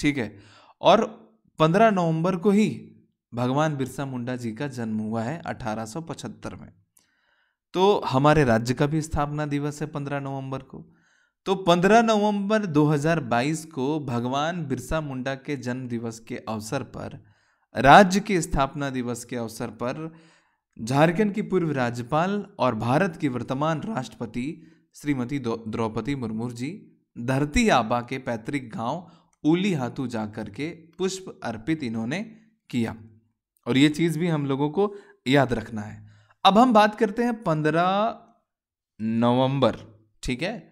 ठीक है और 15 नवंबर को ही भगवान बिरसा मुंडा जी का जन्म हुआ है 1875 में तो हमारे राज्य का भी स्थापना दिवस है 15 नवंबर को तो 15 नवंबर 2022 को भगवान बिरसा मुंडा के जन्म दिवस के अवसर पर राज्य के स्थापना दिवस के अवसर पर झारखंड की पूर्व राज्यपाल और भारत की वर्तमान राष्ट्रपति श्रीमती द्रौपदी मुर्मू जी धरती आबा के पैतृक गांव उली हाथू जाकर के पुष्प अर्पित इन्होंने किया और ये चीज़ भी हम लोगों को याद रखना है अब हम बात करते हैं पंद्रह नवंबर ठीक है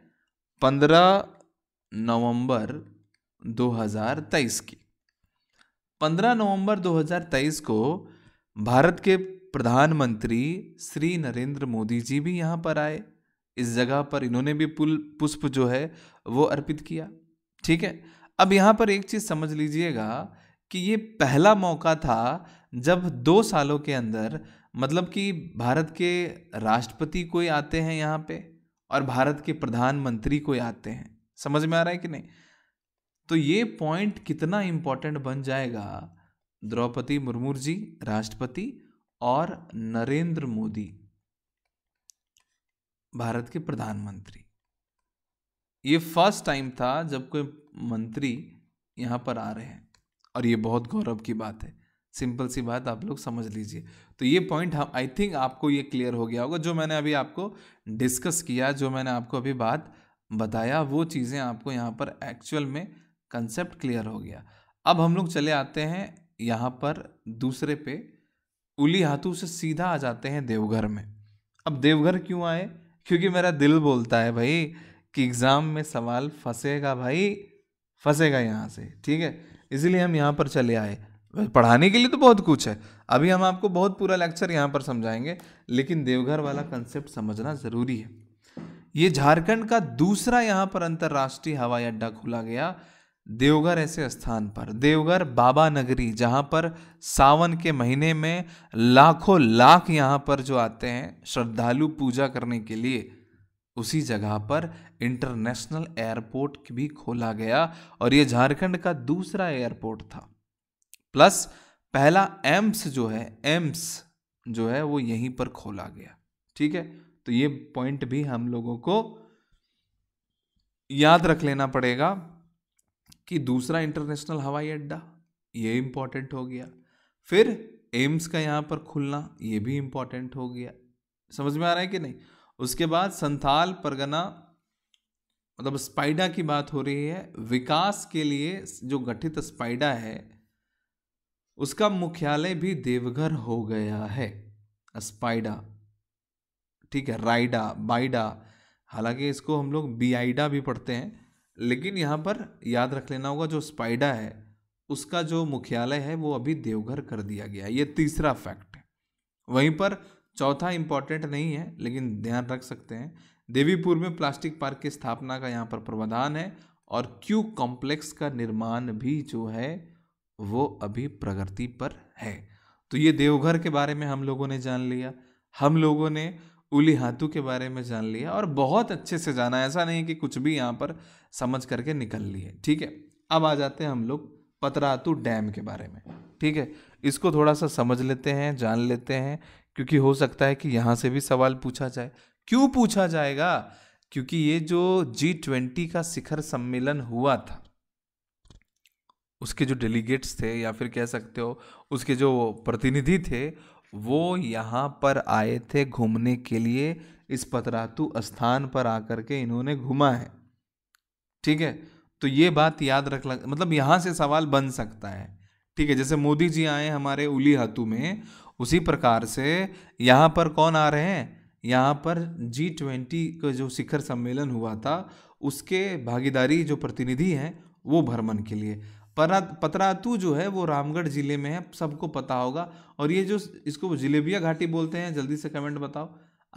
पंद्रह नवंबर 2023 की 15 नवंबर 2023 को भारत के प्रधानमंत्री श्री नरेंद्र मोदी जी भी यहाँ पर आए इस जगह पर इन्होंने भी पुल पुष्प जो है वो अर्पित किया ठीक है अब यहाँ पर एक चीज़ समझ लीजिएगा कि ये पहला मौका था जब दो सालों के अंदर मतलब कि भारत के राष्ट्रपति कोई आते हैं यहाँ पे और भारत के प्रधानमंत्री को आते हैं समझ में आ रहा है कि नहीं तो ये पॉइंट कितना इंपॉर्टेंट बन जाएगा द्रौपदी मुर्मू जी राष्ट्रपति और नरेंद्र मोदी भारत के प्रधानमंत्री ये फर्स्ट टाइम था जब कोई मंत्री यहां पर आ रहे हैं और ये बहुत गौरव की बात है सिंपल सी बात आप लोग समझ लीजिए तो ये पॉइंट हम आई थिंक आपको ये क्लियर हो गया होगा जो मैंने अभी आपको डिस्कस किया जो मैंने आपको अभी बात बताया वो चीज़ें आपको यहाँ पर एक्चुअल में कंसेप्ट क्लियर हो गया अब हम लोग चले आते हैं यहाँ पर दूसरे पे उली हाथू से सीधा आ जाते हैं देवघर में अब देवघर क्यों आए क्योंकि मेरा दिल बोलता है भाई कि एग्ज़ाम में सवाल फंसेगा भाई फंसेगा यहाँ से ठीक है इसीलिए हम यहाँ पर चले आए पढ़ाने के लिए तो बहुत कुछ है अभी हम आपको बहुत पूरा लेक्चर यहाँ पर समझाएंगे लेकिन देवघर वाला कंसेप्ट समझना ज़रूरी है ये झारखंड का दूसरा यहाँ पर अंतर्राष्ट्रीय हवाई अड्डा खोला गया देवघर ऐसे स्थान पर देवघर बाबा नगरी जहाँ पर सावन के महीने में लाखों लाख यहाँ पर जो आते हैं श्रद्धालु पूजा करने के लिए उसी जगह पर इंटरनेशनल एयरपोर्ट भी खोला गया और ये झारखंड का दूसरा एयरपोर्ट था प्लस पहला एम्स जो है एम्स जो है वो यहीं पर खोला गया ठीक है तो ये पॉइंट भी हम लोगों को याद रख लेना पड़ेगा कि दूसरा इंटरनेशनल हवाई अड्डा ये इंपॉर्टेंट हो गया फिर एम्स का यहाँ पर खुलना ये भी इंपॉर्टेंट हो गया समझ में आ रहा है कि नहीं उसके बाद संथाल परगना मतलब स्पाइडा की बात हो रही है विकास के लिए जो गठित स्पाइडा है उसका मुख्यालय भी देवघर हो गया है स्पाइडा ठीक है राइडा बाइडा हालांकि इसको हम लोग बीआईडा भी पढ़ते हैं लेकिन यहाँ पर याद रख लेना होगा जो स्पाइडा है उसका जो मुख्यालय है वो अभी देवघर कर दिया गया है ये तीसरा फैक्ट है वहीं पर चौथा इम्पॉर्टेंट नहीं है लेकिन ध्यान रख सकते हैं देवीपुर में प्लास्टिक पार्क की स्थापना का यहाँ पर प्रावधान है और क्यू कॉम्प्लेक्स का निर्माण भी जो है वो अभी प्रगति पर है तो ये देवघर के बारे में हम लोगों ने जान लिया हम लोगों ने उली के बारे में जान लिया और बहुत अच्छे से जाना ऐसा नहीं कि कुछ भी यहाँ पर समझ करके निकल लिए ठीक है अब आ जाते हैं हम लोग पतरातू डैम के बारे में ठीक है इसको थोड़ा सा समझ लेते हैं जान लेते हैं क्योंकि हो सकता है कि यहाँ से भी सवाल पूछा जाए क्यों पूछा जाएगा क्योंकि ये जो जी ट्वेंटी का शिखर सम्मेलन हुआ था उसके जो डेलीगेट्स थे या फिर कह सकते हो उसके जो प्रतिनिधि थे वो यहाँ पर आए थे घूमने के लिए इस पतरातु स्थान पर आकर के इन्होंने घूमा है ठीक है तो ये बात याद रख लग मतलब यहाँ से सवाल बन सकता है ठीक है जैसे मोदी जी आए हमारे उली हाथू में उसी प्रकार से यहाँ पर कौन आ रहे हैं यहाँ पर जी ट्वेंटी का जो शिखर सम्मेलन हुआ था उसके भागीदारी जो प्रतिनिधि हैं वो भ्रमण के लिए परा पतरातू जो है वो रामगढ़ ज़िले में है सबको पता होगा और ये जो इसको जिलेबिया घाटी बोलते हैं जल्दी से कमेंट बताओ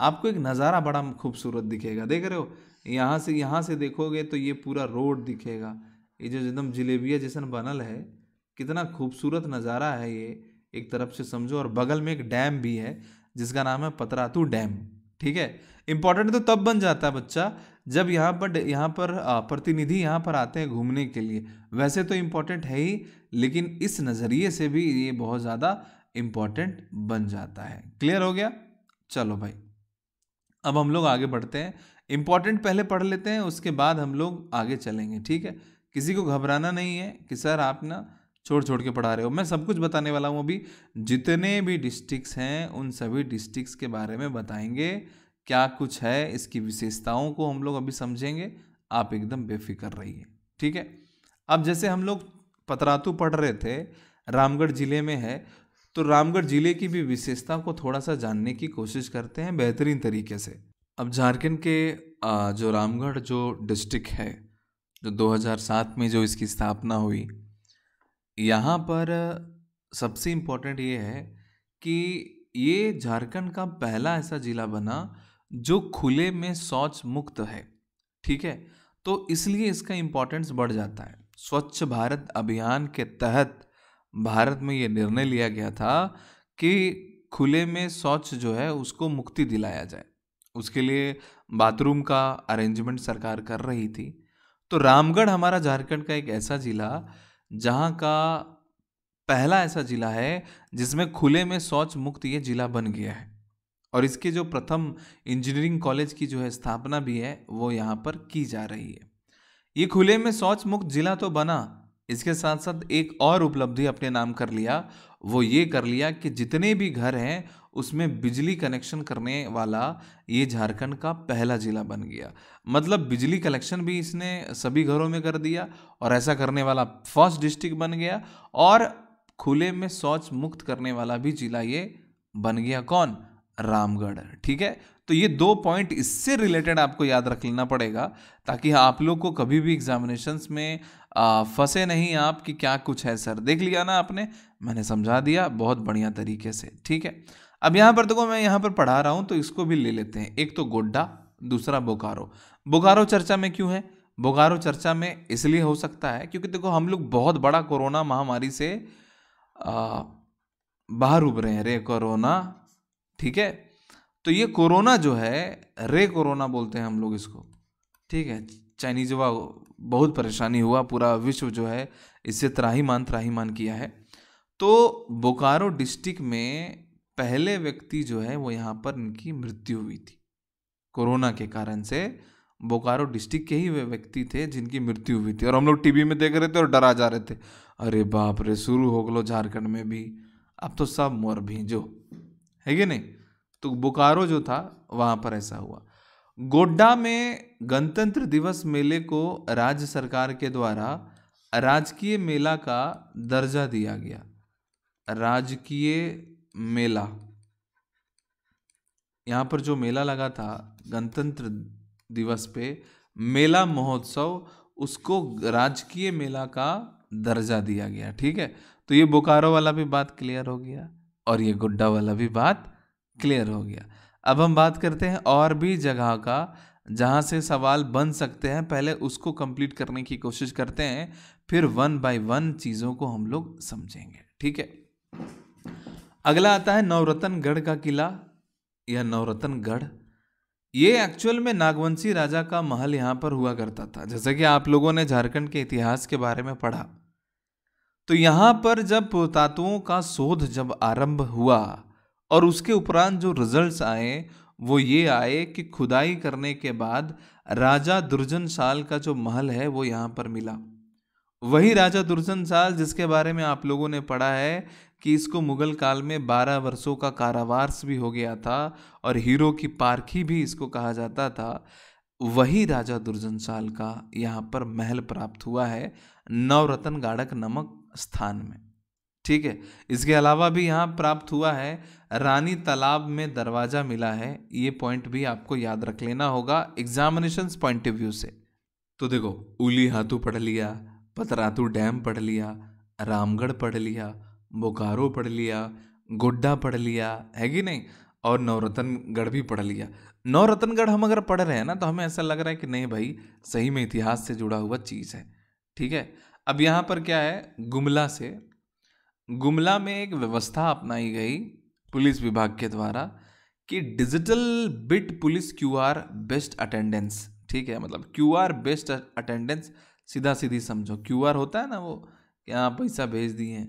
आपको एक नज़ारा बड़ा खूबसूरत दिखेगा देख रहे हो यहाँ से यहाँ से देखोगे तो ये पूरा रोड दिखेगा ये जो एकदम जिलेबिया जैसा बनल है कितना खूबसूरत नज़ारा है ये एक तरफ से समझो और बगल में एक डैम भी है जिसका नाम है पतरातू डैम ठीक है इंपॉर्टेंट तो तब बन जाता है बच्चा जब यहाँ पर यहाँ पर प्रतिनिधि यहाँ पर आते हैं घूमने के लिए वैसे तो इम्पोर्टेंट है ही लेकिन इस नज़रिए से भी ये बहुत ज़्यादा इम्पॉर्टेंट बन जाता है क्लियर हो गया चलो भाई अब हम लोग आगे बढ़ते हैं इम्पॉर्टेंट पहले पढ़ लेते हैं उसके बाद हम लोग आगे चलेंगे ठीक है किसी को घबराना नहीं है कि सर आप ना छोड़ छोड़ के पढ़ा रहे हो मैं सब कुछ बताने वाला हूँ अभी जितने भी डिस्ट्रिक्स हैं उन सभी डिस्ट्रिक्स के बारे में बताएंगे क्या कुछ है इसकी विशेषताओं को हम लोग अभी समझेंगे आप एकदम बेफिक्र रहिए ठीक है अब जैसे हम लोग पतरातू पढ़ रहे थे रामगढ़ ज़िले में है तो रामगढ़ ज़िले की भी विशेषता को थोड़ा सा जानने की कोशिश करते हैं बेहतरीन तरीके से अब झारखंड के जो रामगढ़ जो डिस्ट्रिक्ट है जो 2007 में जो इसकी स्थापना हुई यहाँ पर सबसे इम्पोर्टेंट ये है कि ये झारखंड का पहला ऐसा ज़िला बना जो खुले में शौच मुक्त है ठीक है तो इसलिए इसका इम्पोर्टेंस बढ़ जाता है स्वच्छ भारत अभियान के तहत भारत में ये निर्णय लिया गया था कि खुले में शौच जो है उसको मुक्ति दिलाया जाए उसके लिए बाथरूम का अरेंजमेंट सरकार कर रही थी तो रामगढ़ हमारा झारखंड का एक ऐसा ज़िला जहाँ का पहला ऐसा ज़िला है जिसमें खुले में शौच मुक्त ये ज़िला बन गया है और इसके जो प्रथम इंजीनियरिंग कॉलेज की जो है स्थापना भी है वो यहाँ पर की जा रही है ये खुले में शौच मुक्त जिला तो बना इसके साथ साथ एक और उपलब्धि अपने नाम कर लिया वो ये कर लिया कि जितने भी घर हैं उसमें बिजली कनेक्शन करने वाला ये झारखंड का पहला ज़िला बन गया मतलब बिजली कनेक्शन भी इसने सभी घरों में कर दिया और ऐसा करने वाला फर्स्ट डिस्ट्रिक्ट बन गया और खुले में शौच मुक्त करने वाला भी जिला ये बन गया कौन रामगढ़ ठीक है तो ये दो पॉइंट इससे रिलेटेड आपको याद रख लेना पड़ेगा ताकि आप लोग को कभी भी एग्जामिनेशंस में फंसे नहीं आप कि क्या कुछ है सर देख लिया ना आपने मैंने समझा दिया बहुत बढ़िया तरीके से ठीक है अब यहाँ पर देखो मैं यहाँ पर पढ़ा रहा हूँ तो इसको भी ले लेते हैं एक तो गोड्डा दूसरा बोकारो बोकारो चर्चा में क्यों है बोकारो चर्चा में इसलिए हो सकता है क्योंकि देखो हम लोग बहुत बड़ा कोरोना महामारी से आ, बाहर उभरे हैं रे कोरोना ठीक है तो ये कोरोना जो है रे कोरोना बोलते हैं हम लोग इसको ठीक है चाइनीज वा बहुत परेशानी हुआ पूरा विश्व जो है इससे त्राहीमान त्राहीमान किया है तो बोकारो डिस्ट्रिक्ट में पहले व्यक्ति जो है वो यहाँ पर इनकी मृत्यु हुई थी कोरोना के कारण से बोकारो डिस्ट्रिक्ट के ही वे व्यक्ति थे जिनकी मृत्यु हुई थी और हम लोग टीवी में देख रहे थे और डरा जा रहे थे अरे बाप रे शुरू हो गलो झारखंड में भी अब तो सब मोर भी जो है कि नहीं तो बोकारो जो था वहां पर ऐसा हुआ गोड्डा में गणतंत्र दिवस मेले को राज्य सरकार के द्वारा राजकीय मेला का दर्जा दिया गया राजकीय मेला यहां पर जो मेला लगा था गणतंत्र दिवस पे मेला महोत्सव उसको राजकीय मेला का दर्जा दिया गया ठीक है तो ये बोकारो वाला भी बात क्लियर हो गया और ये गुड्डा वाला भी बात क्लियर हो गया अब हम बात करते हैं और भी जगह का जहाँ से सवाल बन सकते हैं पहले उसको कंप्लीट करने की कोशिश करते हैं फिर वन बाय वन चीज़ों को हम लोग समझेंगे ठीक है अगला आता है नवरत्नगढ़ का किला या नवरत्नगढ़ ये एक्चुअल में नागवंशी राजा का महल यहाँ पर हुआ करता था जैसे कि आप लोगों ने झारखंड के इतिहास के बारे में पढ़ा तो यहाँ पर जब पुरातत्वों का शोध जब आरंभ हुआ और उसके उपरांत जो रिजल्ट्स आए वो ये आए कि खुदाई करने के बाद राजा दुर्जन साल का जो महल है वो यहाँ पर मिला वही राजा दुर्जन साल जिसके बारे में आप लोगों ने पढ़ा है कि इसको मुगल काल में 12 वर्षों का कारावास भी हो गया था और हीरो की पारखी भी इसको कहा जाता था वही राजा दुर्जन साल का यहाँ पर महल प्राप्त हुआ है नवरत्न गाड़क नमक स्थान में ठीक है इसके अलावा भी यहाँ प्राप्त हुआ है रानी तालाब में दरवाज़ा मिला है ये पॉइंट भी आपको याद रख लेना होगा एग्जामिनेशन पॉइंट ऑफ व्यू से तो देखो उली हाथू पढ़ लिया पतरातू डैम पढ़ लिया रामगढ़ पढ़ लिया बोकारो पढ़ लिया गोड्डा पढ़ लिया है कि नहीं और नवरत्नगढ़ भी पढ़ लिया नवरत्नगढ़ हम अगर पढ़ रहे हैं ना तो हमें ऐसा लग रहा है कि नहीं भाई सही में इतिहास से जुड़ा हुआ चीज़ है ठीक है अब यहाँ पर क्या है गुमला से गुमला में एक व्यवस्था अपनाई गई पुलिस विभाग के द्वारा कि digital beat police QR based attendance ठीक है मतलब क्यूआर बेस्ट अटेंडेंस सीधा सीधी समझो क्यूआर होता है ना वो कि हाँ पैसा भेज दिए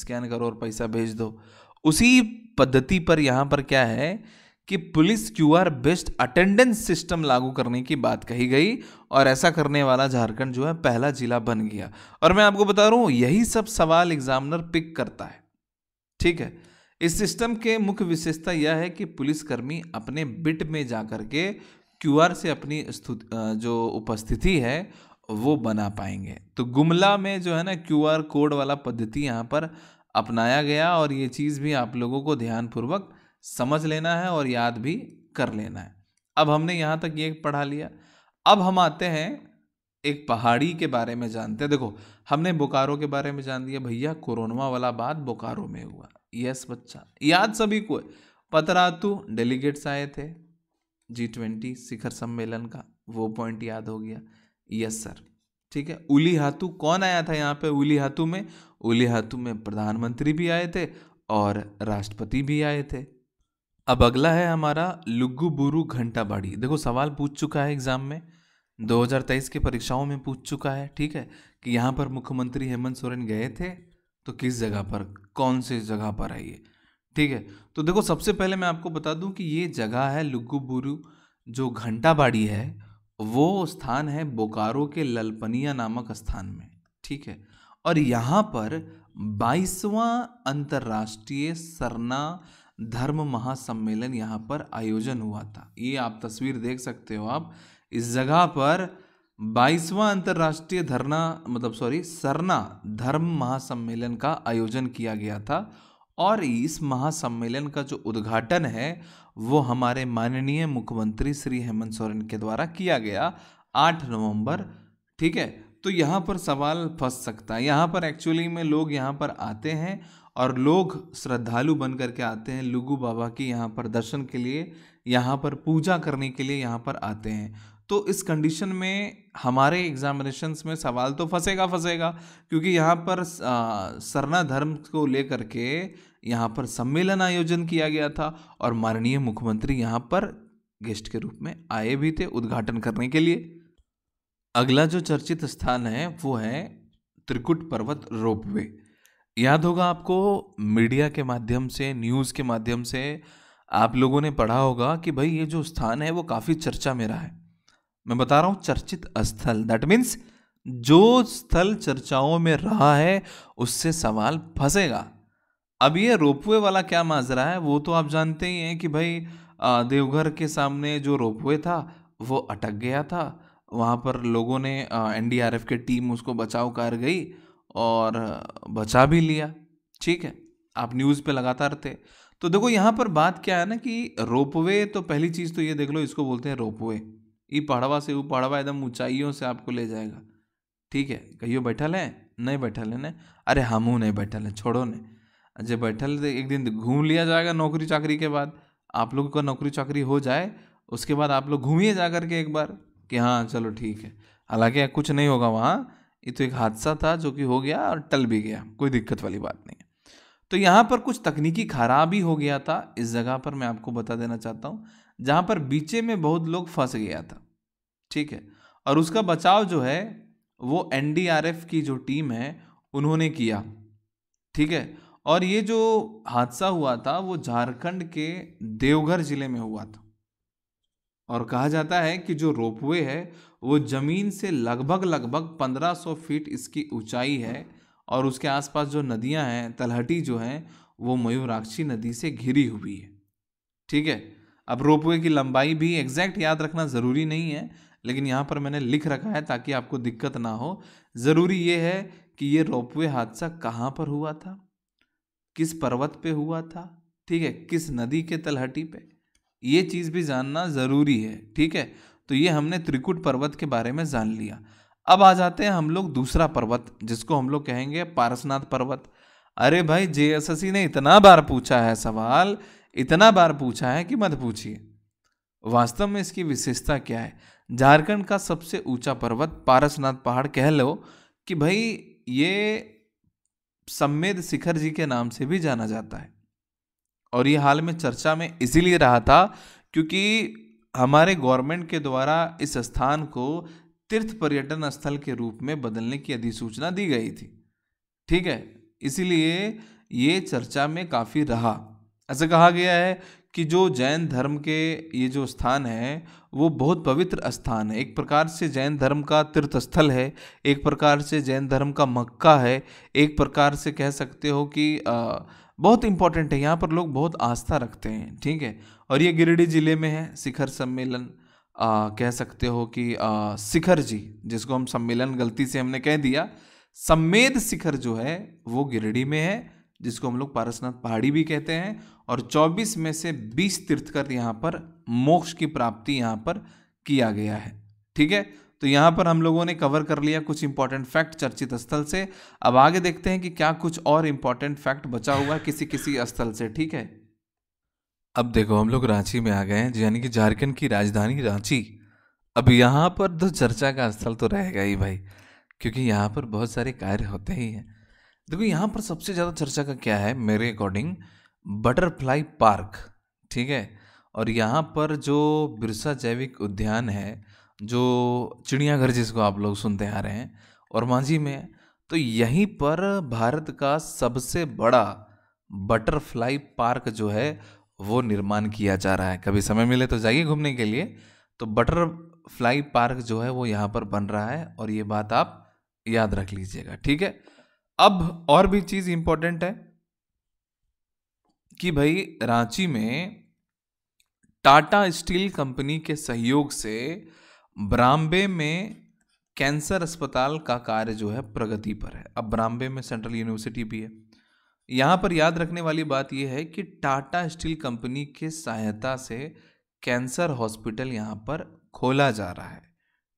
स्कैन करो और पैसा भेज दो उसी पद्धति पर यहाँ पर क्या है कि police QR based attendance system लागू करने की बात कही गई और ऐसा करने वाला झारखंड जो है पहला जिला बन गया और मैं आपको बता रहा हूँ यही सब सवाल एग्जामिनर पिक करता है ठीक है इस सिस्टम के मुख्य विशेषता यह है कि पुलिसकर्मी अपने बिट में जा कर के क्यू से अपनी जो उपस्थिति है वो बना पाएंगे तो गुमला में जो है ना क्यू कोड वाला पद्धति यहाँ पर अपनाया गया और ये चीज़ भी आप लोगों को ध्यानपूर्वक समझ लेना है और याद भी कर लेना है अब हमने यहाँ तक ये पढ़ा लिया अब हम आते हैं एक पहाड़ी के बारे में जानते हैं देखो हमने बोकारो के बारे में जान दिया भैया कोरोना वाला बात बोकारो में हुआ यस बच्चा याद सभी को पतरातु डेलीगेट्स आए थे जी ट्वेंटी शिखर सम्मेलन का वो पॉइंट याद हो गया यस सर ठीक है उली हाथू कौन आया था यहाँ पे उली हाथू में उली हाथू में प्रधानमंत्री भी आए थे और राष्ट्रपति भी आए थे अब अगला है हमारा लुगुबुरु घंटा बाड़ी देखो सवाल पूछ चुका है एग्ज़ाम में 2023 की परीक्षाओं में पूछ चुका है ठीक है कि यहाँ पर मुख्यमंत्री हेमंत सोरेन गए थे तो किस जगह पर कौन से जगह पर है ये ठीक है तो देखो सबसे पहले मैं आपको बता दूं कि ये जगह है बुरु जो घंटा बाड़ी है वो स्थान है बोकारो के ललपनिया नामक स्थान में ठीक है और यहाँ पर बाईसवां अंतर्राष्ट्रीय सरना धर्म महासम्मेलन यहाँ पर आयोजन हुआ था ये आप तस्वीर देख सकते हो आप इस जगह पर बाईसवां अंतर्राष्ट्रीय धरना मतलब सॉरी सरना धर्म महासम्मेलन का आयोजन किया गया था और इस महासम्मेलन का जो उद्घाटन है वो हमारे माननीय मुख्यमंत्री श्री हेमंत सोरेन के द्वारा किया गया आठ नवंबर ठीक है तो यहाँ पर सवाल फंस सकता है यहाँ पर एक्चुअली में लोग यहाँ पर आते हैं और लोग श्रद्धालु बन कर के आते हैं लुगु बाबा के यहाँ पर दर्शन के लिए यहाँ पर पूजा करने के लिए यहाँ पर आते हैं तो इस कंडीशन में हमारे एग्जामिनेशन में सवाल तो फंसेगा फंसेगा क्योंकि यहाँ पर सरना धर्म को लेकर के यहाँ पर सम्मेलन आयोजन किया गया था और माननीय मुख्यमंत्री यहाँ पर गेस्ट के रूप में आए भी थे उद्घाटन करने के लिए अगला जो चर्चित स्थान है वो है त्रिकुट पर्वत रोपवे याद होगा आपको मीडिया के माध्यम से न्यूज़ के माध्यम से आप लोगों ने पढ़ा होगा कि भाई ये जो स्थान है वो काफ़ी चर्चा में रहा है मैं बता रहा हूँ चर्चित स्थल दैट मीन्स जो स्थल चर्चाओं में रहा है उससे सवाल फंसेगा अब ये रोपवे वाला क्या माजरा है वो तो आप जानते ही हैं कि भाई देवघर के सामने जो रोपवे था वो अटक गया था वहाँ पर लोगों ने एनडीआरएफ की टीम उसको बचाव कर गई और बचा भी लिया ठीक है आप न्यूज़ पे लगातार थे तो देखो यहाँ पर बात क्या है ना कि रोपवे तो पहली चीज़ तो ये देख लो इसको बोलते हैं रोपवे ये पहाड़वा से वो पहाड़वा एकदम ऊंचाइयों से आपको ले जाएगा ठीक है कहियो बैठल है नहीं बैठल है ना अरे हमू नहीं बैठल है छोड़ो ने जब बैठल एक दिन घूम लिया जाएगा नौकरी चाकरी के बाद आप लोगों का नौकरी चाकरी हो जाए उसके बाद आप लोग घूमिए जा करके एक बार कि हाँ चलो ठीक है हालांकि कुछ नहीं होगा वहाँ ये तो एक हादसा था जो कि हो गया और टल भी गया कोई दिक्कत वाली बात नहीं है तो यहाँ पर कुछ तकनीकी खराबी हो गया था इस जगह पर मैं आपको बता देना चाहता हूँ जहाँ पर बीचे में बहुत लोग फंस गया था ठीक है और उसका बचाव जो है वो एनडीआरएफ की जो टीम है उन्होंने किया ठीक है और ये जो हादसा हुआ था वो झारखंड के देवघर ज़िले में हुआ था और कहा जाता है कि जो रोपवे है वो ज़मीन से लगभग लगभग 1500 फीट इसकी ऊंचाई है और उसके आसपास जो नदियां हैं तलहटी जो हैं वो मयूराक्षी नदी से घिरी हुई है ठीक है अब रोपवे की लंबाई भी एग्जैक्ट याद रखना ज़रूरी नहीं है लेकिन यहाँ पर मैंने लिख रखा है ताकि आपको दिक्कत ना हो ज़रूरी ये है कि ये रोपवे हादसा कहाँ पर हुआ था किस पर्वत पे हुआ था ठीक है किस नदी के तलहटी पे ये चीज़ भी जानना ज़रूरी है ठीक है तो ये हमने त्रिकुट पर्वत के बारे में जान लिया अब आ जाते हैं हम लोग दूसरा पर्वत जिसको हम लोग कहेंगे पारसनाथ पर्वत अरे भाई जे ने इतना बार पूछा है सवाल इतना बार पूछा है कि मत पूछिए वास्तव में इसकी विशेषता क्या है झारखंड का सबसे ऊंचा पर्वत पारसनाथ पहाड़ कह लो कि भाई ये सम्मेद शिखर जी के नाम से भी जाना जाता है और ये हाल में चर्चा में इसीलिए रहा था क्योंकि हमारे गवर्नमेंट के द्वारा इस स्थान को तीर्थ पर्यटन स्थल के रूप में बदलने की अधिसूचना दी गई थी ठीक है इसीलिए ये चर्चा में काफ़ी रहा ऐसा कहा गया है कि जो जैन धर्म के ये जो स्थान है वो बहुत पवित्र स्थान है एक प्रकार से जैन धर्म का तीर्थ स्थल है एक प्रकार से जैन धर्म का मक्का है एक प्रकार से कह सकते हो कि आ, बहुत इंपॉर्टेंट है यहाँ पर लोग बहुत आस्था रखते हैं ठीक है और ये गिरिडीह जिले में है शिखर सम्मेलन आ, कह सकते हो कि आ, शिखर जी जिसको हम सम्मेलन गलती से हमने कह दिया सम्मेद शिखर जो है वो गिरिडीह में है जिसको हम लोग पारसनाथ पहाड़ी भी कहते हैं और 24 में से 20 तीर्थकर यहाँ पर मोक्ष की प्राप्ति यहाँ पर किया गया है ठीक है तो यहाँ पर हम लोगों ने कवर कर लिया कुछ इंपॉर्टेंट फैक्ट चर्चित स्थल से अब आगे देखते हैं कि क्या कुछ और इम्पॉर्टेंट फैक्ट बचा हुआ किसी किसी स्थल से ठीक है अब देखो हम लोग रांची में आ गए हैं यानी कि झारखंड की राजधानी रांची अब यहाँ पर तो चर्चा का स्थल तो रहेगा ही भाई क्योंकि यहाँ पर बहुत सारे कार्य होते ही हैं देखो यहाँ पर सबसे ज़्यादा चर्चा का क्या है मेरे अकॉर्डिंग बटरफ्लाई पार्क ठीक है और यहाँ पर जो बिरसा जैविक उद्यान है जो चिड़ियाघर जिसको आप लोग सुनते आ रहे हैं और मांझी में तो यहीं पर भारत का सबसे बड़ा बटरफ्लाई पार्क जो है वो निर्माण किया जा रहा है कभी समय मिले तो जाइए घूमने के लिए तो बटरफ्लाई पार्क जो है वो यहाँ पर बन रहा है और ये बात आप याद रख लीजिएगा ठीक है अब और भी चीज़ इम्पोर्टेंट है कि भाई रांची में टाटा स्टील कंपनी के सहयोग से ब्राम्बे में कैंसर अस्पताल का कार्य जो है प्रगति पर है अब ब्राम्बे में सेंट्रल यूनिवर्सिटी भी है यहाँ पर याद रखने वाली बात यह है कि टाटा स्टील कंपनी के सहायता से कैंसर हॉस्पिटल यहाँ पर खोला जा रहा है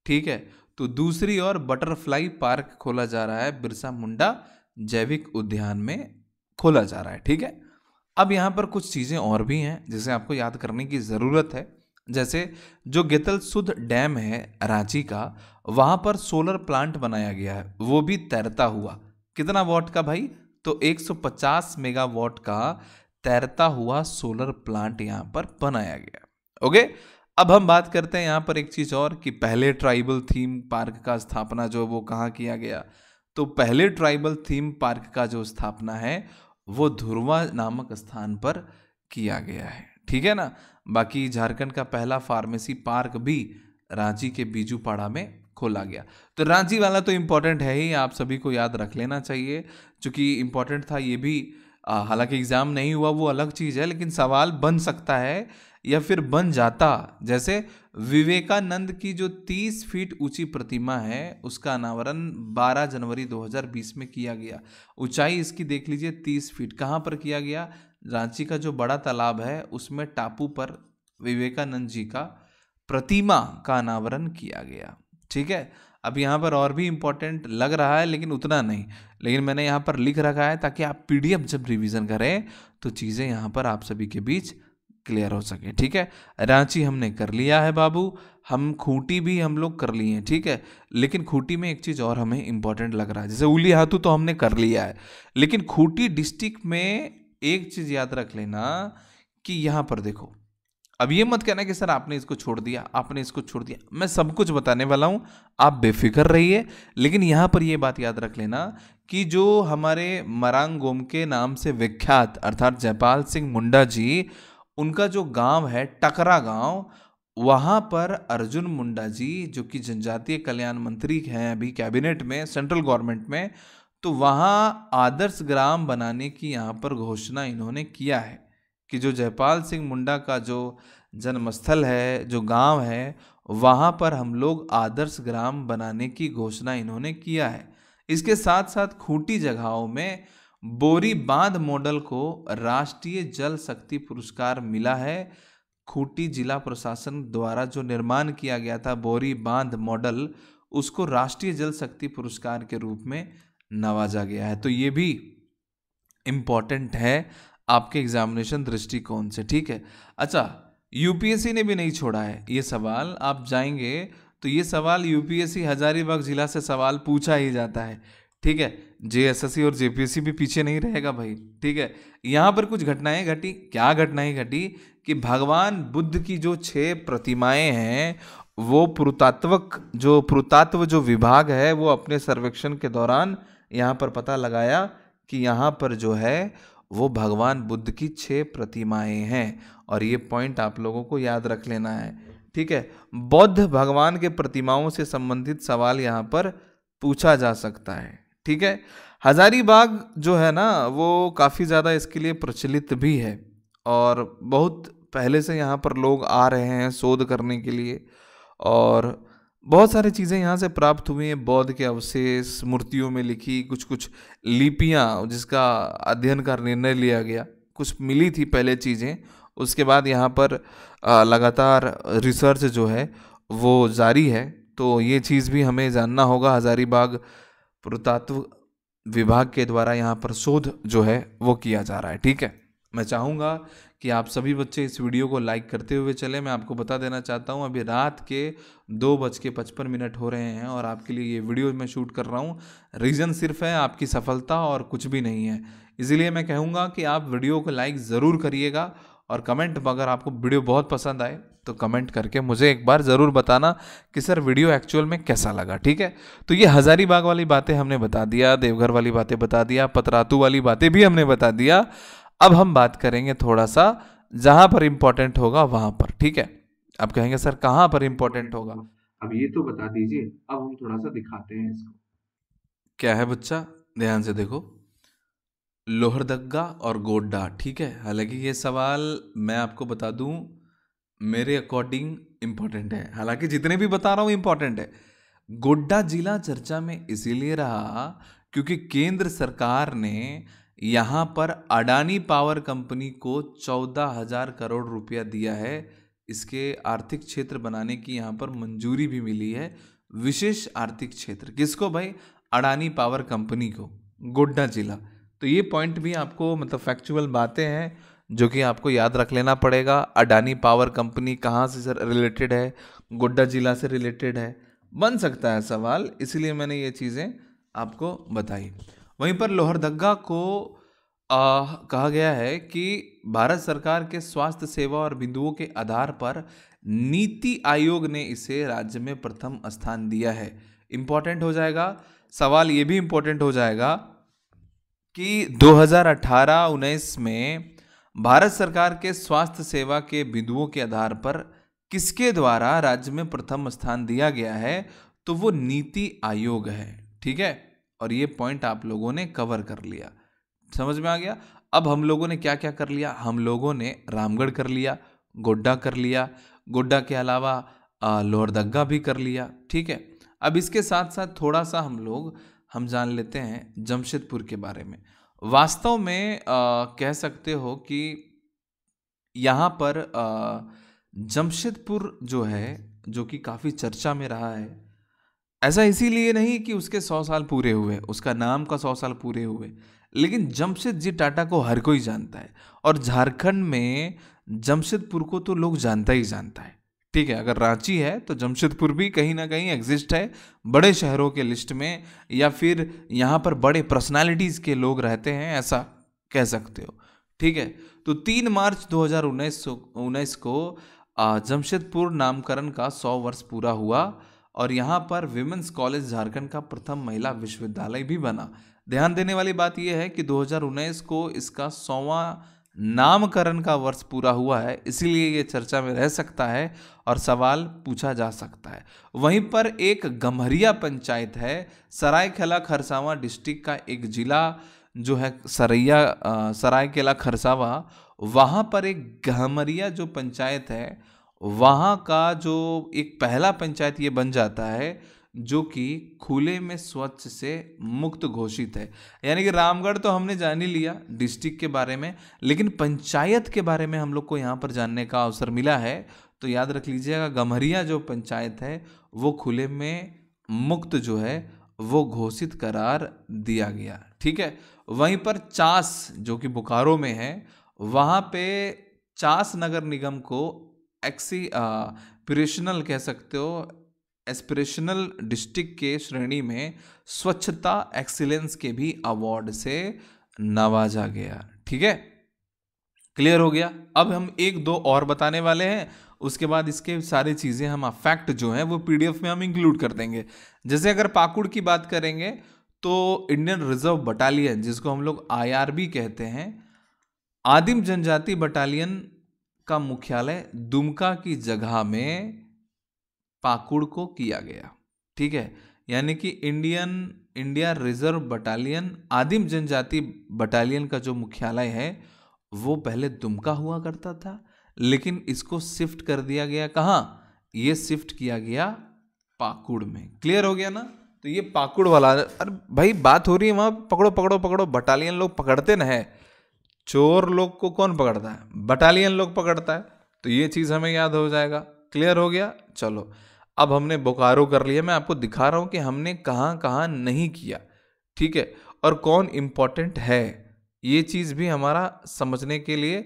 ठीक है तो दूसरी ओर बटरफ्लाई पार्क खोला जा रहा है बिरसा मुंडा जैविक उद्यान में खोला जा रहा है ठीक है अब यहाँ पर कुछ चीज़ें और भी हैं जिसे आपको याद करने की ज़रूरत है जैसे जो गेतल शुद्ध डैम है रांची का वहाँ पर सोलर प्लांट बनाया गया है वो भी तैरता हुआ कितना वॉट का भाई तो 150 मेगावाट का तैरता हुआ सोलर प्लांट यहां पर बनाया गया ओके अब हम बात करते हैं यहां पर एक चीज़ और कि पहले ट्राइबल थीम पार्क का स्थापना जो वो कहां किया गया तो पहले ट्राइबल थीम पार्क का जो स्थापना है वो धुरवा नामक स्थान पर किया गया है ठीक है ना बाकी झारखंड का पहला फार्मेसी पार्क भी रांची के बीजूपाड़ा में खोला गया तो रांची वाला तो इम्पोर्टेंट है ही आप सभी को याद रख लेना चाहिए चूँकि इम्पोर्टेंट था ये भी हालांकि एग्ज़ाम नहीं हुआ वो अलग चीज़ है लेकिन सवाल बन सकता है या फिर बन जाता जैसे विवेकानंद की जो 30 फीट ऊंची प्रतिमा है उसका अनावरण 12 जनवरी 2020 में किया गया ऊंचाई इसकी देख लीजिए 30 फीट कहाँ पर किया गया रांची का जो बड़ा तालाब है उसमें टापू पर विवेकानंद जी का प्रतिमा का अनावरण किया गया ठीक है अब यहाँ पर और भी इम्पोर्टेंट लग रहा है लेकिन उतना नहीं लेकिन मैंने यहाँ पर लिख रखा है ताकि आप पी जब रिविज़न करें तो चीज़ें यहाँ पर आप सभी के बीच क्लियर हो सके ठीक है रांची हमने कर लिया है बाबू हम खूंटी भी हम लोग कर लिए हैं ठीक है लेकिन खूंटी में एक चीज़ और हमें इम्पोर्टेंट लग रहा है जैसे उली हाथू तो हमने कर लिया है लेकिन खूंटी डिस्ट्रिक्ट में एक चीज़ याद रख लेना कि यहाँ पर देखो अब ये मत कहना कि सर आपने इसको छोड़ दिया आपने इसको छोड़ दिया मैं सब कुछ बताने वाला हूँ आप बेफिक्र रहिए लेकिन यहाँ पर ये बात याद रख लेना कि जो हमारे मरांग गोम के नाम से विख्यात अर्थात जयपाल सिंह मुंडा जी उनका जो गांव है टकरा गांव वहाँ पर अर्जुन मुंडा जी जो कि जनजातीय कल्याण मंत्री हैं अभी कैबिनेट में सेंट्रल गवर्नमेंट में तो वहाँ आदर्श ग्राम बनाने की यहाँ पर घोषणा इन्होंने किया है कि जो जयपाल सिंह मुंडा का जो जन्मस्थल है जो गांव है वहाँ पर हम लोग आदर्श ग्राम बनाने की घोषणा इन्होंने किया है इसके साथ साथ खूंटी जगहों में बोरी बांध मॉडल को राष्ट्रीय जल शक्ति पुरस्कार मिला है खूंटी जिला प्रशासन द्वारा जो निर्माण किया गया था बोरी बांध मॉडल उसको राष्ट्रीय जल शक्ति पुरस्कार के रूप में नवाजा गया है तो ये भी इम्पॉर्टेंट है आपके एग्जामिनेशन दृष्टिकोण से ठीक है अच्छा यूपीएससी ने भी नहीं छोड़ा है ये सवाल आप जाएंगे तो ये सवाल यूपीएससी हजारीबाग जिला से सवाल पूछा ही जाता है ठीक है जे और जे भी पीछे नहीं रहेगा भाई ठीक है यहाँ पर कुछ घटनाएं घटी क्या घटनाएं घटी कि भगवान बुद्ध की जो छः प्रतिमाएं हैं वो पुरातात्वक जो पुरुतात्व जो विभाग है वो अपने सर्वेक्षण के दौरान यहाँ पर पता लगाया कि यहाँ पर जो है वो भगवान बुद्ध की छः प्रतिमाएं हैं और ये पॉइंट आप लोगों को याद रख लेना है ठीक है बौद्ध भगवान के प्रतिमाओं से संबंधित सवाल यहाँ पर पूछा जा सकता है ठीक है हजारीबाग जो है ना वो काफ़ी ज़्यादा इसके लिए प्रचलित भी है और बहुत पहले से यहाँ पर लोग आ रहे हैं शोध करने के लिए और बहुत सारी चीज़ें यहाँ से प्राप्त हुई हैं बौद्ध के अवशेष मूर्तियों में लिखी कुछ कुछ लिपियाँ जिसका अध्ययन का निर्णय लिया गया कुछ मिली थी पहले चीज़ें उसके बाद यहाँ पर लगातार रिसर्च जो है वो जारी है तो ये चीज़ भी हमें जानना होगा हज़ारीबाग पुरातत्व विभाग के द्वारा यहाँ पर शोध जो है वो किया जा रहा है ठीक है मैं चाहूँगा कि आप सभी बच्चे इस वीडियो को लाइक करते हुए चले मैं आपको बता देना चाहता हूँ अभी रात के दो बज के पचपन मिनट हो रहे हैं और आपके लिए ये वीडियो मैं शूट कर रहा हूँ रीज़न सिर्फ है आपकी सफलता और कुछ भी नहीं है इसलिए मैं कहूँगा कि आप वीडियो को लाइक ज़रूर करिएगा और कमेंट अगर आपको वीडियो बहुत पसंद आए तो कमेंट करके मुझे एक बार ज़रूर बताना कि सर वीडियो एक्चुअल में कैसा लगा ठीक है तो ये हज़ारीबाग वाली बातें हमने बता दिया देवघर वाली बातें बता दिया पतरातू वाली बातें भी हमने बता दिया अब हम बात करेंगे थोड़ा सा जहां पर इंपॉर्टेंट होगा वहां पर ठीक है अब कहेंगे सर कहां पर इंपॉर्टेंट होगा अब ये तो बता दीजिए अब हम थोड़ा सा दिखाते हैं इसको क्या है बच्चा ध्यान से देखो लोहरदग्गा और गोड्डा ठीक है हालांकि ये सवाल मैं आपको बता दूं मेरे अकॉर्डिंग इम्पॉर्टेंट है हालांकि जितने भी बता रहा हूँ इम्पॉर्टेंट है गोड्डा जिला चर्चा में इसीलिए रहा क्योंकि केंद्र सरकार ने यहाँ पर अडानी पावर कंपनी को चौदह हज़ार करोड़ रुपया दिया है इसके आर्थिक क्षेत्र बनाने की यहाँ पर मंजूरी भी मिली है विशेष आर्थिक क्षेत्र किसको भाई अडानी पावर कंपनी को गोड्डा जिला तो ये पॉइंट भी आपको मतलब फैक्चुअल बातें हैं जो कि आपको याद रख लेना पड़ेगा अडानी पावर कंपनी कहाँ से रिलेटेड है गोड्डा जिला से रिलेटेड है बन सकता है सवाल इसलिए मैंने ये चीज़ें आपको बताई वहीं पर लोहरदगा को आ, कहा गया है कि भारत सरकार के स्वास्थ्य सेवा और बिंदुओं के आधार पर नीति आयोग ने इसे राज्य में प्रथम स्थान दिया है इम्पॉर्टेंट हो जाएगा सवाल ये भी इम्पोर्टेंट हो जाएगा कि 2018-19 में भारत सरकार के स्वास्थ्य सेवा के बिंदुओं के आधार पर किसके द्वारा राज्य में प्रथम स्थान दिया गया है तो वो नीति आयोग है ठीक है और ये पॉइंट आप लोगों ने कवर कर लिया समझ में आ गया अब हम लोगों ने क्या क्या कर लिया हम लोगों ने रामगढ़ कर लिया गोड्डा कर लिया गोड्डा के अलावा लोहरदगा भी कर लिया ठीक है अब इसके साथ साथ थोड़ा सा हम लोग हम जान लेते हैं जमशेदपुर के बारे में वास्तव में आ, कह सकते हो कि यहाँ पर जमशेदपुर जो है जो कि काफ़ी चर्चा में रहा है ऐसा इसीलिए नहीं कि उसके सौ साल पूरे हुए उसका नाम का सौ साल पूरे हुए लेकिन जमशेद जी टाटा को हर कोई जानता है और झारखंड में जमशेदपुर को तो लोग जानता ही जानता है ठीक है अगर रांची है तो जमशेदपुर भी कहीं ना कहीं एग्जिस्ट है बड़े शहरों के लिस्ट में या फिर यहाँ पर बड़े पर्सनालिटीज़ के लोग रहते हैं ऐसा कह सकते हो ठीक है तो तीन मार्च दो हज़ार उन्नीस को जमशेदपुर नामकरण का सौ वर्ष पूरा हुआ और यहाँ पर विमेंस कॉलेज झारखंड का प्रथम महिला विश्वविद्यालय भी बना ध्यान देने वाली बात यह है कि 2019 को इसका सौवा नामकरण का वर्ष पूरा हुआ है इसीलिए ये चर्चा में रह सकता है और सवाल पूछा जा सकता है वहीं पर एक गम्हरिया पंचायत है सरायकेला खरसावा डिस्ट्रिक्ट का एक ज़िला जो है सरैया सरायकेला खरसावा वहाँ पर एक गहमरिया जो पंचायत है वहाँ का जो एक पहला पंचायत ये बन जाता है जो कि खुले में स्वच्छ से मुक्त घोषित है यानी कि रामगढ़ तो हमने जान ही लिया डिस्ट्रिक्ट के बारे में लेकिन पंचायत के बारे में हम लोग को यहाँ पर जानने का अवसर मिला है तो याद रख लीजिएगा गम्हरिया जो पंचायत है वो खुले में मुक्त जो है वो घोषित करार दिया गया ठीक है वहीं पर चास जो कि बोकारो में है वहाँ पे चास नगर निगम को एक्सी पिरेशनल uh, कह सकते हो एस्पिरेशनल डिस्ट्रिक्ट के श्रेणी में स्वच्छता एक्सीलेंस के भी अवार्ड से नवाजा गया ठीक है क्लियर हो गया अब हम एक दो और बताने वाले हैं उसके बाद इसके सारी चीज़ें हम फैक्ट uh, जो हैं वो पीडीएफ में हम इंक्लूड कर देंगे जैसे अगर पाकुड़ की बात करेंगे तो इंडियन रिजर्व बटालियन जिसको हम लोग आई कहते हैं आदिम जनजाति बटालियन का मुख्यालय दुमका की जगह में पाकुड़ को किया गया ठीक है यानी कि इंडियन इंडिया रिजर्व बटालियन आदिम जनजाति बटालियन का जो मुख्यालय है वो पहले दुमका हुआ करता था लेकिन इसको शिफ्ट कर दिया गया कहाँ ये शिफ्ट किया गया पाकुड़ में क्लियर हो गया ना तो ये पाकुड़ वाला अरे भाई बात हो रही है वहाँ पकड़ो पकड़ो पकड़ो बटालियन लोग पकड़ते ना है चोर लोग को कौन पकड़ता है बटालियन लोग पकड़ता है तो ये चीज़ हमें याद हो जाएगा क्लियर हो गया चलो अब हमने बोकारो कर लिया मैं आपको दिखा रहा हूँ कि हमने कहाँ कहाँ नहीं किया ठीक है और कौन इम्पॉर्टेंट है ये चीज़ भी हमारा समझने के लिए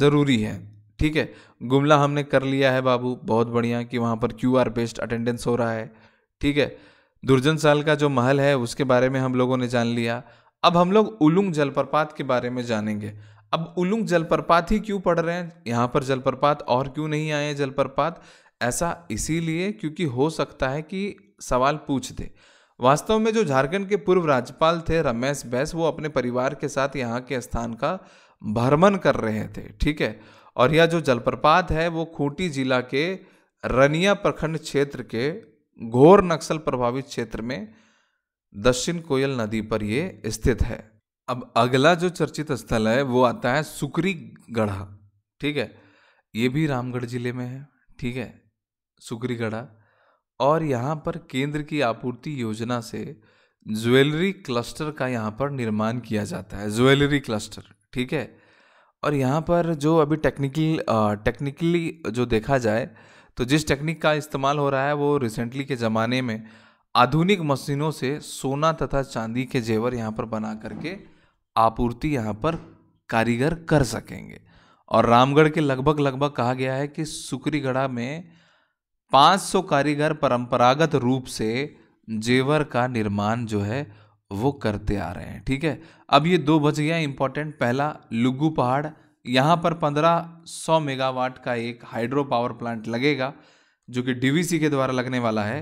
ज़रूरी है ठीक है गुमला हमने कर लिया है बाबू बहुत बढ़िया कि वहाँ पर क्यू आर बेस्ड अटेंडेंस हो रहा है ठीक है दुर्जन साल का जो महल है उसके बारे में हम लोगों ने जान लिया अब हम लोग उलुंग जलप्रपात के बारे में जानेंगे अब उलुंग जलप्रपात ही क्यों पढ़ रहे हैं यहाँ पर जलप्रपात और क्यों नहीं आए जलप्रपात ऐसा इसीलिए क्योंकि हो सकता है कि सवाल पूछ दे वास्तव में जो झारखंड के पूर्व राज्यपाल थे रमेश बैस वो अपने परिवार के साथ यहाँ के स्थान का भ्रमण कर रहे थे ठीक है और यह जो जलप्रपात है वो खूंटी जिला के रनिया प्रखंड क्षेत्र के घोर नक्सल प्रभावित क्षेत्र में दक्षिण कोयल नदी पर ये स्थित है अब अगला जो चर्चित स्थल है वो आता है सुकरी गढ़ा ठीक है ये भी रामगढ़ जिले में है ठीक है सुकरी गढ़ा और यहाँ पर केंद्र की आपूर्ति योजना से ज्वेलरी क्लस्टर का यहाँ पर निर्माण किया जाता है ज्वेलरी क्लस्टर ठीक है और यहाँ पर जो अभी टेक्निकल टेक्निकली जो देखा जाए तो जिस टेक्निक का इस्तेमाल हो रहा है वो रिसेंटली के ज़माने में आधुनिक मशीनों से सोना तथा चांदी के जेवर यहाँ पर बना करके आपूर्ति यहाँ पर कारीगर कर सकेंगे और रामगढ़ के लगभग लगभग कहा गया है कि सुकरीगढ़ा में 500 कारीगर परंपरागत रूप से जेवर का निर्माण जो है वो करते आ रहे हैं ठीक है अब ये दो बज गया इंपॉर्टेंट पहला लुगू पहाड़ यहाँ पर 1500 मेगावाट का एक हाइड्रो पावर प्लांट लगेगा जो कि डीवीसी के द्वारा लगने वाला है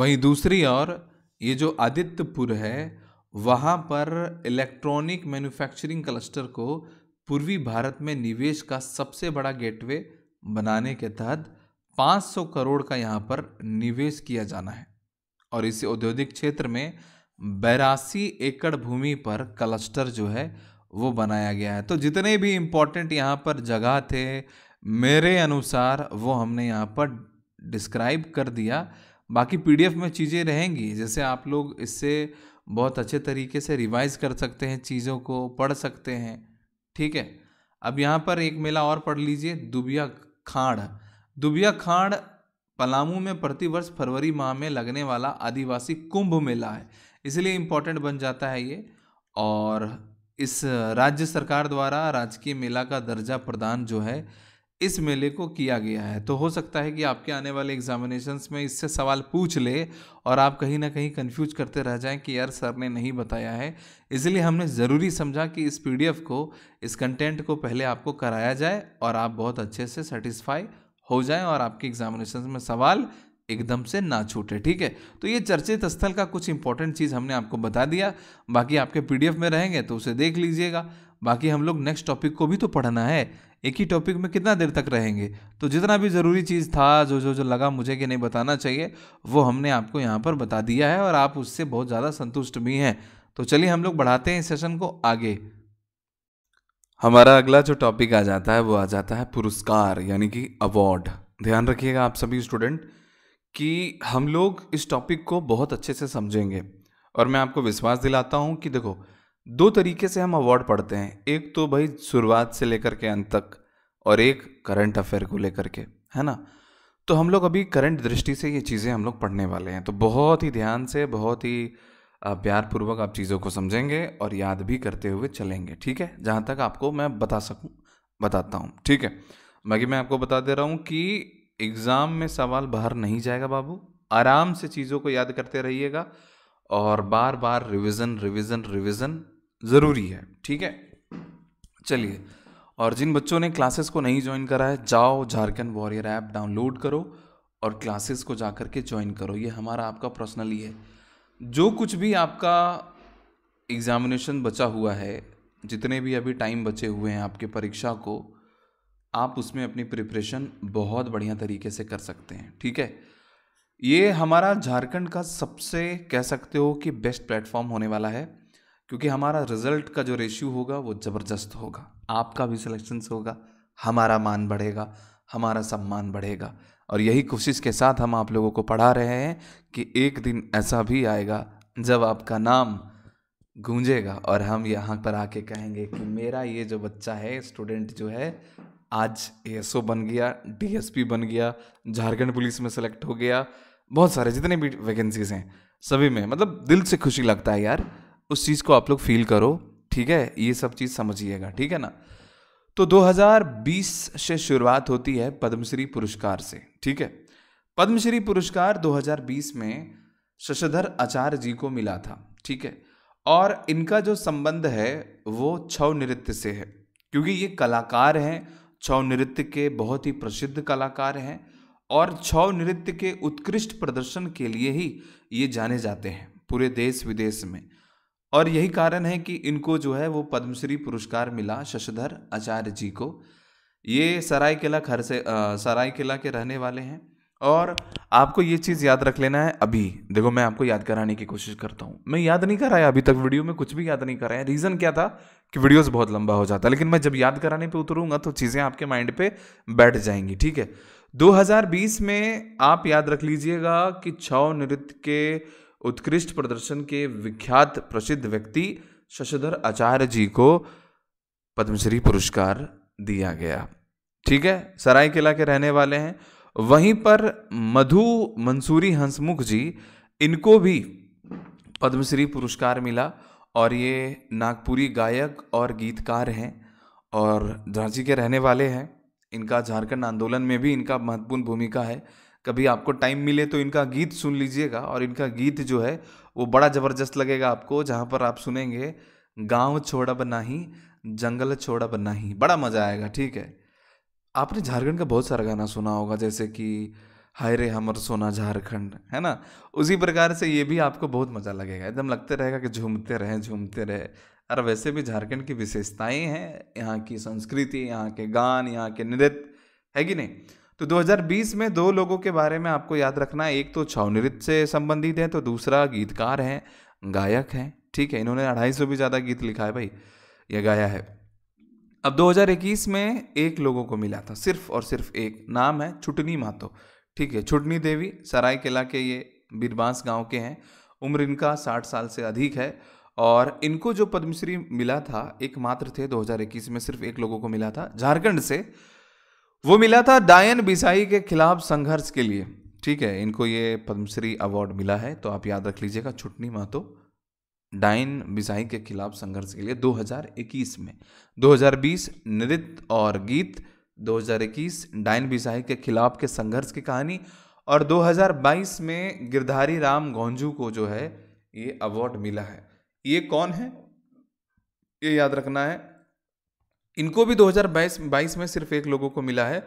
वहीं दूसरी ओर ये जो आदित्यपुर है वहाँ पर इलेक्ट्रॉनिक मैन्युफैक्चरिंग क्लस्टर को पूर्वी भारत में निवेश का सबसे बड़ा गेटवे बनाने के तहत 500 करोड़ का यहाँ पर निवेश किया जाना है और इस औद्योगिक क्षेत्र में बैरासी एकड़ भूमि पर क्लस्टर जो है वो बनाया गया है तो जितने भी इम्पोर्टेंट यहाँ पर जगह थे मेरे अनुसार वो हमने यहाँ पर डिस्क्राइब कर दिया बाकी पीडीएफ में चीज़ें रहेंगी जैसे आप लोग इससे बहुत अच्छे तरीके से रिवाइज़ कर सकते हैं चीज़ों को पढ़ सकते हैं ठीक है अब यहाँ पर एक मेला और पढ़ लीजिए दुबिया खाड़ दुबिया खाड़ पलामू में प्रतिवर्ष फरवरी माह में लगने वाला आदिवासी कुंभ मेला है इसलिए इम्पोर्टेंट बन जाता है ये और इस राज्य सरकार द्वारा राजकीय मेला का दर्जा प्रदान जो है इस मेले को किया गया है तो हो सकता है कि आपके आने वाले एग्जामिनेशन में इससे सवाल पूछ ले और आप कहीं ना कहीं कंफ्यूज करते रह जाएं कि यार सर ने नहीं बताया है इसलिए हमने ज़रूरी समझा कि इस पी को इस कंटेंट को पहले आपको कराया जाए और आप बहुत अच्छे से सेटिस्फाई हो जाएं और आपके एग्जामिनेशन में सवाल एकदम से ना छूटे ठीक है तो ये चर्चित स्थल का कुछ इंपॉर्टेंट चीज़ हमने आपको बता दिया बाकी आपके पीडीएफ में रहेंगे तो उसे देख लीजिएगा बाकी हम लोग नेक्स्ट टॉपिक को भी तो पढ़ना है एक ही टॉपिक में कितना देर तक रहेंगे तो जितना भी ज़रूरी चीज़ था जो जो जो लगा मुझे कि नहीं बताना चाहिए वो हमने आपको यहाँ पर बता दिया है और आप उससे बहुत ज़्यादा संतुष्ट भी हैं तो चलिए हम लोग बढ़ाते हैं इस सेशन को आगे हमारा अगला जो टॉपिक आ जाता है वो आ जाता है पुरस्कार यानी कि अवार्ड ध्यान रखिएगा आप सभी स्टूडेंट कि हम लोग इस टॉपिक को बहुत अच्छे से समझेंगे और मैं आपको विश्वास दिलाता हूँ कि देखो दो तरीके से हम अवार्ड पढ़ते हैं एक तो भाई शुरुआत से लेकर के अंत तक और एक करंट अफेयर को लेकर के है ना तो हम लोग अभी करंट दृष्टि से ये चीज़ें हम लोग पढ़ने वाले हैं तो बहुत ही ध्यान से बहुत ही प्यार पूर्वक आप चीज़ों को समझेंगे और याद भी करते हुए चलेंगे ठीक है जहाँ तक आपको मैं बता सकूँ बताता हूँ ठीक है बाकी मैं आपको बता दे रहा हूँ कि एग्ज़ाम में सवाल बाहर नहीं जाएगा बाबू आराम से चीज़ों को याद करते रहिएगा और बार बार रिविज़न रिविज़न रिविज़न ज़रूरी है ठीक है चलिए और जिन बच्चों ने क्लासेस को नहीं ज्वाइन करा है जाओ झारखंड वॉरियर ऐप डाउनलोड करो और क्लासेस को जा कर के ज्वाइन करो ये हमारा आपका पर्सनली है जो कुछ भी आपका एग्ज़ामिनेशन बचा हुआ है जितने भी अभी टाइम बचे हुए हैं आपके परीक्षा को आप उसमें अपनी प्रिपरेशन बहुत बढ़िया तरीके से कर सकते हैं ठीक है ये हमारा झारखंड का सबसे कह सकते हो कि बेस्ट प्लेटफॉर्म होने वाला है क्योंकि हमारा रिजल्ट का जो रेशियो होगा वो ज़बरदस्त होगा आपका भी सिलेक्शन होगा हमारा मान बढ़ेगा हमारा सम्मान बढ़ेगा और यही कोशिश के साथ हम आप लोगों को पढ़ा रहे हैं कि एक दिन ऐसा भी आएगा जब आपका नाम गूंजेगा और हम यहाँ पर आके कहेंगे कि मेरा ये जो बच्चा है स्टूडेंट जो है आज एएसओ बन गया डीएसपी बन गया झारखंड पुलिस में सेलेक्ट हो गया बहुत सारे जितने भी वैकेंसीज हैं सभी में मतलब दिल से खुशी लगता है यार उस चीज़ को आप लोग फील करो ठीक है ये सब चीज़ समझिएगा ठीक है ना तो 2020 से शुरुआत होती है पद्मश्री पुरस्कार से ठीक है पद्मश्री पुरस्कार 2020 में शशधर आचार्य जी को मिला था ठीक है और इनका जो संबंध है वो छव नृत्य से है क्योंकि ये कलाकार हैं छव नृत्य के बहुत ही प्रसिद्ध कलाकार हैं और छव नृत्य के उत्कृष्ट प्रदर्शन के लिए ही ये जाने जाते हैं पूरे देश विदेश में और यही कारण है कि इनको जो है वो पद्मश्री पुरस्कार मिला शशधर आचार्य जी को ये सरायकेला खर से सरायकेला के रहने वाले हैं और आपको ये चीज़ याद रख लेना है अभी देखो मैं आपको याद कराने की कोशिश करता हूँ मैं याद नहीं कराया अभी तक वीडियो में कुछ भी याद नहीं कराया रीज़न क्या था कि वीडियोस बहुत लंबा हो जाता लेकिन मैं जब याद कराने पे उतरूंगा तो चीज़ें आपके माइंड पे बैठ जाएंगी ठीक है 2020 में आप याद रख लीजिएगा कि छव नृत्य के उत्कृष्ट प्रदर्शन के विख्यात प्रसिद्ध व्यक्ति शशधर आचार्य जी को पद्मश्री पुरस्कार दिया गया ठीक है सरायकेला के रहने वाले हैं वहीं पर मधु मंसूरी हंसमुख जी इनको भी पद्मश्री पुरस्कार मिला और ये नागपुरी गायक और गीतकार हैं और झांसी के रहने वाले हैं इनका झारखंड आंदोलन में भी इनका महत्वपूर्ण भूमिका है कभी आपको टाइम मिले तो इनका गीत सुन लीजिएगा और इनका गीत जो है वो बड़ा ज़बरदस्त लगेगा आपको जहाँ पर आप सुनेंगे गांव छोड़ा बनाही जंगल छोड़ा बनाही बड़ा मज़ा आएगा ठीक है आपने झारखंड का बहुत सारा गाना सुना होगा जैसे कि हाय रे हमर सोना झारखंड है ना उसी प्रकार से ये भी आपको बहुत मज़ा लगेगा एकदम लगते रहेगा कि झूमते रहें झूमते रहे और वैसे भी झारखंड की विशेषताएं हैं यहाँ की संस्कृति यहाँ के गान यहाँ के नृत्य है कि नहीं तो 2020 में दो लोगों के बारे में आपको याद रखना है एक तो छाव नृत्य से संबंधित है तो दूसरा गीतकार हैं गायक हैं ठीक है इन्होंने अढ़ाई सौ भी ज़्यादा गीत लिखा है भाई यह गाया है अब 2021 में एक लोगों को मिला था सिर्फ और सिर्फ एक नाम है छुटनी मातो ठीक है छुटनी देवी सरायकेला के ये बिरबांस गांव के हैं उम्र इनका साठ साल से अधिक है और इनको जो पद्मश्री मिला था एकमात्र थे 2021 में सिर्फ एक लोगों को मिला था झारखंड से वो मिला था डायन बिसाई के खिलाफ संघर्ष के लिए ठीक है इनको ये पद्मश्री अवार्ड मिला है तो आप याद रख लीजिएगा छुटनी महतो डायन बिसाई के खिलाफ संघर्ष के लिए 2021 में 2020 नृत्य और गीत 2021 डायन बिसाई के खिलाफ के संघर्ष की कहानी और 2022 में गिरधारी राम गोंजू को जो है ये अवार्ड मिला है ये कौन है ये याद रखना है इनको भी 2022 में सिर्फ एक लोगों को मिला है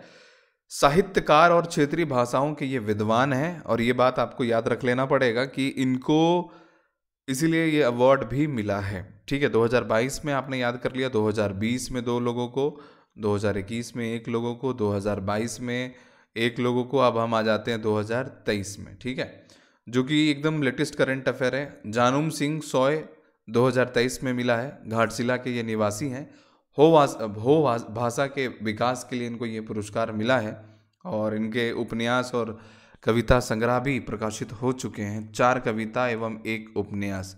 साहित्यकार और क्षेत्रीय भाषाओं के ये विद्वान हैं और ये बात आपको याद रख लेना पड़ेगा कि इनको इसीलिए ये अवार्ड भी मिला है ठीक है 2022 में आपने याद कर लिया 2020 में दो लोगों को 2021 में एक लोगों को 2022 में एक लोगों को अब हम आ जाते हैं 2023 में ठीक है जो कि एकदम लेटेस्ट करंट अफेयर है जानूम सिंह सॉय 2023 में मिला है घाटशिला के ये निवासी हैं हो वास हो वास भाषा के विकास के लिए इनको ये पुरस्कार मिला है और इनके उपन्यास और कविता संग्रह भी प्रकाशित हो चुके हैं चार कविता एवं एक उपन्यास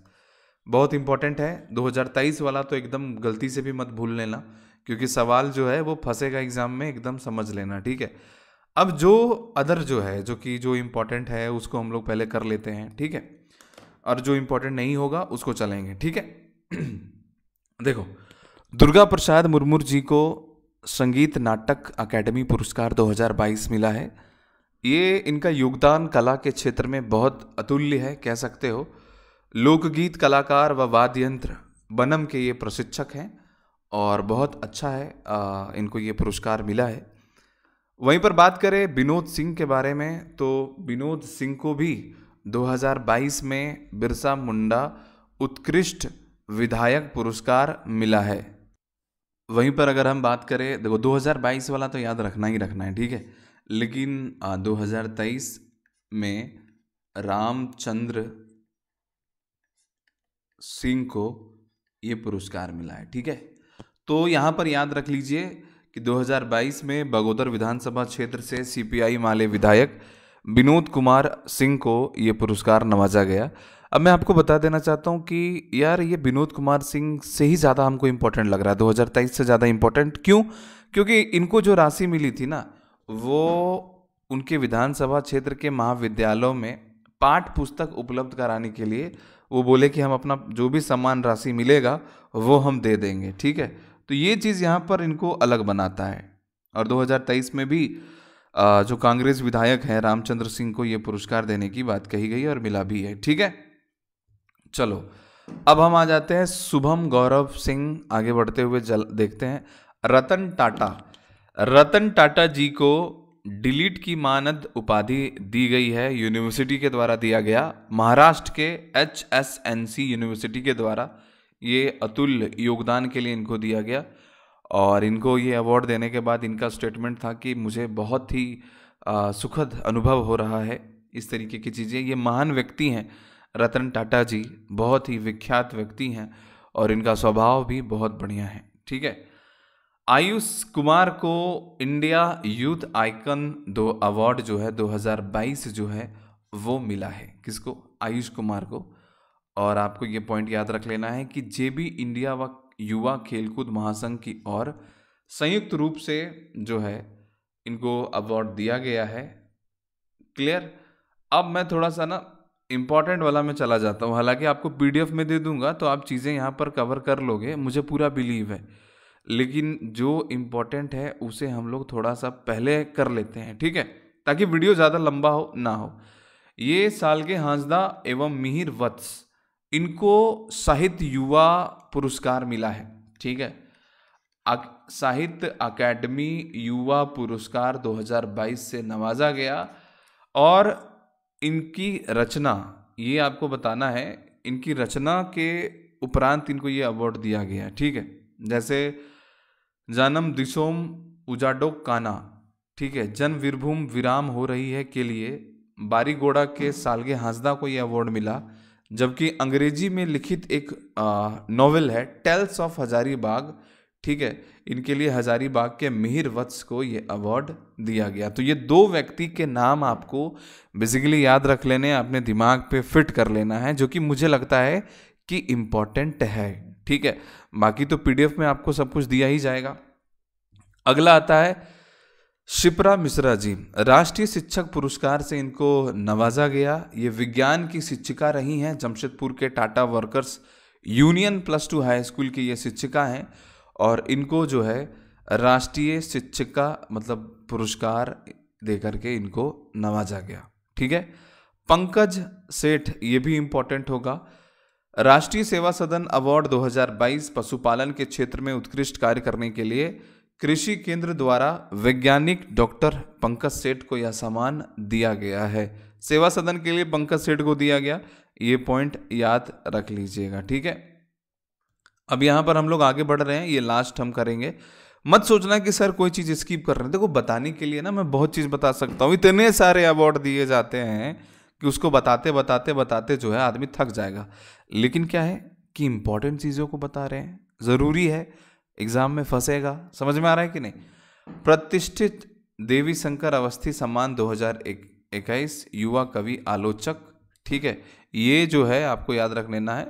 बहुत इंपॉर्टेंट है 2023 वाला तो एकदम गलती से भी मत भूल लेना क्योंकि सवाल जो है वो फंसेगा एग्ज़ाम में एकदम समझ लेना ठीक है अब जो अदर जो है जो कि जो इम्पोर्टेंट है उसको हम लोग पहले कर लेते हैं ठीक है और जो इम्पोर्टेंट नहीं होगा उसको चलेंगे ठीक है [clears throat] देखो दुर्गा प्रसाद मुर्मू जी को संगीत नाटक अकेडमी पुरस्कार 2022 मिला है ये इनका योगदान कला के क्षेत्र में बहुत अतुल्य है कह सकते हो लोकगीत कलाकार व वाद्य यंत्र बनम के ये प्रशिक्षक हैं और बहुत अच्छा है आ, इनको ये पुरस्कार मिला है वहीं पर बात करें विनोद सिंह के बारे में तो विनोद सिंह को भी 2022 में बिरसा मुंडा उत्कृष्ट विधायक पुरस्कार मिला है वहीं पर अगर हम बात करें देखो 2022 वाला तो याद रखना ही रखना है ठीक है लेकिन आ, 2023 में रामचंद्र सिंह को ये पुरस्कार मिला है ठीक है तो यहाँ पर याद रख लीजिए कि 2022 में बगोदर विधानसभा क्षेत्र से सीपीआई माले विधायक विनोद कुमार सिंह को ये पुरस्कार नवाजा गया अब मैं आपको बता देना चाहता हूँ कि यार ये विनोद कुमार सिंह से ही ज़्यादा हमको इम्पोर्टेंट लग रहा है दो से ज़्यादा इम्पोर्टेंट क्यों क्योंकि इनको जो राशि मिली थी ना वो उनके विधानसभा क्षेत्र के महाविद्यालयों में पाठ पुस्तक उपलब्ध कराने के लिए वो बोले कि हम अपना जो भी सम्मान राशि मिलेगा वो हम दे देंगे ठीक है तो ये चीज़ यहाँ पर इनको अलग बनाता है और 2023 में भी जो कांग्रेस विधायक हैं रामचंद्र सिंह को ये पुरस्कार देने की बात कही गई और मिला भी है ठीक है चलो अब हम आ जाते हैं शुभम गौरव सिंह आगे बढ़ते हुए जल देखते हैं रतन टाटा रतन टाटा जी को डिलीट की मानद उपाधि दी गई है यूनिवर्सिटी के द्वारा दिया गया महाराष्ट्र के H S N C university के द्वारा ये अतुल योगदान के लिए इनको दिया गया और इनको ये अवार्ड देने के बाद इनका स्टेटमेंट था कि मुझे बहुत ही सुखद अनुभव हो रहा है इस तरीके की चीज़ें ये महान व्यक्ति हैं रतन टाटा जी बहुत ही विख्यात व्यक्ति हैं और इनका स्वभाव भी बहुत बढ़िया है ठीक है आयुष कुमार को इंडिया यूथ आइकन दो अवार्ड जो है 2022 जो है वो मिला है किसको आयुष कुमार को और आपको ये पॉइंट याद रख लेना है कि जे बी इंडिया व युवा खेलकूद महासंघ की ओर संयुक्त रूप से जो है इनको अवार्ड दिया गया है क्लियर अब मैं थोड़ा सा ना इम्पॉर्टेंट वाला मैं चला जाता हूँ हालांकि आपको पी में दे दूंगा तो आप चीज़ें यहाँ पर कवर कर लोगे मुझे पूरा बिलीव है लेकिन जो इम्पॉर्टेंट है उसे हम लोग थोड़ा सा पहले कर लेते हैं ठीक है ताकि वीडियो ज़्यादा लंबा हो ना हो ये साल के हांसदा एवं मिहिर वत्स इनको साहित्य युवा पुरस्कार मिला है ठीक है साहित्य अकेडमी युवा पुरस्कार 2022 से नवाजा गया और इनकी रचना ये आपको बताना है इनकी रचना के उपरांत इनको ये अवार्ड दिया गया है ठीक है जैसे जानम दिसोम उजाडो काना ठीक है जन वीरभूम विराम हो रही है के लिए बारीगोड़ा के सालगे हांसदा को यह अवार्ड मिला जबकि अंग्रेजी में लिखित एक नॉवेल है टेल्स ऑफ हजारीबाग ठीक है इनके लिए हजारीबाग के मिहिर वत्स को ये अवार्ड दिया गया तो ये दो व्यक्ति के नाम आपको बेसिकली याद रख लेने अपने दिमाग पे फिट कर लेना है जो कि मुझे लगता है कि इम्पॉर्टेंट है ठीक है बाकी तो पीडीएफ में आपको सब कुछ दिया ही जाएगा अगला आता है शिप्रा मिश्रा जी राष्ट्रीय शिक्षक पुरस्कार से इनको नवाजा गया ये विज्ञान की शिक्षिका रही हैं जमशेदपुर के Tata workers union plus two high school की ये शिक्षिका हैं और इनको जो है राष्ट्रीय शिक्षिका मतलब पुरस्कार दे करके इनको नवाजा गया ठीक है पंकज सेठ ये भी इंपॉर्टेंट होगा राष्ट्रीय सेवा सदन अवार्ड 2022 पशुपालन के क्षेत्र में उत्कृष्ट कार्य करने के लिए कृषि केंद्र द्वारा वैज्ञानिक डॉक्टर पंकज सेठ को यह सम्मान दिया गया है सेवा सदन के लिए पंकज सेठ को दिया गया ये पॉइंट याद रख लीजिएगा ठीक है अब यहाँ पर हम लोग आगे बढ़ रहे हैं ये लास्ट हम करेंगे मत सोचना कि सर कोई चीज़ स्किप कर रहे हैं देखो बताने के लिए ना मैं बहुत चीज़ बता सकता हूँ इतने सारे अवार्ड दिए जाते हैं कि उसको बताते बताते बताते जो है आदमी थक जाएगा लेकिन क्या है कि इंपॉर्टेंट चीज़ों को बता रहे हैं ज़रूरी है एग्ज़ाम में फंसेगा समझ में आ रहा है कि नहीं प्रतिष्ठित देवी शंकर अवस्थी सम्मान 2021 युवा कवि आलोचक ठीक है ये जो है आपको याद रख लेना है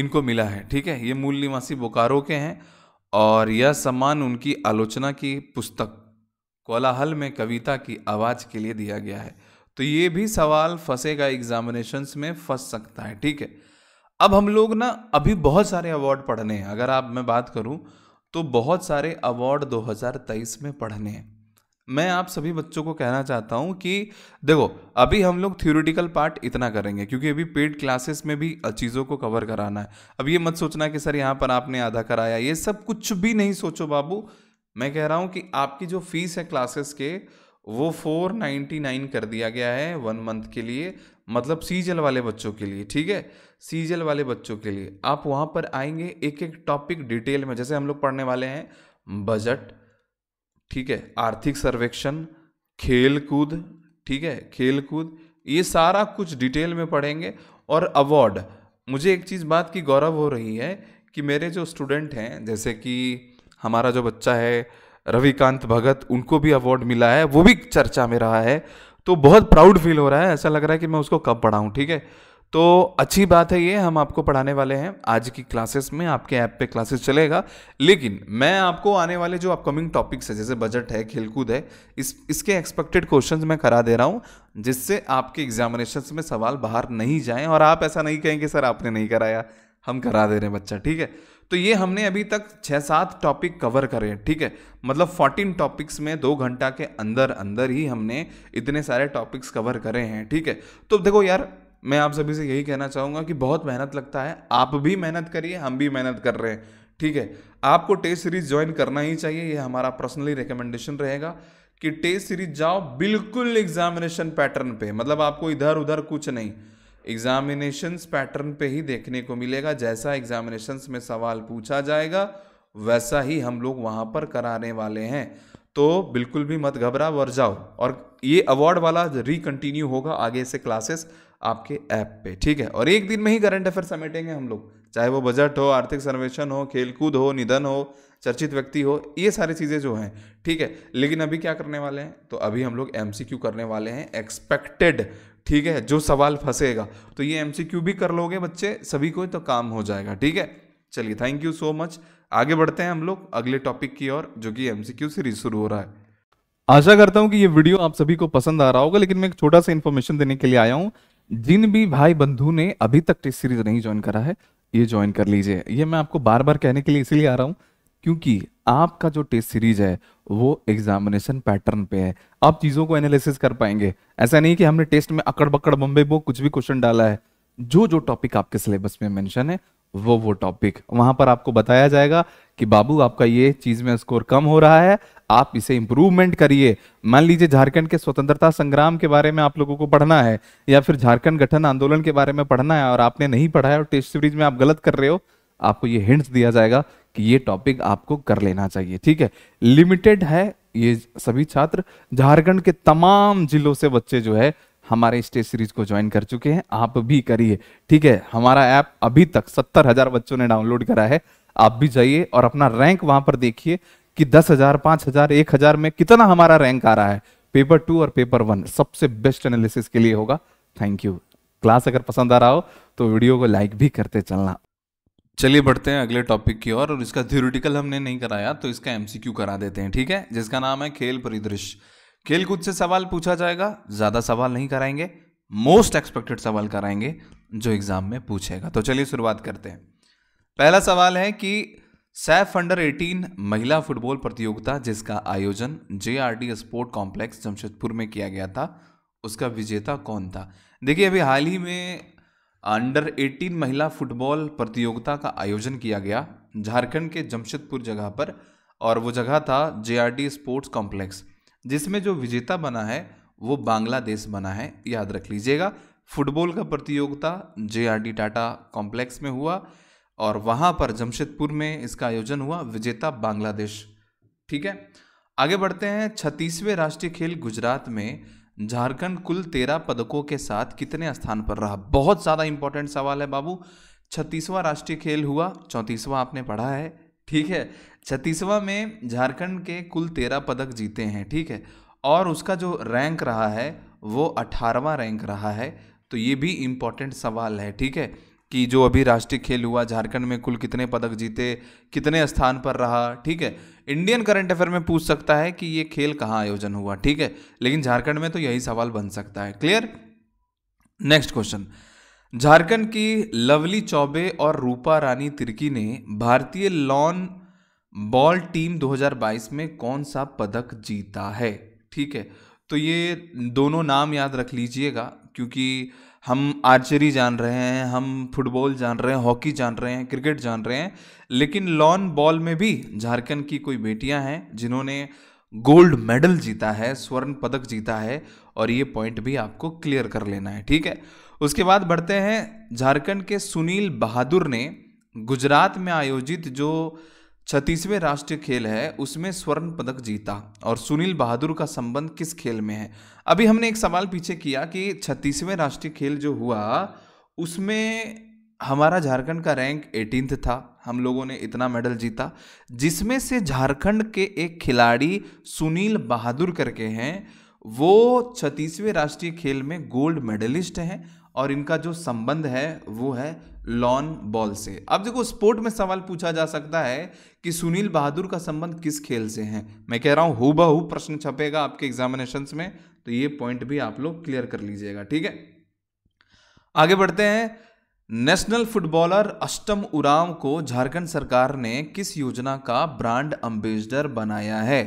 इनको मिला है ठीक है ये मूल निवासी बोकारो के हैं और यह सम्मान उनकी आलोचना की पुस्तक कोलाहल में कविता की आवाज़ के लिए दिया गया है तो ये भी सवाल फंसेगा एग्जामिनेशंस में फंस सकता है ठीक है अब हम लोग ना अभी बहुत सारे अवार्ड पढ़ने हैं अगर आप मैं बात करूं तो बहुत सारे अवार्ड 2023 में पढ़ने हैं मैं आप सभी बच्चों को कहना चाहता हूँ कि देखो अभी हम लोग थ्योरिटिकल पार्ट इतना करेंगे क्योंकि अभी पेड क्लासेस में भी चीज़ों को कवर कराना है अब ये मत सोचना कि सर यहाँ पर आपने आधा कराया ये सब कुछ भी नहीं सोचो बाबू मैं कह रहा हूँ कि आपकी जो फीस है क्लासेस के वो फोर नाइन्टी नाइन कर दिया गया है वन मंथ के लिए मतलब सीजल वाले बच्चों के लिए ठीक है सीजल वाले बच्चों के लिए आप वहाँ पर आएंगे एक एक टॉपिक डिटेल में जैसे हम लोग पढ़ने वाले हैं बजट ठीक है आर्थिक सर्वेक्षण खेल कूद ठीक है खेल कूद ये सारा कुछ डिटेल में पढ़ेंगे और अवार्ड मुझे एक चीज़ बात की गौरव हो रही है कि मेरे जो स्टूडेंट हैं जैसे कि हमारा जो बच्चा है रविकांत भगत उनको भी अवार्ड मिला है वो भी चर्चा में रहा है तो बहुत प्राउड फील हो रहा है ऐसा लग रहा है कि मैं उसको कब पढ़ाऊँ ठीक है तो अच्छी बात है ये हम आपको पढ़ाने वाले हैं आज की क्लासेस में आपके ऐप पे क्लासेस चलेगा लेकिन मैं आपको आने वाले जो अपकमिंग टॉपिक्स है जैसे बजट है खेलकूद है इस इसके एक्सपेक्टेड क्वेश्चन मैं करा दे रहा हूँ जिससे आपके एग्जामिनेशन में सवाल बाहर नहीं जाएँ और आप ऐसा नहीं कहेंगे सर आपने नहीं कराया हम करा दे रहे हैं बच्चा ठीक है तो ये हमने अभी तक छः सात टॉपिक कवर करे हैं ठीक है मतलब फोर्टीन टॉपिक्स में दो घंटा के अंदर अंदर ही हमने इतने सारे टॉपिक्स कवर करे हैं ठीक है तो देखो यार मैं आप सभी से यही कहना चाहूँगा कि बहुत मेहनत लगता है आप भी मेहनत करिए हम भी मेहनत कर रहे हैं ठीक है आपको टेस्ट सीरीज ज्वाइन करना ही चाहिए ये हमारा पर्सनली रिकमेंडेशन रहेगा कि टेस्ट सीरीज जाओ बिल्कुल एग्जामिनेशन पैटर्न पे मतलब आपको इधर उधर कुछ नहीं एग्जामिनेशन पैटर्न पे ही देखने को मिलेगा जैसा एग्जामिनेशन में सवाल पूछा जाएगा वैसा ही हम लोग वहाँ पर कराने वाले हैं तो बिल्कुल भी मत घबरा वर जाओ और ये अवार्ड वाला रिकंटिन्यू होगा आगे से क्लासेस आपके ऐप पे ठीक है और एक दिन में ही करंट अफेयर समेटेंगे हम लोग चाहे वो बजट हो आर्थिक सर्वेक्षण हो खेलकूद हो निधन हो चर्चित व्यक्ति हो ये सारी चीज़ें जो हैं ठीक है लेकिन अभी क्या करने वाले हैं तो अभी हम लोग एम करने वाले हैं एक्सपेक्टेड ठीक है जो सवाल फंसेगा तो ये एम भी कर लोगे बच्चे सभी को तो काम हो जाएगा ठीक है चलिए थैंक यू सो मच आगे बढ़ते हैं हम लोग अगले टॉपिक की ओर जो कि एम सीरीज शुरू हो रहा है आशा करता हूँ कि ये वीडियो आप सभी को पसंद आ रहा होगा लेकिन मैं एक छोटा सा इन्फॉर्मेशन देने के लिए आया हूँ जिन भी भाई बंधु ने अभी तक टेस्ट सीरीज नहीं ज्वाइन करा है ये ज्वाइन कर लीजिए ये मैं आपको बार बार कहने के लिए इसीलिए आ रहा हूं क्योंकि आपका जो टेस्ट सीरीज है वो एग्जामिनेशन पैटर्न पे है आप चीज़ों को एनालिसिस कर पाएंगे ऐसा नहीं कि हमने टेस्ट में अकड़ बकड़ बम्बे बो कुछ भी क्वेश्चन डाला है जो जो टॉपिक आपके सिलेबस में मेंशन है वो वो टॉपिक वहां पर आपको बताया जाएगा कि बाबू आपका ये चीज में स्कोर कम हो रहा है आप इसे इंप्रूवमेंट करिए मान लीजिए झारखंड के स्वतंत्रता संग्राम के बारे में आप लोगों को पढ़ना है या फिर झारखंड गठन आंदोलन के बारे में पढ़ना है और आपने नहीं पढ़ा है और टेस्ट सीरीज में आप गलत कर रहे हो आपको ये हिंट्स दिया जाएगा कि ये टॉपिक आपको कर लेना चाहिए ठीक है लिमिटेड है ये सभी छात्र झारखंड के तमाम जिलों से बच्चे जो है हमारे स्टेज सीरीज को ज्वाइन कर चुके हैं आप भी करिए ठीक है हमारा ऐप अभी तक सत्तर हजार बच्चों ने डाउनलोड करा है आप भी जाइए और अपना रैंक वहां पर देखिए कि दस हजार पांच हजार एक हजार में कितना हमारा रैंक आ रहा है पेपर टू और पेपर वन सबसे बेस्ट एनालिसिस के लिए होगा थैंक यू क्लास अगर पसंद आ रहा हो तो वीडियो को लाइक भी करते चलना चलिए बढ़ते हैं अगले टॉपिक की ओर और, और इसका थ्योरिटिकल हमने नहीं कराया तो इसका एमसीक्यू करा देते हैं ठीक है जिसका नाम है खेल परिदृश्य खेल कूद से सवाल पूछा जाएगा ज़्यादा सवाल नहीं कराएंगे मोस्ट एक्सपेक्टेड सवाल कराएंगे जो एग्ज़ाम में पूछेगा तो चलिए शुरुआत करते हैं पहला सवाल है कि सैफ अंडर 18 महिला फुटबॉल प्रतियोगिता जिसका आयोजन जे स्पोर्ट कॉम्प्लेक्स जमशेदपुर में किया गया था उसका विजेता कौन था देखिए अभी हाल ही में अंडर 18 महिला फुटबॉल प्रतियोगिता का आयोजन किया गया झारखंड के जमशेदपुर जगह पर और वो जगह था जे स्पोर्ट्स कॉम्प्लेक्स जिसमें जो विजेता बना है वो बांग्लादेश बना है याद रख लीजिएगा फुटबॉल का प्रतियोगिता जे टाटा कॉम्प्लेक्स में हुआ और वहाँ पर जमशेदपुर में इसका आयोजन हुआ विजेता बांग्लादेश ठीक है आगे बढ़ते हैं छत्तीसवें राष्ट्रीय खेल गुजरात में झारखंड कुल तेरह पदकों के साथ कितने स्थान पर रहा बहुत ज़्यादा इंपॉर्टेंट सवाल है बाबू छत्तीसवां राष्ट्रीय खेल हुआ चौंतीसवां आपने पढ़ा है ठीक है छत्तीसवां में झारखंड के कुल तेरह पदक जीते हैं ठीक है और उसका जो रैंक रहा है वो अठारहवा रैंक रहा है तो ये भी इम्पोर्टेंट सवाल है ठीक है कि जो अभी राष्ट्रीय खेल हुआ झारखंड में कुल कितने पदक जीते कितने स्थान पर रहा ठीक है इंडियन करंट अफेयर में पूछ सकता है कि ये खेल कहाँ आयोजन हुआ ठीक है लेकिन झारखंड में तो यही सवाल बन सकता है क्लियर नेक्स्ट क्वेश्चन झारखंड की लवली चौबे और रूपा रानी तिर्की ने भारतीय लॉन बॉल टीम 2022 में कौन सा पदक जीता है ठीक है तो ये दोनों नाम याद रख लीजिएगा क्योंकि हम आर्चरी जान रहे हैं हम फुटबॉल जान रहे हैं हॉकी जान रहे हैं क्रिकेट जान रहे हैं लेकिन लॉन बॉल में भी झारखंड की कोई बेटियां हैं जिन्होंने गोल्ड मेडल जीता है स्वर्ण पदक जीता है और ये पॉइंट भी आपको क्लियर कर लेना है ठीक है उसके बाद बढ़ते हैं झारखंड के सुनील बहादुर ने गुजरात में आयोजित जो छत्तीसवें राष्ट्रीय खेल है उसमें स्वर्ण पदक जीता और सुनील बहादुर का संबंध किस खेल में है अभी हमने एक सवाल पीछे किया कि छत्तीसवें राष्ट्रीय खेल जो हुआ उसमें हमारा झारखंड का रैंक एटीनथ था हम लोगों ने इतना मेडल जीता जिसमें से झारखंड के एक खिलाड़ी सुनील बहादुर करके हैं वो छत्तीसवें राष्ट्रीय खेल में गोल्ड मेडलिस्ट हैं और इनका जो संबंध है वो है लॉन बॉल से अब देखो स्पोर्ट में सवाल पूछा जा सकता है कि सुनील बहादुर का संबंध किस खेल से है मैं कह रहा हूँ हु बहु प्रश्न छपेगा आपके एग्जामिनेशन में तो ये पॉइंट भी आप लोग क्लियर कर लीजिएगा ठीक है आगे बढ़ते हैं नेशनल फुटबॉलर अष्टम उराव को झारखंड सरकार ने किस योजना का ब्रांड अम्बेसडर बनाया है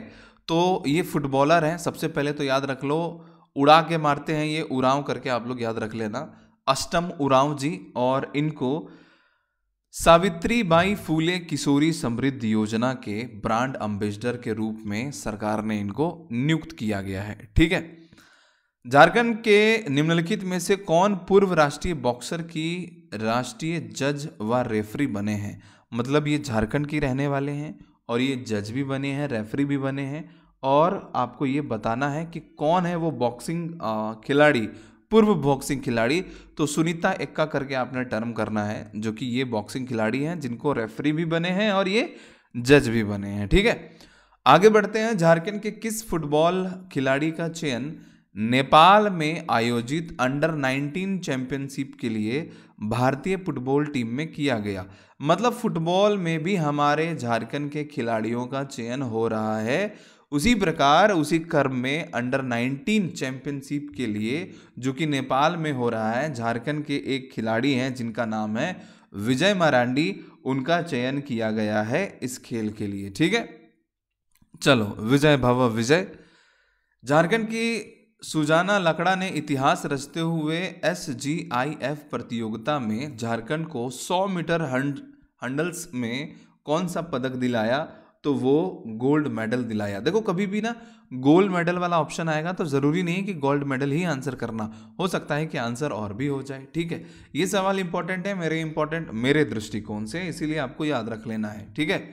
तो ये फुटबॉलर हैं सबसे पहले तो याद रख लो उड़ा के मारते हैं ये उराव करके आप लोग याद रख लेना अष्टम उराव जी और इनको सावित्री बाई फूले किशोरी समृद्ध योजना के ब्रांड अम्बेसडर के रूप में सरकार ने इनको नियुक्त किया गया है ठीक है झारखंड के निम्नलिखित में से कौन पूर्व राष्ट्रीय बॉक्सर की राष्ट्रीय जज व रेफरी बने हैं मतलब ये झारखंड की रहने वाले हैं और ये जज भी बने हैं रेफरी भी बने हैं और आपको ये बताना है कि कौन है वो बॉक्सिंग खिलाड़ी पूर्व बॉक्सिंग खिलाड़ी तो सुनीता एक्का करके आपने टर्म करना है जो कि ये बॉक्सिंग खिलाड़ी हैं जिनको रेफरी भी बने हैं और ये जज भी बने हैं ठीक है आगे बढ़ते हैं झारखंड के किस फुटबॉल खिलाड़ी का चयन नेपाल में आयोजित अंडर 19 चैंपियनशिप के लिए भारतीय फुटबॉल टीम में किया गया मतलब फुटबॉल में भी हमारे झारखंड के खिलाड़ियों का चयन हो रहा है उसी प्रकार उसी क्रम में अंडर 19 चैंपियनशिप के लिए जो कि नेपाल में हो रहा है झारखंड के एक खिलाड़ी हैं जिनका नाम है विजय मरांडी उनका चयन किया गया है इस खेल के लिए ठीक है चलो विजय भव विजय झारखंड की सुजाना लकड़ा ने इतिहास रचते हुए एस जी आई एफ प्रतियोगिता में झारखंड को 100 मीटर हंड हंडल्स में कौन सा पदक दिलाया तो वो गोल्ड मेडल दिलाया देखो कभी भी ना गोल्ड मेडल वाला ऑप्शन आएगा तो ज़रूरी नहीं कि गोल्ड मेडल ही आंसर करना हो सकता है कि आंसर और भी हो जाए ठीक है ये सवाल इंपॉर्टेंट है मेरे इंपॉर्टेंट मेरे दृष्टिकोण से इसीलिए आपको याद रख लेना है ठीक है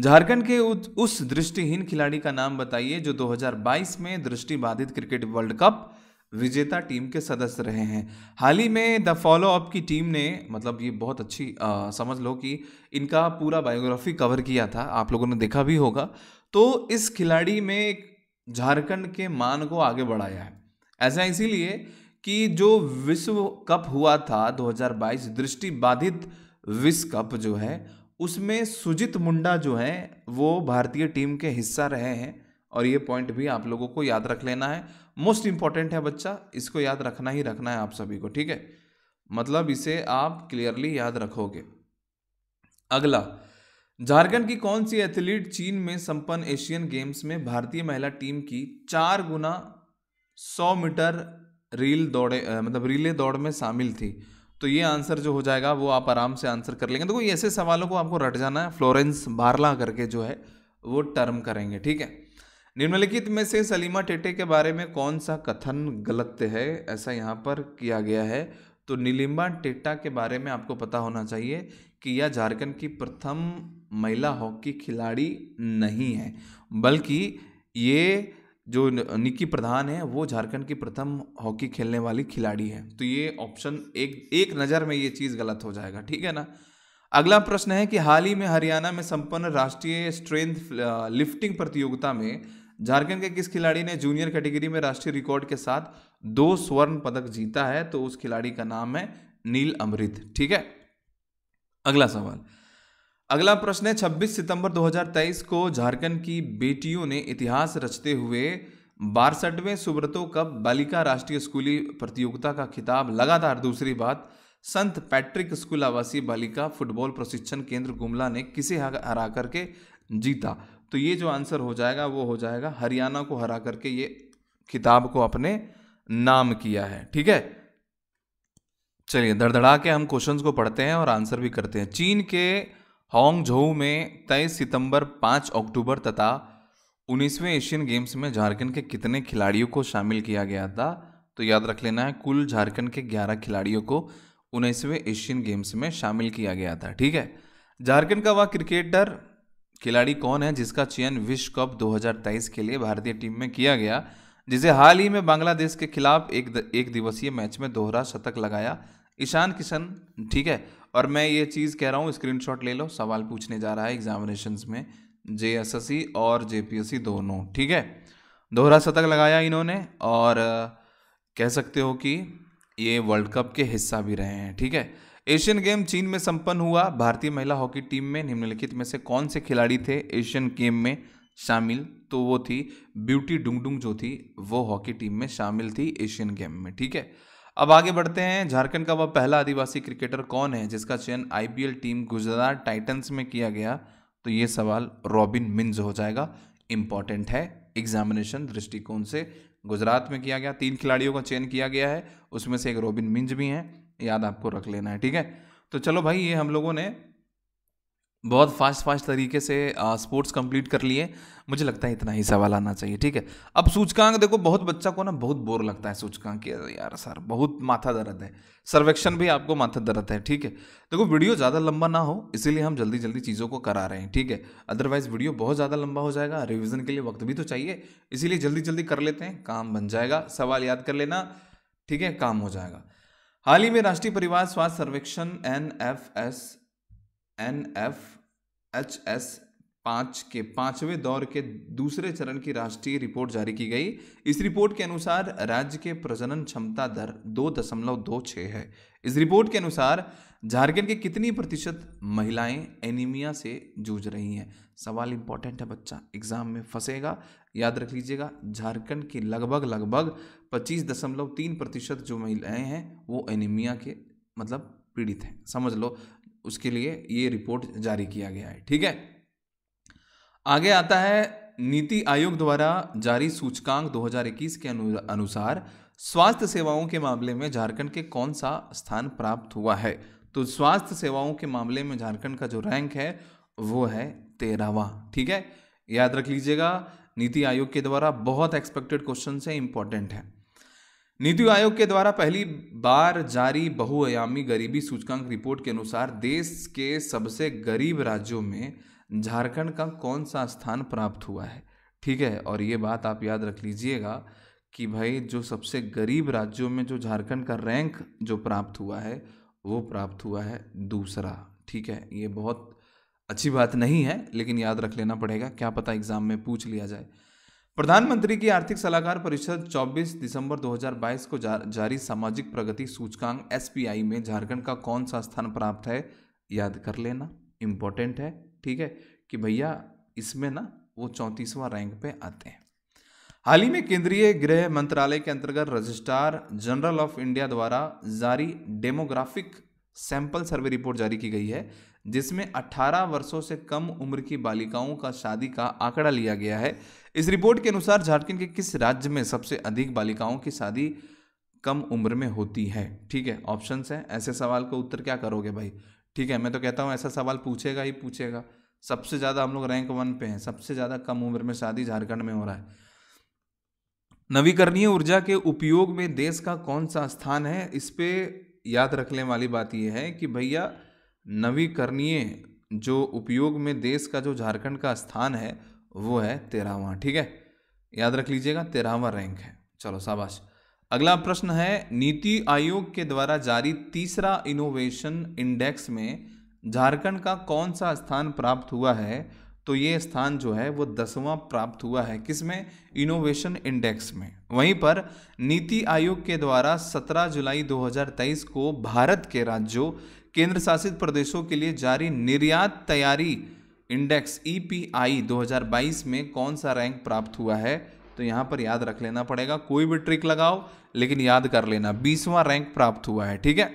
झारखंड के उस दृष्टिहीन खिलाड़ी का नाम बताइए जो 2022 में दृष्टि बाधित क्रिकेट वर्ल्ड कप विजेता टीम के सदस्य रहे हैं हाल ही में द फॉलो अप की टीम ने मतलब ये बहुत अच्छी आ, समझ लो कि इनका पूरा बायोग्राफी कवर किया था आप लोगों ने देखा भी होगा तो इस खिलाड़ी में झारखंड के मान को आगे बढ़ाया है ऐसा इसीलिए कि जो विश्व कप हुआ था 2022 दृष्टि बाधित विश्व कप जो है उसमें सुजित मुंडा जो है वो भारतीय टीम के हिस्सा रहे हैं और ये पॉइंट भी आप लोगों को याद रख लेना है मोस्ट इंपॉर्टेंट है बच्चा इसको याद रखना ही रखना है आप सभी को ठीक है मतलब इसे आप क्लियरली याद रखोगे अगला झारखंड की कौन सी एथलीट चीन में संपन्न एशियन गेम्स में भारतीय महिला टीम की चार गुना सौ मीटर रील दौड़े मतलब रीले दौड़ में शामिल थी तो ये आंसर जो हो जाएगा वो आप आराम से आंसर कर लेंगे देखो तो ऐसे सवालों को आपको रट जाना है फ्लोरेंस बारला करके जो है वो टर्म करेंगे ठीक है निम्नलिखित में से सलीमा टेटे के बारे में कौन सा कथन गलत है ऐसा यहाँ पर किया गया है तो नीलिम्बा टेटा के बारे में आपको पता होना चाहिए कि यह झारखंड की प्रथम महिला हॉकी खिलाड़ी नहीं है बल्कि ये जो निकी प्रधान है वो झारखंड की प्रथम हॉकी खेलने वाली खिलाड़ी है तो ये ऑप्शन एक एक नज़र में ये चीज़ गलत हो जाएगा ठीक है ना अगला प्रश्न है कि हाल ही में हरियाणा में संपन्न राष्ट्रीय स्ट्रेंथ लिफ्टिंग प्रतियोगिता में झारखंड के किस खिलाड़ी ने जूनियर कैटेगरी में राष्ट्रीय रिकॉर्ड के साथ दो स्वर्ण पदक जीता है तो उस खिलाड़ी का नाम है नील अमृत ठीक है अगला सवाल अगला प्रश्न है 26 सितंबर 2023 को झारखंड की बेटियों ने इतिहास रचते हुए बासठवें सुब्रतो कप बालिका राष्ट्रीय स्कूली प्रतियोगिता का खिताब लगातार दूसरी बात संत पैट्रिक स्कूल आवासीय बालिका फुटबॉल प्रशिक्षण केंद्र गुमला ने किसे हरा करके जीता तो ये जो आंसर हो जाएगा वो हो जाएगा हरियाणा को हरा करके ये खिताब को अपने नाम किया है ठीक है चलिए धड़धड़ा के हम क्वेश्चंस को पढ़ते हैं और आंसर भी करते हैं चीन के हांगझोऊ में तेईस सितंबर पाँच अक्टूबर तथा उन्नीसवें एशियन गेम्स में झारखंड के कितने खिलाड़ियों को शामिल किया गया था तो याद रख लेना है कुल झारखंड के ग्यारह खिलाड़ियों को उन्नीसवें एशियन गेम्स में शामिल किया गया था ठीक है झारखंड का वह क्रिकेटर खिलाड़ी कौन है जिसका चयन विश्व कप 2023 के लिए भारतीय टीम में किया गया जिसे हाल ही में बांग्लादेश के खिलाफ एक द, एक दिवसीय मैच में दोहरा शतक लगाया ईशान किशन ठीक है और मैं ये चीज़ कह रहा हूँ स्क्रीनशॉट ले लो सवाल पूछने जा रहा है एग्जामिनेशन में जे और जे दोनों ठीक है दोहरा शतक लगाया इन्होंने और कह सकते हो कि ये वर्ल्ड कप के हिस्सा भी रहे हैं ठीक है एशियन गेम चीन में संपन्न हुआ भारतीय महिला हॉकी टीम में निम्नलिखित में से कौन से खिलाड़ी थे एशियन गेम में शामिल तो वो थी ब्यूटी डुंगडुंग जो थी वो हॉकी टीम में शामिल थी एशियन गेम में ठीक है अब आगे बढ़ते हैं झारखंड का वह पहला आदिवासी क्रिकेटर कौन है जिसका चयन आईपीएल टीम गुजरात टाइटंस में किया गया तो ये सवाल रॉबिन मिंज हो जाएगा इंपॉर्टेंट है एग्जामिनेशन दृष्टिकोण से गुजरात में किया गया तीन खिलाड़ियों का चयन किया गया है उसमें से एक रॉबिन मिंज भी हैं याद आपको रख लेना है ठीक है तो चलो भाई ये हम लोगों ने बहुत फास्ट फास्ट तरीके से स्पोर्ट्स कंप्लीट कर लिए मुझे लगता है इतना ही सवाल आना चाहिए ठीक है अब सूचकांक देखो बहुत बच्चा को ना बहुत बोर लगता है सूचकांक यार सर बहुत माथा दर्द है सर्वेक्षण भी आपको माथा दर्द है ठीक है देखो वीडियो ज़्यादा लंबा ना हो इसीलिए हम जल्दी जल्दी चीज़ों को करा रहे हैं ठीक है अदरवाइज वीडियो बहुत ज़्यादा लंबा हो जाएगा रिविज़न के लिए वक्त भी तो चाहिए इसीलिए जल्दी जल्दी कर लेते हैं काम बन जाएगा सवाल याद कर लेना ठीक है काम हो जाएगा हाल ही में राष्ट्रीय परिवार स्वास्थ्य सर्वेक्षण N F S N F H S पाँच के पाँचवें दौर के दूसरे चरण की राष्ट्रीय रिपोर्ट जारी की गई इस रिपोर्ट के अनुसार राज्य के प्रजनन क्षमता दर दो दशमलव दो छः है इस रिपोर्ट के अनुसार झारखंड के कितनी प्रतिशत महिलाएं एनीमिया से जूझ रही हैं सवाल इंपॉर्टेंट है बच्चा एग्जाम में फंसेगा याद रख लीजिएगा झारखंड के लगभग लगभग पच्चीस दशमलव तीन प्रतिशत जो महिलाएँ हैं वो एनीमिया के मतलब पीड़ित हैं समझ लो उसके लिए ये रिपोर्ट जारी किया गया है ठीक है आगे आता है नीति आयोग द्वारा जारी सूचकांक 2021 के अनुसार स्वास्थ्य सेवाओं के मामले में झारखंड के कौन सा स्थान प्राप्त हुआ है तो स्वास्थ्य सेवाओं के मामले में झारखंड का जो रैंक है वो है तेरहवा ठीक है याद रख लीजिएगा नीति आयोग के द्वारा बहुत एक्सपेक्टेड क्वेश्चन है इंपॉर्टेंट है नीति आयोग के द्वारा पहली बार जारी बहुआयामी गरीबी सूचकांक रिपोर्ट के अनुसार देश के सबसे गरीब राज्यों में झारखंड का कौन सा स्थान प्राप्त हुआ है ठीक है और ये बात आप याद रख लीजिएगा कि भाई जो सबसे गरीब राज्यों में जो झारखंड का रैंक जो प्राप्त हुआ है वो प्राप्त हुआ है दूसरा ठीक है ये बहुत अच्छी बात नहीं है लेकिन याद रख लेना पड़ेगा क्या पता एग्ज़ाम में पूछ लिया जाए प्रधानमंत्री की आर्थिक सलाहकार परिषद 24 दिसंबर 2022 को जा, जारी सामाजिक प्रगति सूचकांक एस में झारखंड का कौन सा स्थान प्राप्त है याद कर लेना इम्पोर्टेंट है ठीक है कि भैया इसमें ना वो चौंतीसवां रैंक पे आते हैं हाल ही में केंद्रीय गृह मंत्रालय के अंतर्गत रजिस्ट्रार जनरल ऑफ इंडिया द्वारा जारी डेमोग्राफिक सैंपल सर्वे रिपोर्ट जारी की गई है जिसमें 18 वर्षों से कम उम्र की बालिकाओं का शादी का आंकड़ा लिया गया है इस रिपोर्ट के अनुसार झारखंड के किस राज्य में सबसे अधिक बालिकाओं की शादी कम उम्र में होती है ठीक है ऑप्शंस हैं ऐसे सवाल का उत्तर क्या करोगे भाई ठीक है मैं तो कहता हूँ ऐसा सवाल पूछेगा ही पूछेगा सबसे ज़्यादा हम लोग रैंक वन पे हैं सबसे ज़्यादा कम उम्र में शादी झारखंड में हो रहा है नवीकरणीय ऊर्जा के उपयोग में देश का कौन सा स्थान है इस पर याद रखने वाली बात यह है कि भैया नवीकरणीय जो उपयोग में देश का जो झारखंड का स्थान है वो है तेरहवा ठीक है याद रख लीजिएगा तेरहवा रैंक है चलो शाबाश अगला प्रश्न है नीति आयोग के द्वारा जारी तीसरा इनोवेशन इंडेक्स में झारखंड का कौन सा स्थान प्राप्त हुआ है तो ये स्थान जो है वो दसवां प्राप्त हुआ है किसमें इनोवेशन इंडेक्स में वहीं पर नीति आयोग के द्वारा 17 जुलाई 2023 को भारत के राज्यों केंद्र शासित प्रदेशों के लिए जारी निर्यात तैयारी इंडेक्स e ई 2022 में कौन सा रैंक प्राप्त हुआ है तो यहां पर याद रख लेना पड़ेगा कोई भी ट्रिक लगाओ लेकिन याद कर लेना बीसवां रैंक प्राप्त हुआ है ठीक है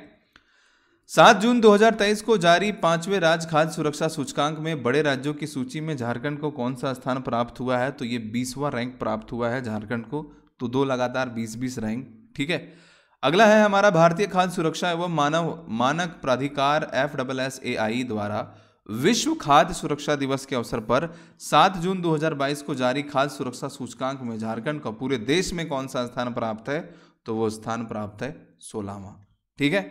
सात जून 2023 को जारी पांचवें राज्य खाद्य सुरक्षा सूचकांक में बड़े राज्यों की सूची में झारखंड को कौन सा स्थान प्राप्त हुआ है तो ये बीसवां रैंक प्राप्त हुआ है झारखंड को तो दो लगातार बीस बीस रैंक ठीक है अगला है हमारा भारतीय खाद्य सुरक्षा एवं मानव मानक प्राधिकार F double S A I द्वारा विश्व खाद्य सुरक्षा दिवस के अवसर पर 7 जून 2022 को जारी खाद्य सुरक्षा सूचकांक में झारखंड का पूरे देश में कौन सा स्थान प्राप्त है तो वो स्थान प्राप्त है सोलहवा ठीक है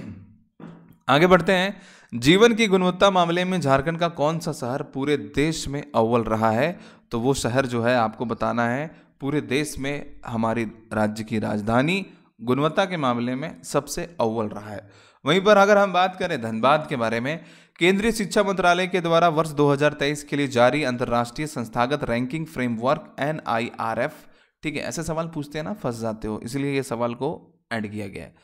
[clears throat] आगे बढ़ते हैं जीवन की गुणवत्ता मामले में झारखंड का कौन सा शहर पूरे देश में अव्वल रहा है तो वो शहर जो है आपको बताना है पूरे देश में हमारी राज्य की राजधानी गुणवत्ता के मामले में सबसे अव्वल रहा है वहीं पर अगर हम बात करें धनबाद के बारे में केंद्रीय शिक्षा मंत्रालय के द्वारा वर्ष 2023 के लिए जारी अंतर्राष्ट्रीय संस्थागत रैंकिंग फ्रेमवर्क एन ठीक है ऐसे सवाल पूछते हैं ना फंस जाते हो इसलिए ये सवाल को ऐड किया गया है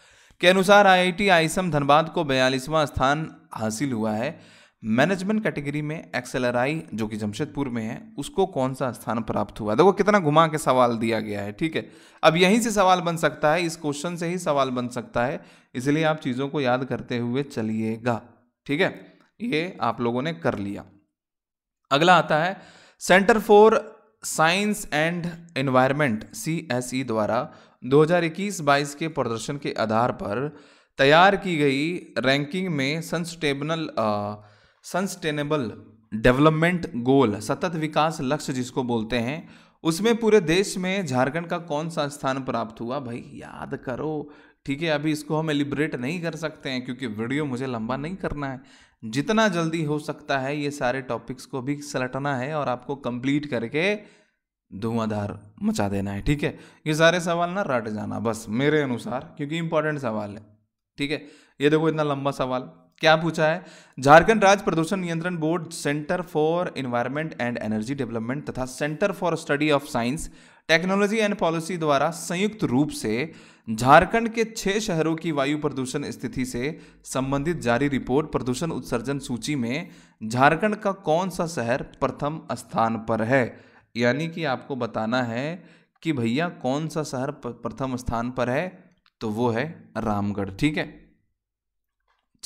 के अनुसार आई आईसम धनबाद को बयालीसवां स्थान हासिल हुआ है मैनेजमेंट कैटेगरी में एक्सएलआरआई जो कि जमशेदपुर में है उसको कौन सा स्थान प्राप्त हुआ देखो कितना घुमा के सवाल दिया गया है ठीक है अब यहीं से सवाल बन सकता है इस क्वेश्चन से ही सवाल बन सकता है इसलिए आप चीज़ों को याद करते हुए चलिएगा ठीक है ये आप लोगों ने कर लिया अगला आता है centre for science and environment C द्वारा 2021-22 के प्रदर्शन के आधार पर तैयार की गई रैंकिंग में सनस्टेबनल सस्टेनेबल डेवलपमेंट गोल सतत विकास लक्ष्य जिसको बोलते हैं उसमें पूरे देश में झारखंड का कौन सा स्थान प्राप्त हुआ भाई याद करो ठीक है अभी इसको हम एलिब्रेट नहीं कर सकते हैं क्योंकि वीडियो मुझे लंबा नहीं करना है जितना जल्दी हो सकता है ये सारे टॉपिक्स को भी सलटना है और आपको कंप्लीट करके धुआंधार मचा देना है ठीक है ये सारे सवाल ना रट जाना बस मेरे अनुसार क्योंकि इंपॉर्टेंट सवाल है ठीक है ये देखो इतना लंबा सवाल क्या पूछा है झारखंड राज्य प्रदूषण नियंत्रण board centre for environment and energy development तथा centre for study of science technology and policy द्वारा संयुक्त रूप से झारखंड के छह शहरों की वायु प्रदूषण स्थिति से संबंधित जारी रिपोर्ट प्रदूषण उत्सर्जन सूची में झारखंड का कौन सा शहर प्रथम स्थान पर है यानी कि आपको बताना है कि भैया कौन सा शहर प्रथम स्थान पर है तो वो है रामगढ़ ठीक है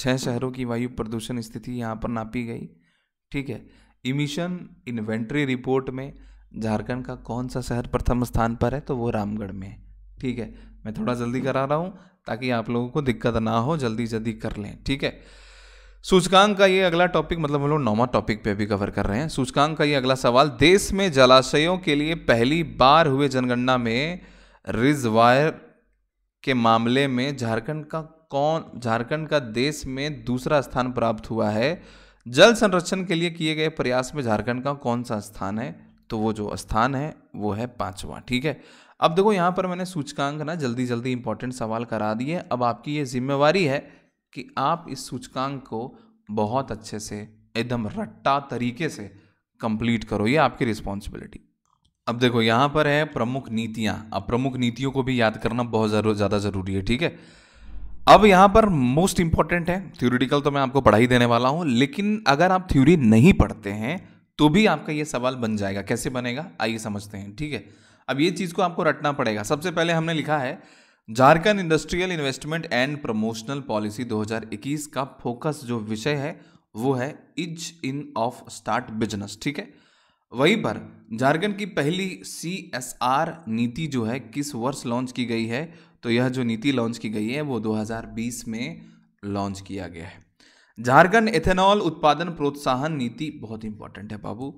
छः शहरों की वायु प्रदूषण स्थिति यहाँ पर नापी गई ठीक है इमिशन इन्वेंट्री रिपोर्ट में झारखंड का कौन सा शहर प्रथम स्थान पर है तो वो रामगढ़ में है ठीक है मैं थोड़ा जल्दी करा रहा हूँ ताकि आप लोगों को दिक्कत ना हो जल्दी जल्दी कर लें ठीक है सूचकांक का ये अगला टॉपिक मतलब हम लोग नौवा टॉपिक पे भी कवर कर रहे हैं सूचकांक का ये अगला सवाल देश में जलाशयों के लिए पहली बार हुए जनगणना में रिजवायर के मामले में झारखंड का कौन झारखंड का देश में दूसरा स्थान प्राप्त हुआ है जल संरक्षण के लिए किए गए प्रयास में झारखंड का कौन सा स्थान है तो वो जो स्थान है वो है पांचवा ठीक है अब देखो यहाँ पर मैंने सूचकांक ना जल्दी जल्दी इंपॉर्टेंट सवाल करा दिए अब आपकी ये जिम्मेवारी है कि आप इस सूचकांक को बहुत अच्छे से एकदम रट्टा तरीके से कंप्लीट करो ये आपकी रिस्पॉन्सिबिलिटी अब देखो यहाँ पर है प्रमुख नीतियाँ अब प्रमुख नीतियों को भी याद करना बहुत ज़्यादा ज़रूरी है ठीक है अब यहाँ पर मोस्ट इंपॉर्टेंट है थ्योरिटिकल तो मैं आपको पढ़ाई देने वाला हूं लेकिन अगर आप थ्योरी नहीं पढ़ते हैं तो भी आपका यह सवाल बन जाएगा कैसे बनेगा आइए समझते हैं ठीक है अब ये चीज़ को आपको रटना पड़ेगा सबसे पहले हमने लिखा है Jharkhand industrial investment and promotional policy 2021 का फोकस जो विषय है वो है ease in of start business ठीक है वहीं पर झारखंड की पहली सी नीति जो है किस वर्ष लॉन्च की गई है तो यह जो नीति लॉन्च की गई है वो 2020 में लॉन्च किया गया है झारखंड इथेनॉल उत्पादन प्रोत्साहन नीति बहुत इंपॉर्टेंट है बाबू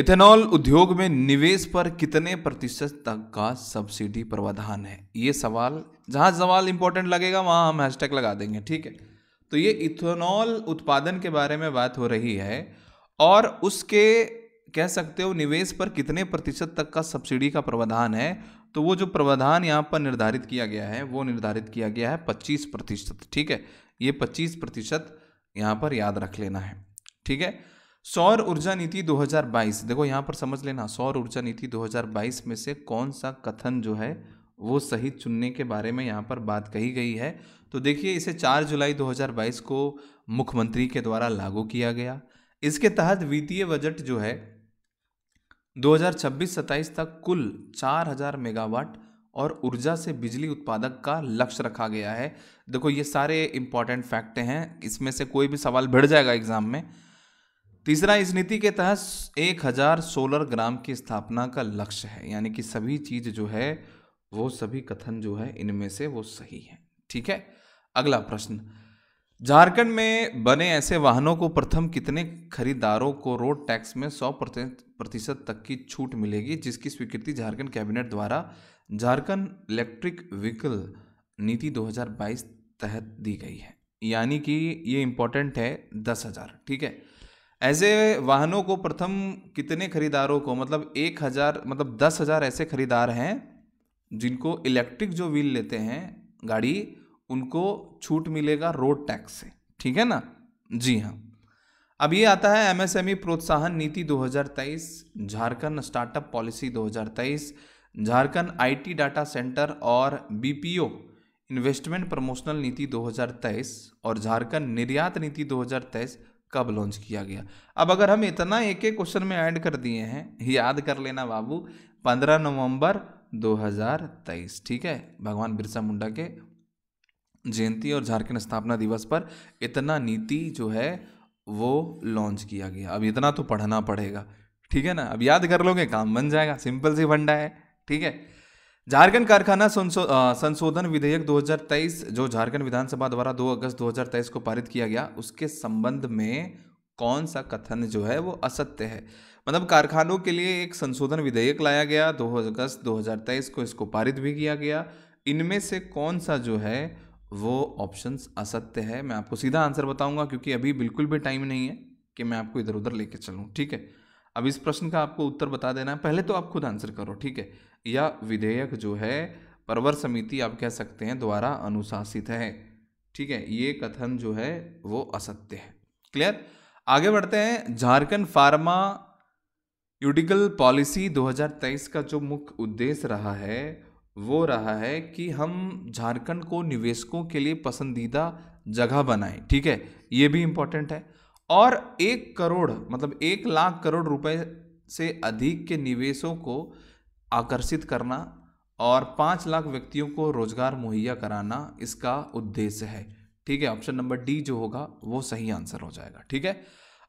इथेनॉल उद्योग में निवेश पर कितने प्रतिशत तक का सब्सिडी प्रावधान है ये सवाल जहां सवाल इंपॉर्टेंट लगेगा वहां हम हैशटैग लगा देंगे ठीक है तो ये इथेनॉल उत्पादन के बारे में बात हो रही है और उसके कह सकते हो निवेश पर कितने प्रतिशत तक का सब्सिडी का प्रावधान है तो वो जो प्रावधान यहाँ पर निर्धारित किया गया है वो निर्धारित किया गया है पच्चीस प्रतिशत ठीक है ये पच्चीस प्रतिशत यहाँ पर याद रख लेना है ठीक है सौर ऊर्जा नीति 2022 देखो यहाँ पर समझ लेना सौर ऊर्जा नीति 2022 में से कौन सा कथन जो है वो सही चुनने के बारे में यहाँ पर बात कही गई है तो देखिए इसे 4 जुलाई 2022 को मुख्यमंत्री के द्वारा लागू किया गया इसके तहत वित्तीय बजट जो है 2026-27 तक कुल 4000 मेगावाट और ऊर्जा से बिजली उत्पादक का लक्ष्य रखा गया है देखो ये सारे इंपॉर्टेंट फैक्ट हैं इसमें से कोई भी सवाल भिड़ जाएगा एग्जाम में तीसरा इस नीति के तहत 1000 सोलर ग्राम की स्थापना का लक्ष्य है यानी कि सभी चीज़ जो है वो सभी कथन जो है इनमें से वो सही है ठीक है अगला प्रश्न झारखंड में बने ऐसे वाहनों को प्रथम कितने खरीदारों को रोड टैक्स में 100 प्रतिशत तक की छूट मिलेगी जिसकी स्वीकृति झारखंड कैबिनेट द्वारा झारखंड इलेक्ट्रिक व्हीकल नीति 2022 तहत दी गई है यानी कि ये इम्पोर्टेंट है दस हज़ार ठीक है ऐसे वाहनों को प्रथम कितने खरीदारों को मतलब एक हज़ार मतलब दस हज़ार ऐसे खरीदार हैं जिनको इलेक्ट्रिक जो व्हील लेते हैं गाड़ी उनको छूट मिलेगा रोड टैक्स से ठीक है ना जी हाँ अब ये आता है एमएसएमई e प्रोत्साहन नीति 2023 Jharkhand startup policy 2023 Jharkhand IT data centre और बीपीओ इन्वेस्टमेंट प्रमोशनल नीति 2023 और झारखंड निर्यात नीति 2023 कब लॉन्च किया गया अब अगर हम इतना एक एक क्वेश्चन में ऐड कर दिए हैं याद कर लेना बाबू 15 नवंबर 2023 ठीक है भगवान बिरसा मुंडा के जयंती और झारखंड स्थापना दिवस पर इतना नीति जो है वो लॉन्च किया गया अब इतना तो पढ़ना पड़ेगा ठीक है ना अब याद कर लोगे काम बन जाएगा सिंपल सी फंडा है ठीक है झारखंड कारखाना संशोधन विधेयक 2023 जो झारखंड विधानसभा द्वारा 2 अगस्त 2023 को पारित किया गया उसके संबंध में कौन सा कथन जो है वो असत्य है मतलब कारखानों के लिए एक संशोधन विधेयक लाया गया 2 अगस्त 2023 को इसको पारित भी किया गया इनमें से कौन सा जो है वो ऑप्शंस असत्य है मैं आपको सीधा आंसर बताऊंगा क्योंकि अभी बिल्कुल भी टाइम नहीं है कि मैं आपको इधर उधर लेके चलूँ ठीक है अब इस प्रश्न का आपको उत्तर बता देना है पहले तो आप खुद आंसर करो ठीक है या विधेयक जो है परवर समिति आप कह सकते हैं द्वारा अनुशासित है ठीक है ये कथन जो है वो असत्य है क्लियर आगे बढ़ते हैं झारखंड फार्मा यूटिकल पॉलिसी 2023 का जो मुख्य उद्देश्य रहा है वो रहा है कि हम झारखंड को निवेशकों के लिए पसंदीदा जगह बनाएं ठीक है ये भी इम्पोर्टेंट है और एक करोड़ मतलब एक लाख करोड़ रुपए से अधिक के निवेशों को आकर्षित करना और पाँच लाख व्यक्तियों को रोजगार मुहैया कराना इसका उद्देश्य है ठीक है ऑप्शन नंबर डी जो होगा वो सही आंसर हो जाएगा ठीक है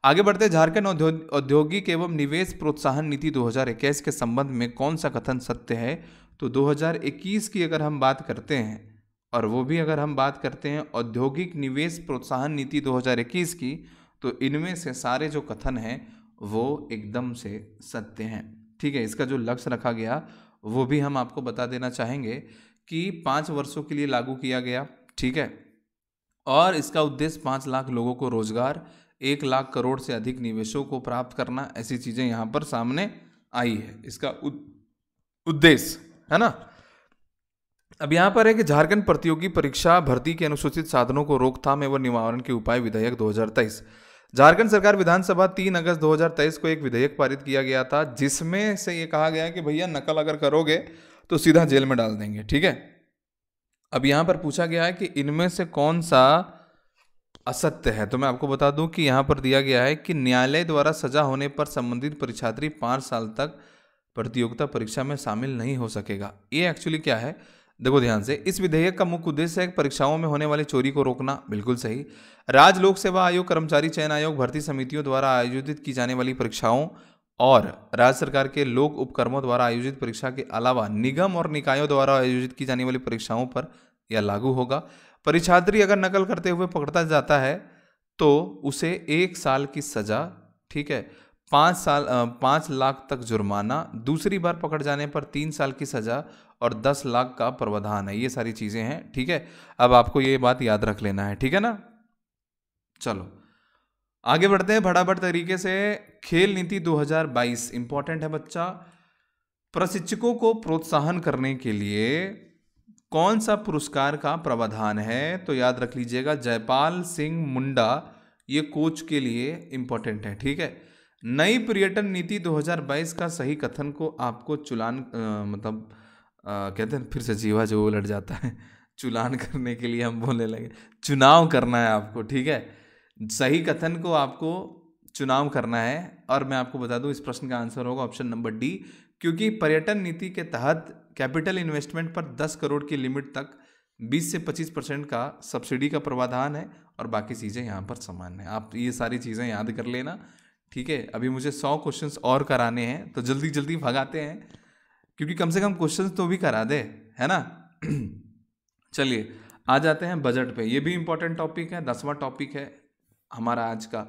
आगे बढ़ते झारखंड औद्योगिक एवं निवेश प्रोत्साहन नीति 2021 के संबंध में कौन सा कथन सत्य है तो 2021 की अगर हम बात करते हैं और वो भी अगर हम बात करते हैं औद्योगिक निवेश प्रोत्साहन नीति 2021 की तो इनमें से सारे जो कथन हैं वो एकदम से सत्य हैं ठीक है इसका जो लक्ष्य रखा गया वो भी हम आपको बता देना चाहेंगे कि पाँच वर्षों के लिए लागू किया गया ठीक है और इसका उद्देश्य पाँच लाख लोगों को रोजगार एक लाख करोड़ से अधिक निवेशों को प्राप्त करना ऐसी चीज़ें यहाँ पर सामने आई है इसका उद्देश्य है ना अब यहां पर है कि झारखंड प्रतियोगी परीक्षा भर्ती के अनुसूचित साधनों को रोकथाम एवं निवारण के उपाय विधेयक 2023 झारखंड सरकार विधानसभा 3 अगस्त 2023 को एक विधेयक पारित किया गया था जिसमें से यह कहा गया कि भैया नकल अगर करोगे तो सीधा जेल में डाल देंगे ठीक है अब यहां पर पूछा गया है कि इनमें से कौन सा असत्य है तो मैं आपको बता दूं कि यहां पर दिया गया है कि न्यायालय द्वारा सजा होने पर संबंधित परीक्षार्थी पांच साल तक प्रतियोगिता परीक्षा में शामिल नहीं हो सकेगा ये एक्चुअली क्या है देखो ध्यान से इस विधेयक का मुख्य उद्देश्य है परीक्षाओं में होने वाली चोरी को रोकना बिल्कुल सही राज्य लोक सेवा आयोग कर्मचारी चयन आयोग भर्ती समितियों द्वारा आयोजित की जाने वाली परीक्षाओं और राज्य सरकार के लोक उपक्रमों द्वारा आयोजित परीक्षा के अलावा निगम और निकायों द्वारा आयोजित की जाने वाली परीक्षाओं पर यह लागू होगा परीक्षार्थी अगर नकल करते हुए पकड़ता जाता है तो उसे एक साल की सजा ठीक है पाँच साल पाँच लाख तक जुर्माना दूसरी बार पकड़ जाने पर तीन साल की सज़ा और दस लाख का प्रावधान है ये सारी चीज़ें हैं ठीक है अब आपको ये बात याद रख लेना है ठीक है ना चलो आगे बढ़ते हैं फटाफट तरीके से खेल नीति 2022 इंपॉर्टेंट है बच्चा प्रशिक्षकों को प्रोत्साहन करने के लिए कौन सा पुरस्कार का प्रावधान है तो याद रख लीजिएगा जयपाल सिंह मुंडा ये कोच के लिए इंपॉर्टेंट है ठीक है नई पर्यटन नीति 2022 का सही कथन को आपको चुलान आ, मतलब कहते हैं फिर से जीवा जो लड़ जाता है [laughs] चुलान करने के लिए हम बोलने लगे चुनाव करना है आपको ठीक है सही कथन को आपको चुनाव करना है और मैं आपको बता दूं इस प्रश्न का आंसर होगा ऑप्शन नंबर डी क्योंकि पर्यटन नीति के तहत कैपिटल इन्वेस्टमेंट पर 10 करोड़ की लिमिट तक 20 से 25 परसेंट का सब्सिडी का प्रावधान है और बाकी चीज़ें यहाँ पर समान है आप ये सारी चीज़ें याद कर लेना ठीक है अभी मुझे सौ क्वेश्चन और कराने हैं तो जल्दी जल्दी भगाते हैं क्योंकि कम से कम क्वेश्चन तो भी करा दे है ना [clears throat] चलिए आ जाते हैं बजट पे ये भी इम्पोर्टेंट टॉपिक है दसवां टॉपिक है हमारा आज का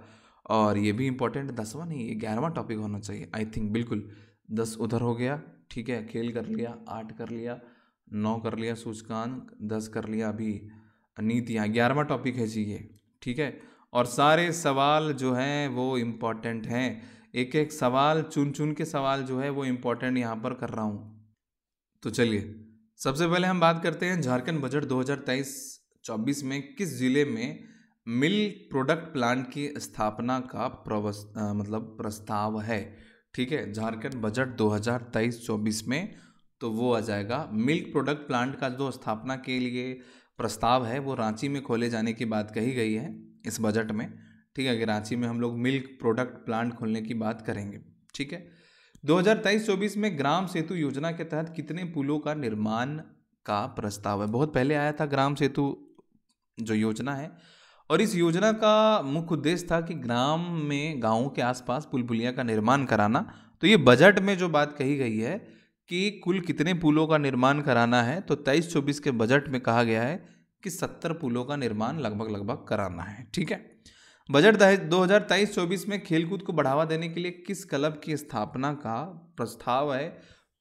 और ये भी इम्पोर्टेंट दसवां नहीं ये ग्यारहवां टॉपिक होना चाहिए आई थिंक बिल्कुल दस उधर हो गया ठीक है खेल कर लिया आठ कर लिया नौ कर लिया सूचकांक दस कर लिया अभी नीतियाँ ग्यारहवा टॉपिक है जी ये ठीक है और सारे सवाल जो हैं वो इम्पॉर्टेंट हैं एक एक सवाल चुन चुन के सवाल जो है वो इम्पॉर्टेंट यहाँ पर कर रहा हूँ तो चलिए सबसे पहले हम बात करते हैं झारखंड बजट 2023-24 में किस ज़िले में मिल्क प्रोडक्ट प्लांट की स्थापना का प्रवस मतलब प्रस्ताव है ठीक है झारखंड बजट 2023-24 में तो वो आ जाएगा मिल्क प्रोडक्ट प्लांट का जो स्थापना के लिए प्रस्ताव है वो रांची में खोले जाने की बात कही गई है इस बजट में ठीक है रांची में हम लोग मिल्क प्रोडक्ट प्लांट खोलने की बात करेंगे ठीक है 2023-24 में ग्राम सेतु योजना के तहत कितने पुलों का निर्माण का प्रस्ताव है बहुत पहले आया था ग्राम सेतु जो योजना है और इस योजना का मुख्य उद्देश्य था कि ग्राम में गाँव के आसपास पुल पुलिया का निर्माण कराना तो ये बजट में जो बात कही गई है कि कुल कितने पुलों का निर्माण कराना है तो तेईस चौबीस के बजट में कहा गया है कि सत्तर पुलों का निर्माण लगभग लगभग कराना है ठीक है बजट दो हज़ार तेईस चौबीस में खेलकूद को बढ़ावा देने के लिए किस क्लब की स्थापना का प्रस्ताव है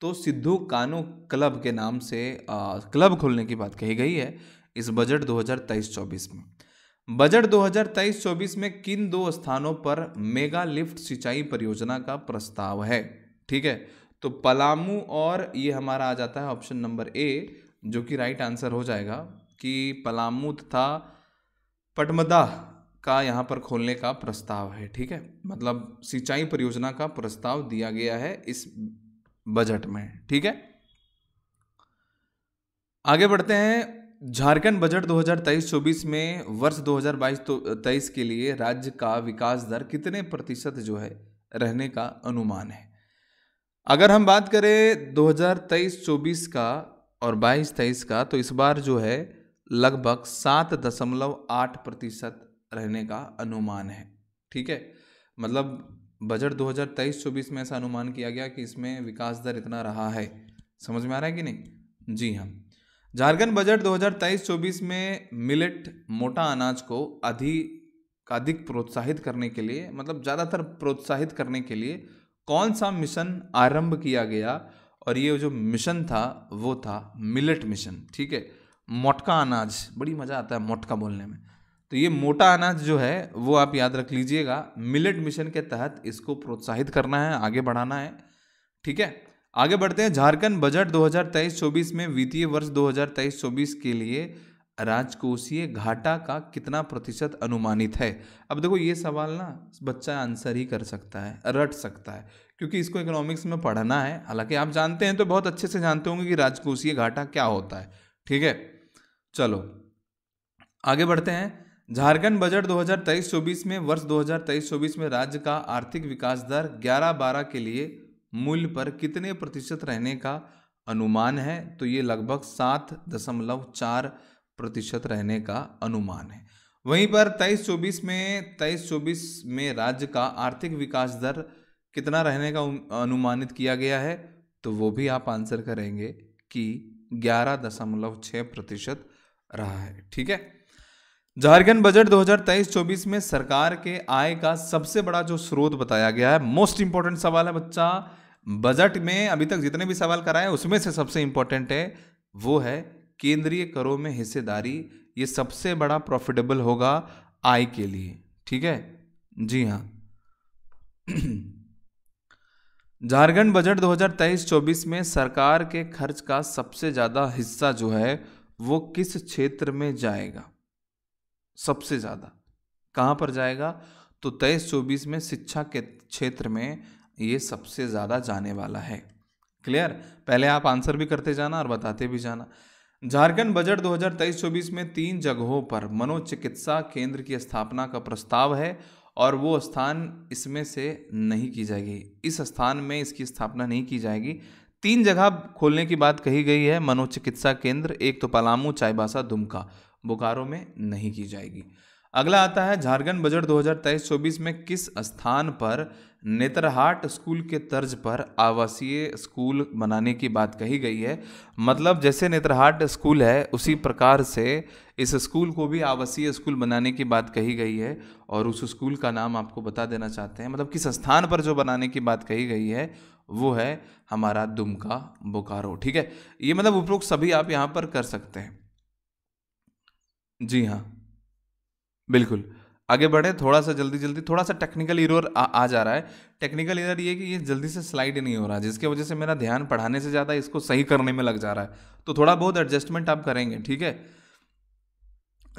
तो सिद्धू कानू क्लब के नाम से आ, क्लब खोलने की बात कही गई है इस बजट 2023-24 में बजट 2023-24 में किन दो स्थानों पर मेगा लिफ्ट सिंचाई परियोजना का प्रस्ताव है ठीक है तो पलामू और ये हमारा आ जाता है ऑप्शन नंबर ए जो कि राइट आंसर हो जाएगा कि पलामू तथा पटमदा का यहाँ पर खोलने का प्रस्ताव है ठीक है मतलब सिंचाई परियोजना का प्रस्ताव दिया गया है इस बजट में ठीक है आगे बढ़ते हैं झारखंड बजट 2023-24 में वर्ष 2022-23 के लिए राज्य का विकास दर कितने प्रतिशत जो है रहने का अनुमान है अगर हम बात करें 2023-24 का और 22-23 का तो इस बार जो है लगभग सात दशमलव आठ प्रतिशत रहने का अनुमान है ठीक है मतलब बजट 2023-24 में ऐसा अनुमान किया गया कि इसमें विकास दर इतना रहा है समझ में आ रहा है कि नहीं जी हाँ झारखंड बजट 2023-24 में मिलेट मोटा अनाज को अधिक अधिक प्रोत्साहित करने के लिए मतलब ज़्यादातर प्रोत्साहित करने के लिए कौन सा मिशन आरंभ किया गया और ये जो मिशन था वो था मिलेट मिशन ठीक है मोटका अनाज बड़ी मज़ा आता है मोटका बोलने में तो ये मोटा अनाज जो है वो आप याद रख लीजिएगा मिलेट मिशन के तहत इसको प्रोत्साहित करना है आगे बढ़ाना है ठीक है आगे बढ़ते हैं झारखंड बजट 2023-24 में वित्तीय वर्ष 2023-24 के लिए राजकोषीय घाटा का कितना प्रतिशत अनुमानित है अब देखो ये सवाल ना बच्चा आंसर ही कर सकता है रट सकता है क्योंकि इसको इकोनॉमिक्स में पढ़ना है हालांकि आप जानते हैं तो बहुत अच्छे से जानते होंगे कि राजकोषीय घाटा क्या होता है ठीक है चलो आगे बढ़ते हैं झारखंड बजट 2023-24 में वर्ष 2023-24 में राज्य का आर्थिक विकास दर 11-12 के लिए मूल्य पर कितने प्रतिशत रहने का अनुमान है तो ये लगभग सात दशमलव चार प्रतिशत रहने का अनुमान है वहीं पर तेईस चौबीस में तेईस चौबीस में राज्य का आर्थिक विकास दर कितना रहने का अनुमानित किया गया है तो वो भी आप आंसर करेंगे कि ग्यारह दशमलव छः प्रतिशत रहा है ठीक है झारखंड बजट 2023-24 में सरकार के आय का सबसे बड़ा जो स्रोत बताया गया है मोस्ट इंपॉर्टेंट सवाल है बच्चा बजट में अभी तक जितने भी सवाल कराए उसमें से सबसे इंपॉर्टेंट है वो है केंद्रीय करों में हिस्सेदारी ये सबसे बड़ा प्रॉफिटेबल होगा आय के लिए ठीक है जी हाँ [clears throat] झारखंड बजट 2023-24 में सरकार के खर्च का सबसे ज़्यादा हिस्सा जो है वो किस क्षेत्र में जाएगा सबसे ज़्यादा कहाँ पर जाएगा तो तेईस चौबीस में शिक्षा के क्षेत्र में ये सबसे ज़्यादा जाने वाला है क्लियर पहले आप आंसर भी करते जाना और बताते भी जाना झारखंड बजट 2023-24 में तीन जगहों पर मनोचिकित्सा केंद्र की स्थापना का प्रस्ताव है और वो स्थान इसमें से नहीं की जाएगी इस स्थान में इसकी स्थापना नहीं की जाएगी तीन जगह खोलने की बात कही गई है मनोचिकित्सा केंद्र एक तो पलामू चाईबासा दुमका बोकारो में नहीं की जाएगी अगला आता है झारखंड बजट 2023-24 में किस स्थान पर नेतरहाट स्कूल के तर्ज पर आवासीय स्कूल बनाने की बात कही गई है मतलब जैसे नेतरहाट स्कूल है उसी प्रकार से इस स्कूल को भी आवासीय स्कूल बनाने की बात कही गई है और उस स्कूल का नाम आपको बता देना चाहते हैं मतलब किस स्थान पर जो बनाने की बात कही गई है वो है हमारा दुमका बोकारो ठीक है ये मतलब उपरोक्त सभी आप यहां पर कर सकते हैं जी हाँ बिल्कुल आगे बढ़े थोड़ा सा जल्दी जल्दी थोड़ा सा टेक्निकल इरोर आ, आ जा रहा है टेक्निकल इरर ये कि ये जल्दी से स्लाइड नहीं हो रहा जिसकी वजह से मेरा ध्यान पढ़ाने से ज़्यादा इसको सही करने में लग जा रहा है तो थोड़ा बहुत एडजस्टमेंट आप करेंगे ठीक है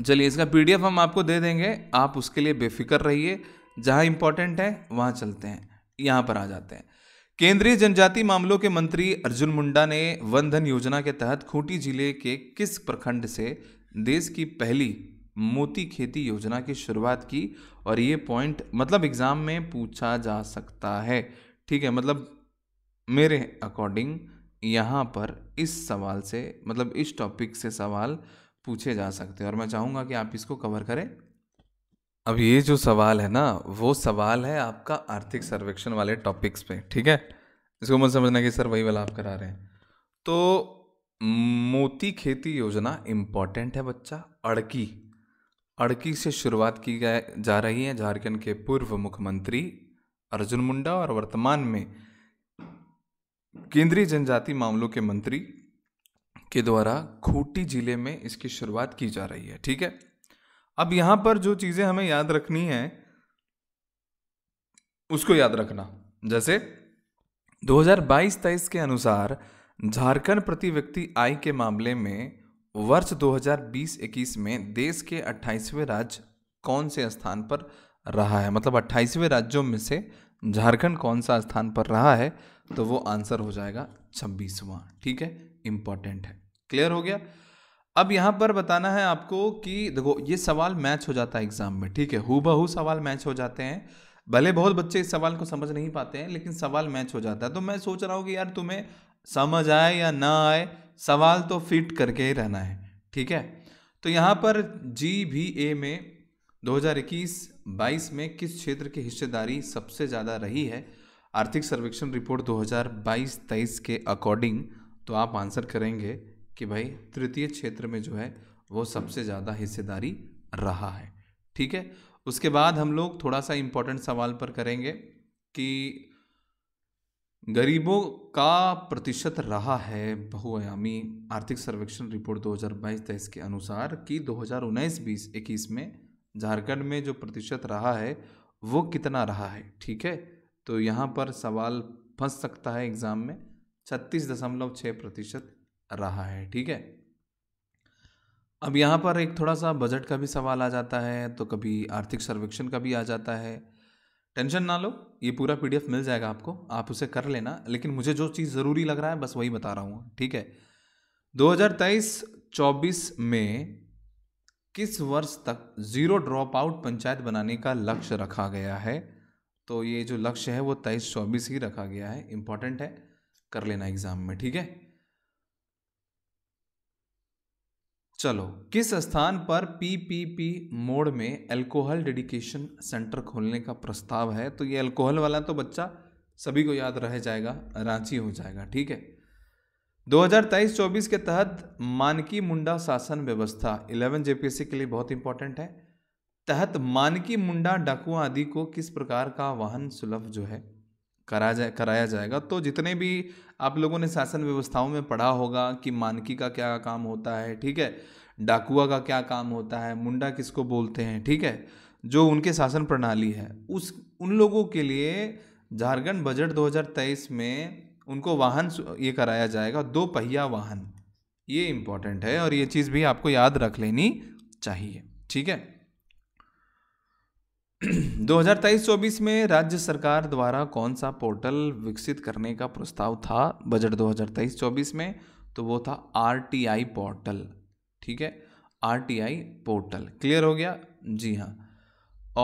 चलिए इसका पी हम आपको दे देंगे आप उसके लिए बेफिक्र रहिए जहाँ इंपॉर्टेंट है वहाँ चलते हैं यहाँ पर आ जाते हैं केंद्रीय जनजाति मामलों के मंत्री अर्जुन मुंडा ने वन धन योजना के तहत खूंटी जिले के किस प्रखंड से देश की पहली मोती खेती योजना की शुरुआत की और ये पॉइंट मतलब एग्ज़ाम में पूछा जा सकता है ठीक है मतलब मेरे अकॉर्डिंग यहाँ पर इस सवाल से मतलब इस टॉपिक से सवाल पूछे जा सकते हैं और मैं चाहूँगा कि आप इसको कवर करें अब ये जो सवाल है ना वो सवाल है आपका आर्थिक सर्वेक्षण वाले टॉपिक्स पे ठीक है इसको मत समझना कि सर वही वाला आप करा रहे हैं तो मोती खेती योजना इम्पॉर्टेंट है बच्चा अड़की अड़की से शुरुआत की जा रही है झारखंड के पूर्व मुख्यमंत्री अर्जुन मुंडा और वर्तमान में केंद्रीय जनजाति मामलों के मंत्री के द्वारा खूंटी जिले में इसकी शुरुआत की जा रही है ठीक है अब यहां पर जो चीज़ें हमें याद रखनी है उसको याद रखना जैसे 2022-23 के अनुसार झारखंड प्रति व्यक्ति आय के मामले में वर्ष 2020-21 में देश के 28वें राज्य कौन से स्थान पर रहा है मतलब 28वें राज्यों में से झारखंड कौन सा स्थान पर रहा है तो वो आंसर हो जाएगा छब्बीसवा ठीक है इंपॉर्टेंट है क्लियर हो गया अब यहाँ पर बताना है आपको कि देखो ये सवाल मैच हो जाता है एग्ज़ाम में ठीक है हु बहू सवाल मैच हो जाते हैं भले बहुत बच्चे इस सवाल को समझ नहीं पाते हैं लेकिन सवाल मैच हो जाता है तो मैं सोच रहा हूँ कि यार तुम्हें समझ आए या ना आए सवाल तो फिट करके ही रहना है ठीक है तो यहाँ पर जी भी ए में 2021-22 में किस क्षेत्र की हिस्सेदारी सबसे ज़्यादा रही है आर्थिक सर्वेक्षण रिपोर्ट 2022-23 के अकॉर्डिंग तो आप आंसर करेंगे कि भाई तृतीय क्षेत्र में जो है वो सबसे ज़्यादा हिस्सेदारी रहा है ठीक है उसके बाद हम लोग थोड़ा सा इम्पोर्टेंट सवाल पर करेंगे कि गरीबों का प्रतिशत रहा है बहुआयामी आर्थिक सर्वेक्षण रिपोर्ट 2022-23 के अनुसार कि 2019-20 में झारखंड में जो प्रतिशत रहा है वो कितना रहा है ठीक है तो यहाँ पर सवाल फंस सकता है एग्ज़ाम में छत्तीस दशमलव छः प्रतिशत रहा है ठीक है अब यहाँ पर एक थोड़ा सा बजट का भी सवाल आ जाता है तो कभी आर्थिक सर्वेक्षण का भी आ जाता है टेंशन ना लो ये पूरा पीडीएफ मिल जाएगा आपको आप उसे कर लेना लेकिन मुझे जो चीज़ ज़रूरी लग रहा है बस वही बता रहा हूँ ठीक है 2023-24 में किस वर्ष तक ज़ीरो ड्रॉप आउट पंचायत बनाने का लक्ष्य रखा गया है तो ये जो लक्ष्य है वो तेईस चौबीस ही रखा गया है इम्पॉर्टेंट है कर लेना एग्ज़ाम में ठीक है चलो किस स्थान पर पीपीपी मोड में अल्कोहल डेडिकेशन सेंटर खोलने का प्रस्ताव है तो ये अल्कोहल वाला तो बच्चा सभी को याद रह जाएगा रांची हो जाएगा ठीक है 2023-24 के तहत मानकी मुंडा शासन व्यवस्था 11 जेपीएससी के लिए बहुत इंपॉर्टेंट है तहत मानकी मुंडा डाकुआ आदि को किस प्रकार का वाहन सुलभ जो है करा जाए कराया जाएगा तो जितने भी आप लोगों ने शासन व्यवस्थाओं में पढ़ा होगा कि मानकी का क्या काम होता है ठीक है डाकुआ का क्या काम होता है मुंडा किसको बोलते हैं ठीक है जो उनके शासन प्रणाली है उस उन लोगों के लिए झारखंड बजट 2023 में उनको वाहन ये कराया जाएगा दो पहिया वाहन ये इम्पॉर्टेंट है और ये चीज़ भी आपको याद रख लेनी चाहिए ठीक है 2023-24 [clears throat] में राज्य सरकार द्वारा कौन सा पोर्टल विकसित करने का प्रस्ताव था बजट 2023-24 में तो वो था आर पोर्टल ठीक है आर पोर्टल क्लियर हो गया जी हाँ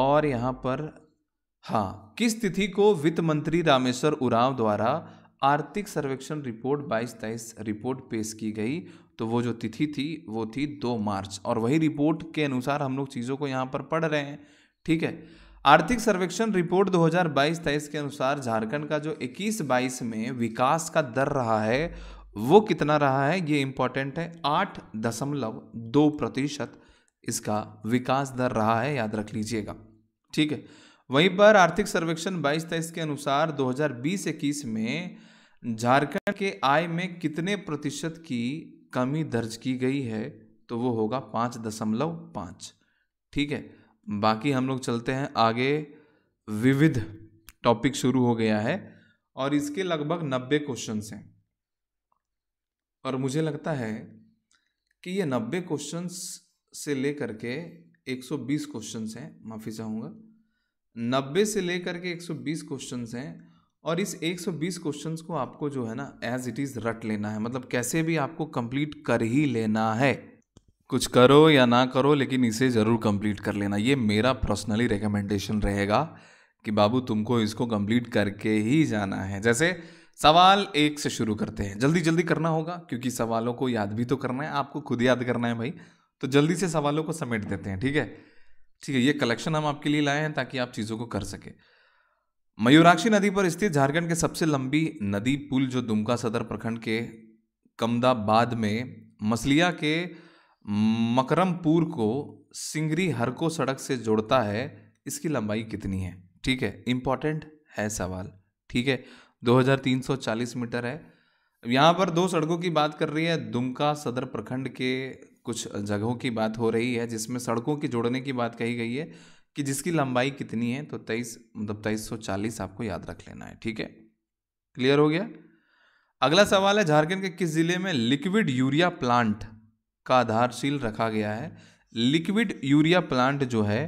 और यहाँ पर हाँ किस तिथि को वित्त मंत्री रामेश्वर उरांव द्वारा आर्थिक सर्वेक्षण रिपोर्ट बाईस तेईस रिपोर्ट पेश की गई तो वो जो तिथि थी वो थी दो मार्च और वही रिपोर्ट के अनुसार हम लोग चीज़ों को यहाँ पर पढ़ रहे हैं ठीक है आर्थिक सर्वेक्षण रिपोर्ट 2022-23 के अनुसार झारखंड का जो 21-22 में विकास का दर रहा है वो कितना रहा है ये इंपॉर्टेंट है आठ दशमलव दो प्रतिशत इसका विकास दर रहा है याद रख लीजिएगा ठीक है वहीं पर आर्थिक सर्वेक्षण 22-23 के अनुसार 2020-21 में झारखंड के आय में कितने प्रतिशत की कमी दर्ज की गई है तो वो होगा पाँच दशमलव पाँच ठीक है बाकी हम लोग चलते हैं आगे विविध टॉपिक शुरू हो गया है और इसके लगभग नब्बे क्वेश्चंस हैं और मुझे लगता है कि ये नब्बे क्वेश्चंस से लेकर के 120 क्वेश्चंस हैं माफ़ी चाहूँगा नब्बे से लेकर के 120 क्वेश्चंस हैं और इस 120 क्वेश्चंस को आपको जो है ना एज इट इज़ रट लेना है मतलब कैसे भी आपको कंप्लीट कर ही लेना है कुछ करो या ना करो लेकिन इसे ज़रूर कंप्लीट कर लेना ये मेरा पर्सनली रिकमेंडेशन रहेगा कि बाबू तुमको इसको कंप्लीट करके ही जाना है जैसे सवाल एक से शुरू करते हैं जल्दी जल्दी करना होगा क्योंकि सवालों को याद भी तो करना है आपको खुद याद करना है भाई तो जल्दी से सवालों को समेट देते हैं ठीक है ठीक है ये कलेक्शन हम आपके लिए लाए हैं ताकि आप चीज़ों को कर सकें मयूराक्षी नदी पर स्थित झारखंड के सबसे लंबी नदी पुल जो दुमका सदर प्रखंड के कमदाबाद में मसलिया के मकरमपुर को सिंगरी हरको सड़क से जोड़ता है इसकी लंबाई कितनी है ठीक है इम्पॉर्टेंट है सवाल ठीक है 2340 मीटर है यहाँ पर दो सड़कों की बात कर रही है दुमका सदर प्रखंड के कुछ जगहों की बात हो रही है जिसमें सड़कों की जोड़ने की बात कही गई है कि जिसकी लंबाई कितनी है तो तेईस मतलब तेईस सौ चालीस आपको याद रख लेना है ठीक है क्लियर हो गया अगला सवाल है झारखंड के किस जिले में लिक्विड यूरिया प्लांट का आधारशील रखा गया है लिक्विड यूरिया प्लांट जो है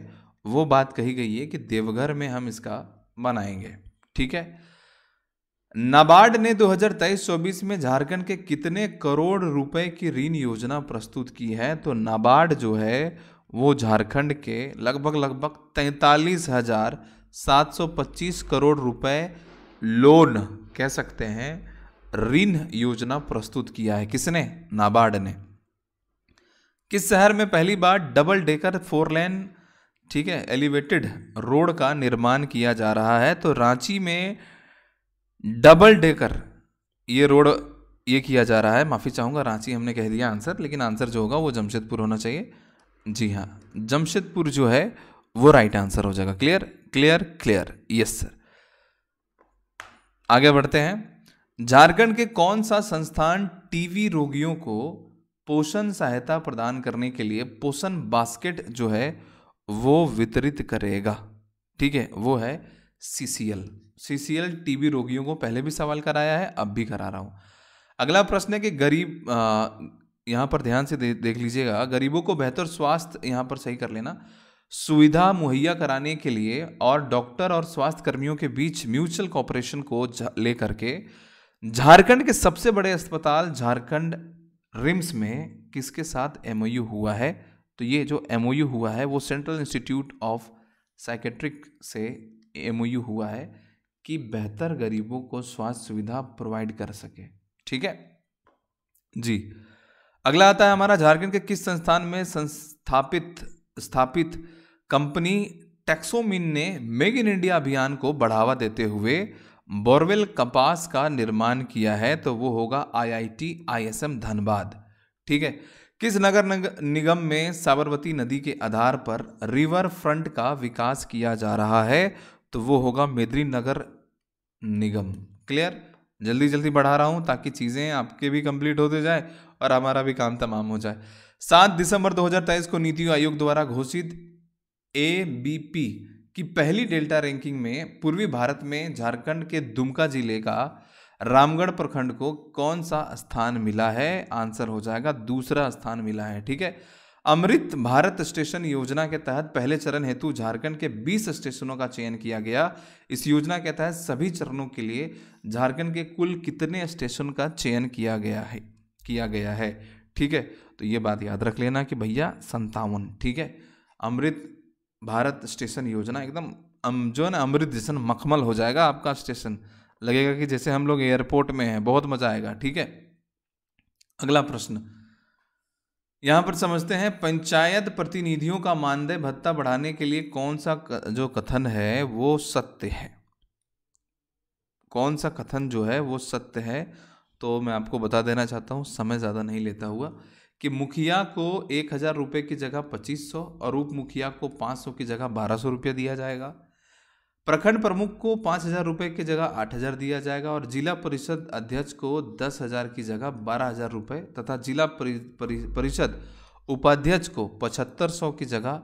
वो बात कही गई है कि देवघर में हम इसका बनाएंगे ठीक है नाबार्ड ने 2023-24 में झारखंड के कितने करोड़ रुपए की ऋण योजना प्रस्तुत की है तो नाबार्ड जो है वो झारखंड के लगभग लगभग तैंतालीस हजार सात सौ पच्चीस करोड़ रुपए लोन कह सकते हैं ऋण योजना प्रस्तुत किया है किसने नाबार्ड ने किस शहर में पहली बार डबल डेकर फोर लेन ठीक है एलिवेटेड रोड का निर्माण किया जा रहा है तो रांची में डबल डेकर ये रोड ये किया जा रहा है माफ़ी चाहूँगा रांची हमने कह दिया आंसर लेकिन आंसर जो होगा वो जमशेदपुर होना चाहिए जी हाँ जमशेदपुर जो है वो राइट आंसर हो जाएगा clear clear clear yes sir आगे बढ़ते हैं झारखंड के कौन सा संस्थान टीवी रोगियों को पोषण सहायता प्रदान करने के लिए पोषण बास्केट जो है वो वितरित करेगा ठीक है वो है C C L C C L TB रोगियों को पहले भी सवाल कराया है अब भी करा रहा हूँ अगला प्रश्न है कि गरीब यहाँ पर ध्यान से दे, देख लीजिएगा गरीबों को बेहतर स्वास्थ्य यहाँ पर सही कर लेना सुविधा मुहैया कराने के लिए और डॉक्टर और स्वास्थ्य कर्मियों के बीच म्यूचुअल कॉपरेशन को लेकर के झारखंड के सबसे बड़े अस्पताल झारखंड रिम्स में किसके साथ एम हुआ है तो ये जो एम हुआ है वो सेंट्रल इंस्टीट्यूट ऑफ साइकेट्रिक से एम हुआ है कि बेहतर गरीबों को स्वास्थ्य सुविधा प्रोवाइड कर सके ठीक है जी अगला आता है हमारा झारखंड के किस संस्थान में संस्थापित स्थापित कंपनी टैक्सोमिन ने मेक इन इंडिया अभियान को बढ़ावा देते हुए बोरवेल कपास का निर्माण किया है तो वो होगा आईआईटी आईएसएम धनबाद ठीक है किस नगर निगम में साबरमती नदी के आधार पर रिवर फ्रंट का विकास किया जा रहा है तो वो होगा मेदरी नगर निगम क्लियर जल्दी जल्दी बढ़ा रहा हूं ताकि चीज़ें आपके भी कंप्लीट होते जाए और हमारा भी काम तमाम हो जाए सात दिसंबर 2023 को नीति आयोग द्वारा घोषित ए बी पी कि पहली डेल्टा रैंकिंग में पूर्वी भारत में झारखंड के दुमका जिले का रामगढ़ प्रखंड को कौन सा स्थान मिला है आंसर हो जाएगा दूसरा स्थान मिला है ठीक है अमृत भारत स्टेशन योजना के तहत पहले चरण हेतु झारखंड के 20 स्टेशनों का चयन किया गया इस योजना के तहत सभी चरणों के लिए झारखंड के कुल कितने स्टेशन का चयन किया गया है किया गया है ठीक है तो ये बात याद रख लेना कि भैया संतावन ठीक है अमृत भारत स्टेशन योजना एकदम अम, जो है ना अमृत जैसन मखमल हो जाएगा आपका स्टेशन लगेगा कि जैसे हम लोग एयरपोर्ट में हैं बहुत मज़ा आएगा ठीक है अगला प्रश्न यहाँ पर समझते हैं पंचायत प्रतिनिधियों का मानदेय भत्ता बढ़ाने के लिए कौन सा जो कथन है वो सत्य है कौन सा कथन जो है वो सत्य है तो मैं आपको बता देना चाहता हूँ समय ज़्यादा नहीं लेता हुआ कि मुखिया को एक हज़ार रुपये की जगह पच्चीस सौ और उप मुखिया को पाँच सौ की जगह बारह सौ रुपया दिया जाएगा प्रखंड प्रमुख को पाँच हज़ार रुपये की जगह आठ हज़ार दिया जाएगा और जिला परिषद अध्यक्ष को दस हज़ार की जगह बारह हज़ार रुपये तथा जिला परिषद उपाध्यक्ष को पचहत्तर सौ की जगह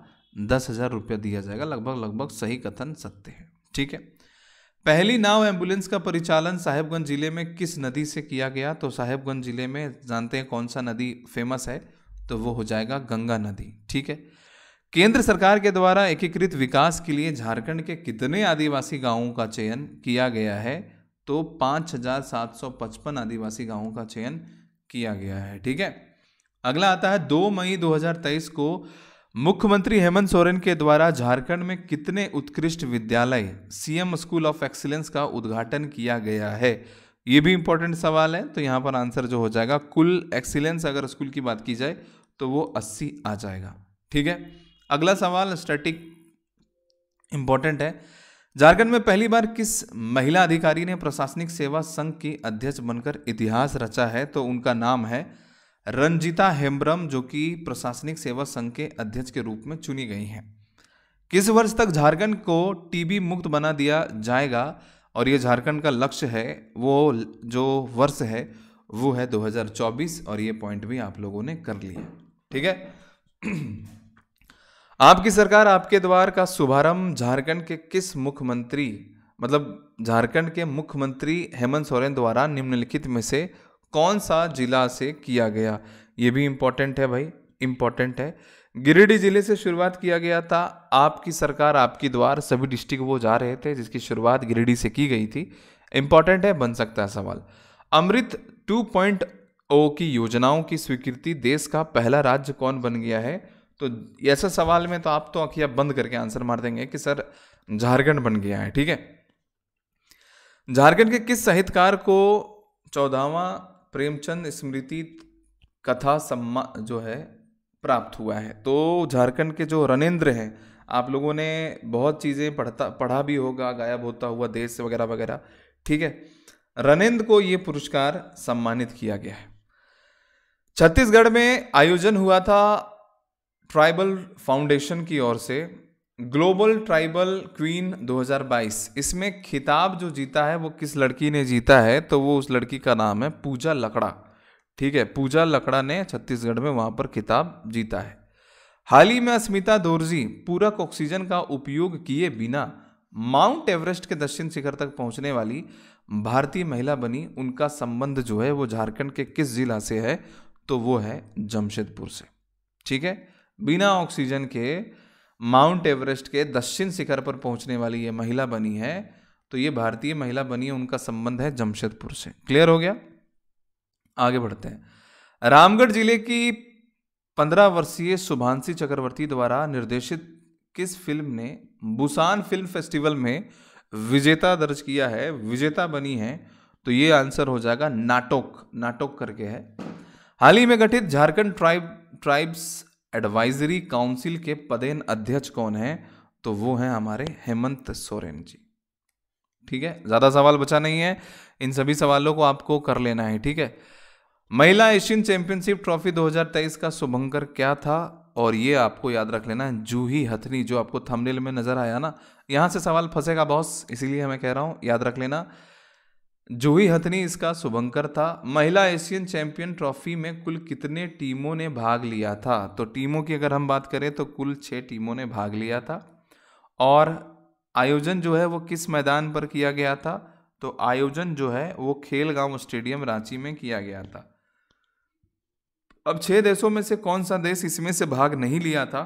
दस हज़ार रुपया दिया जाएगा लगभग लगभग सही कथन सत्य है ठीक है पहली नाव एम्बुलेंस का परिचालन साहेबगंज जिले में किस नदी से किया गया तो साहेबगंज जिले में जानते हैं कौन सा नदी फेमस है तो वो हो जाएगा गंगा नदी ठीक है केंद्र सरकार के द्वारा एकीकृत विकास के लिए झारखंड के कितने आदिवासी गांवों का चयन किया गया है तो 5,755 आदिवासी गांवों का चयन किया गया है ठीक है अगला आता है 2 मई 2023 को मुख्यमंत्री हेमंत सोरेन के द्वारा झारखंड में कितने उत्कृष्ट विद्यालय सीएम स्कूल ऑफ एक्सीलेंस का उद्घाटन किया गया है ये भी इंपॉर्टेंट सवाल है तो यहाँ पर आंसर जो हो जाएगा कुल एक्सीलेंस अगर स्कूल की बात की जाए तो वो 80 आ जाएगा ठीक है अगला सवाल स्टैटिक इंपॉर्टेंट है झारखंड में पहली बार किस महिला अधिकारी ने प्रशासनिक सेवा संघ की अध्यक्ष बनकर इतिहास रचा है तो उनका नाम है रंजिता हेम्ब्रम जो कि प्रशासनिक सेवा संघ के अध्यक्ष के रूप में चुनी गई हैं किस वर्ष तक झारखंड को टीबी मुक्त बना दिया जाएगा और ये झारखंड का लक्ष्य है वो जो वर्ष है वो है 2024 और ये पॉइंट भी आप लोगों ने कर लिया ठीक है [clears throat] आपकी सरकार आपके द्वार का शुभारंभ झारखंड के किस मुख्यमंत्री मतलब झारखंड के मुख्यमंत्री हेमंत सोरेन द्वारा निम्नलिखित में से कौन सा जिला से किया गया ये भी इम्पोर्टेंट है भाई इम्पोर्टेंट है गिरिडीह जिले से शुरुआत किया गया था आपकी सरकार आपकी द्वार सभी डिस्ट्रिक्ट वो जा रहे थे जिसकी शुरुआत गिरिडीह से की गई थी इंपॉर्टेंट है बन सकता है सवाल अमृत टू ओ oh की योजनाओं की स्वीकृति देश का पहला राज्य कौन बन गया है तो ऐसे सवाल में तो आप तो अखिया बंद करके आंसर मार देंगे कि सर झारखंड बन गया है ठीक है झारखंड के किस साहित्यकार को चौदहवा प्रेमचंद स्मृति कथा सम्मा जो है प्राप्त हुआ है तो झारखंड के जो रनेंद्र हैं आप लोगों ने बहुत चीज़ें पढ़ता पढ़ा भी होगा गायब होता हुआ देश से वगैरह वगैरह ठीक है रणेंद्र को ये पुरस्कार सम्मानित किया गया है छत्तीसगढ़ में आयोजन हुआ था ट्राइबल फाउंडेशन की ओर से ग्लोबल ट्राइबल क्वीन 2022 इसमें खिताब जो जीता है वो किस लड़की ने जीता है तो वो उस लड़की का नाम है पूजा लकड़ा ठीक है पूजा लकड़ा ने छत्तीसगढ़ में वहाँ पर खिताब जीता है हाल ही में अस्मिता दोर्जी पूरक ऑक्सीजन का उपयोग किए बिना माउंट एवरेस्ट के दक्षिण शिखर तक पहुंचने वाली भारतीय महिला बनी उनका संबंध जो है वो झारखंड के किस जिला से है तो वो है जमशेदपुर से ठीक है बिना ऑक्सीजन के माउंट एवरेस्ट के दक्षिण शिखर पर पहुंचने वाली ये महिला बनी है तो ये भारतीय महिला बनी है उनका संबंध है जमशेदपुर से क्लियर हो गया आगे बढ़ते हैं रामगढ़ जिले की पंद्रह वर्षीय शुभांशी चक्रवर्ती द्वारा निर्देशित किस फिल्म ने बुसान फिल्म फेस्टिवल में विजेता दर्ज किया है विजेता बनी है तो ये आंसर हो जाएगा नाटोक नाटोक करके है हाल ही में गठित Jharkhand tribe tribes advisory council के पदेन अध्यक्ष कौन है तो वो हैं हमारे हेमंत सोरेन जी ठीक है ज़्यादा सवाल बचा नहीं है इन सभी सवालों को आपको कर लेना है ठीक है महिला एशियन चैंपियनशिप ट्रॉफी 2023 का शुभंकर क्या था और ये आपको याद रख लेना है जूही हथनी जो आपको थंबनेल में नज़र आया ना यहां से सवाल फंसेगा बॉस इसीलिए मैं कह रहा हूं याद रख लेना जूही हथनी इसका शुभंकर था महिला एशियन चैंपियन ट्रॉफी में कुल कितने टीमों ने भाग लिया था तो टीमों की अगर हम बात करें तो कुल छः टीमों ने भाग लिया था और आयोजन जो है वो किस मैदान पर किया गया था तो आयोजन जो है वो खेलगांव स्टेडियम रांची में किया गया था अब छह देशों में से कौन सा देश इसमें से भाग नहीं लिया था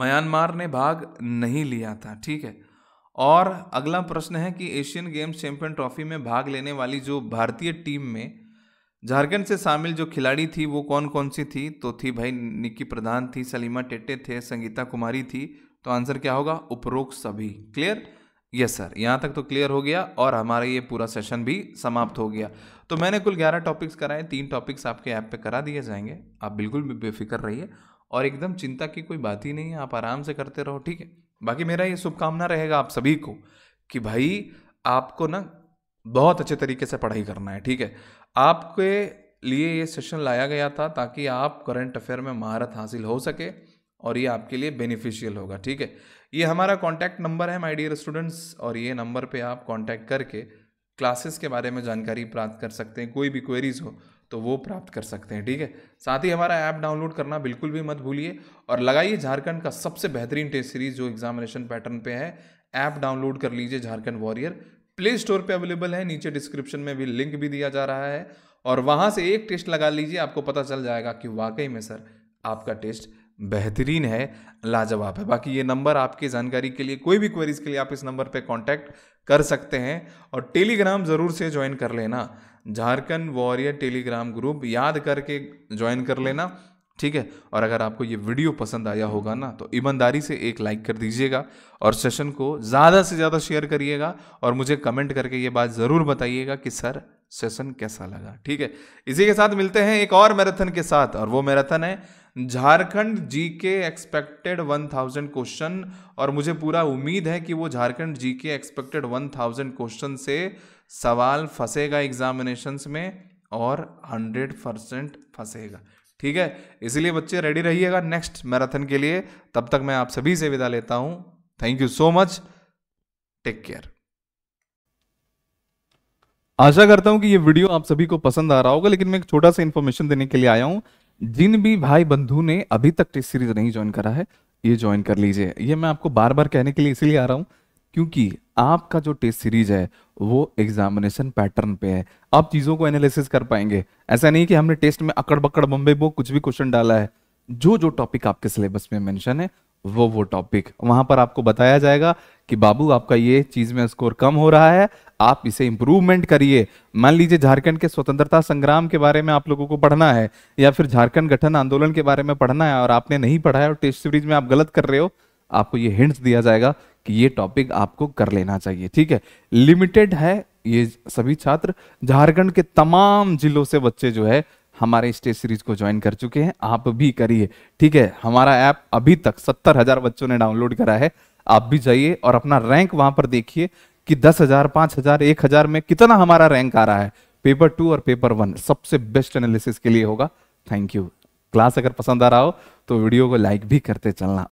म्यांमार ने भाग नहीं लिया था ठीक है और अगला प्रश्न है कि एशियन गेम्स चैंपियन ट्रॉफी में भाग लेने वाली जो भारतीय टीम में झारखंड से शामिल जो खिलाड़ी थी वो कौन कौन सी थी तो थी भाई निक्की प्रधान थी सलीमा टेटे थे संगीता कुमारी थी तो आंसर क्या होगा उपरोक्त सभी क्लियर यस सर यहाँ तक तो क्लियर हो गया और हमारा ये पूरा सेशन भी समाप्त हो गया तो मैंने कुल ग्यारह टॉपिक्स कराए तीन टॉपिक्स आपके ऐप पे करा दिए जाएंगे आप बिल्कुल भी बेफिक्र रहिए और एकदम चिंता की कोई बात ही नहीं है आप आराम से करते रहो ठीक है बाकी मेरा ये शुभकामना रहेगा आप सभी को कि भाई आपको ना बहुत अच्छे तरीके से पढ़ाई करना है ठीक है आपके लिए ये सेशन लाया गया था ताकि आप करंट अफेयर में महारत हासिल हो सके और ये आपके लिए बेनिफिशियल होगा ठीक है ये हमारा कॉन्टैक्ट नंबर है माय डियर स्टूडेंट्स और ये नंबर पे आप कॉन्टैक्ट करके क्लासेस के बारे में जानकारी प्राप्त कर सकते हैं कोई भी क्वेरीज हो तो वो प्राप्त कर सकते हैं ठीक है साथ ही हमारा ऐप डाउनलोड करना बिल्कुल भी मत भूलिए और लगाइए झारखंड का सबसे बेहतरीन टेस्ट सीरीज जो एग्जामिनेशन पैटर्न पे है ऐप डाउनलोड कर लीजिए झारखंड वॉरियर प्ले स्टोर पे अवेलेबल है नीचे डिस्क्रिप्शन में भी लिंक भी दिया जा रहा है और वहाँ से एक टेस्ट लगा लीजिए आपको पता चल जाएगा कि वाकई में सर आपका टेस्ट बेहतरीन है लाजवाब है बाकी ये नंबर आपकी जानकारी के लिए कोई भी क्वेरीज के लिए आप इस नंबर पे कांटेक्ट कर सकते हैं और टेलीग्राम ज़रूर से ज्वाइन कर लेना झारखंड वॉरियर टेलीग्राम ग्रुप याद करके ज्वाइन कर लेना ठीक है और अगर आपको ये वीडियो पसंद आया होगा ना तो ईमानदारी से एक लाइक कर दीजिएगा और सेशन को ज़्यादा से ज़्यादा शेयर करिएगा और मुझे कमेंट करके ये बात ज़रूर बताइएगा कि सर सेशन कैसा लगा ठीक है इसी के साथ मिलते हैं एक और मैराथन के साथ और वो मैराथन है झारखंड जी के एक्सपेक्टेड वन थाउजेंड क्वेश्चन और मुझे पूरा उम्मीद है कि वो झारखंड जी के एक्सपेक्टेड वन थाउजेंड क्वेश्चन से सवाल फंसेगा एग्जामिनेशन में और हंड्रेड परसेंट फंसेगा ठीक है इसलिए बच्चे रेडी रहिएगा नेक्स्ट मैराथन के लिए तब तक मैं आप सभी से विदा लेता हूं thank you so much take care आशा करता हूं कि ये वीडियो आप सभी को पसंद आ रहा होगा लेकिन मैं एक छोटा सा इन्फॉर्मेशन देने के लिए आया हूं जिन भी भाई बंधु ने अभी तक टेस्ट सीरीज नहीं ज्वाइन करा है ये ज्वाइन कर लीजिए ये मैं आपको बार बार कहने के लिए इसीलिए आ रहा हूं क्योंकि आपका जो टेस्ट सीरीज है वो एग्जामिनेशन पैटर्न पे है आप चीज़ों को एनालिसिस कर पाएंगे ऐसा नहीं कि हमने टेस्ट में अकड़ बकड़ बम्बे बो कुछ भी क्वेश्चन डाला है जो जो टॉपिक आपके सिलेबस में मेंशन है वो वो टॉपिक वहां पर आपको बताया जाएगा कि बाबू आपका ये चीज में स्कोर कम हो रहा है आप इसे इंप्रूवमेंट करिए मान लीजिए झारखंड के स्वतंत्रता संग्राम के बारे में आप लोगों को पढ़ना है या फिर झारखंड गठन आंदोलन के बारे में पढ़ना है और आपने नहीं पढ़ा है और टेस्ट सीरीज में आप गलत कर रहे हो आपको ये हिंट्स दिया जाएगा कि ये टॉपिक आपको कर लेना चाहिए ठीक है लिमिटेड है ये सभी छात्र झारखंड के तमाम जिलों से बच्चे जो है हमारे स्टेज सीरीज को ज्वाइन कर चुके हैं आप भी करिए ठीक है हमारा ऐप अभी तक सत्तर हजार बच्चों ने डाउनलोड करा है आप भी जाइए और अपना रैंक वहां पर देखिए कि दस हजार पांच हजार एक हजार में कितना हमारा रैंक आ रहा है पेपर टू और पेपर वन सबसे बेस्ट एनालिसिस के लिए होगा थैंक यू क्लास अगर पसंद आ रहा हो तो वीडियो को लाइक भी करते चलना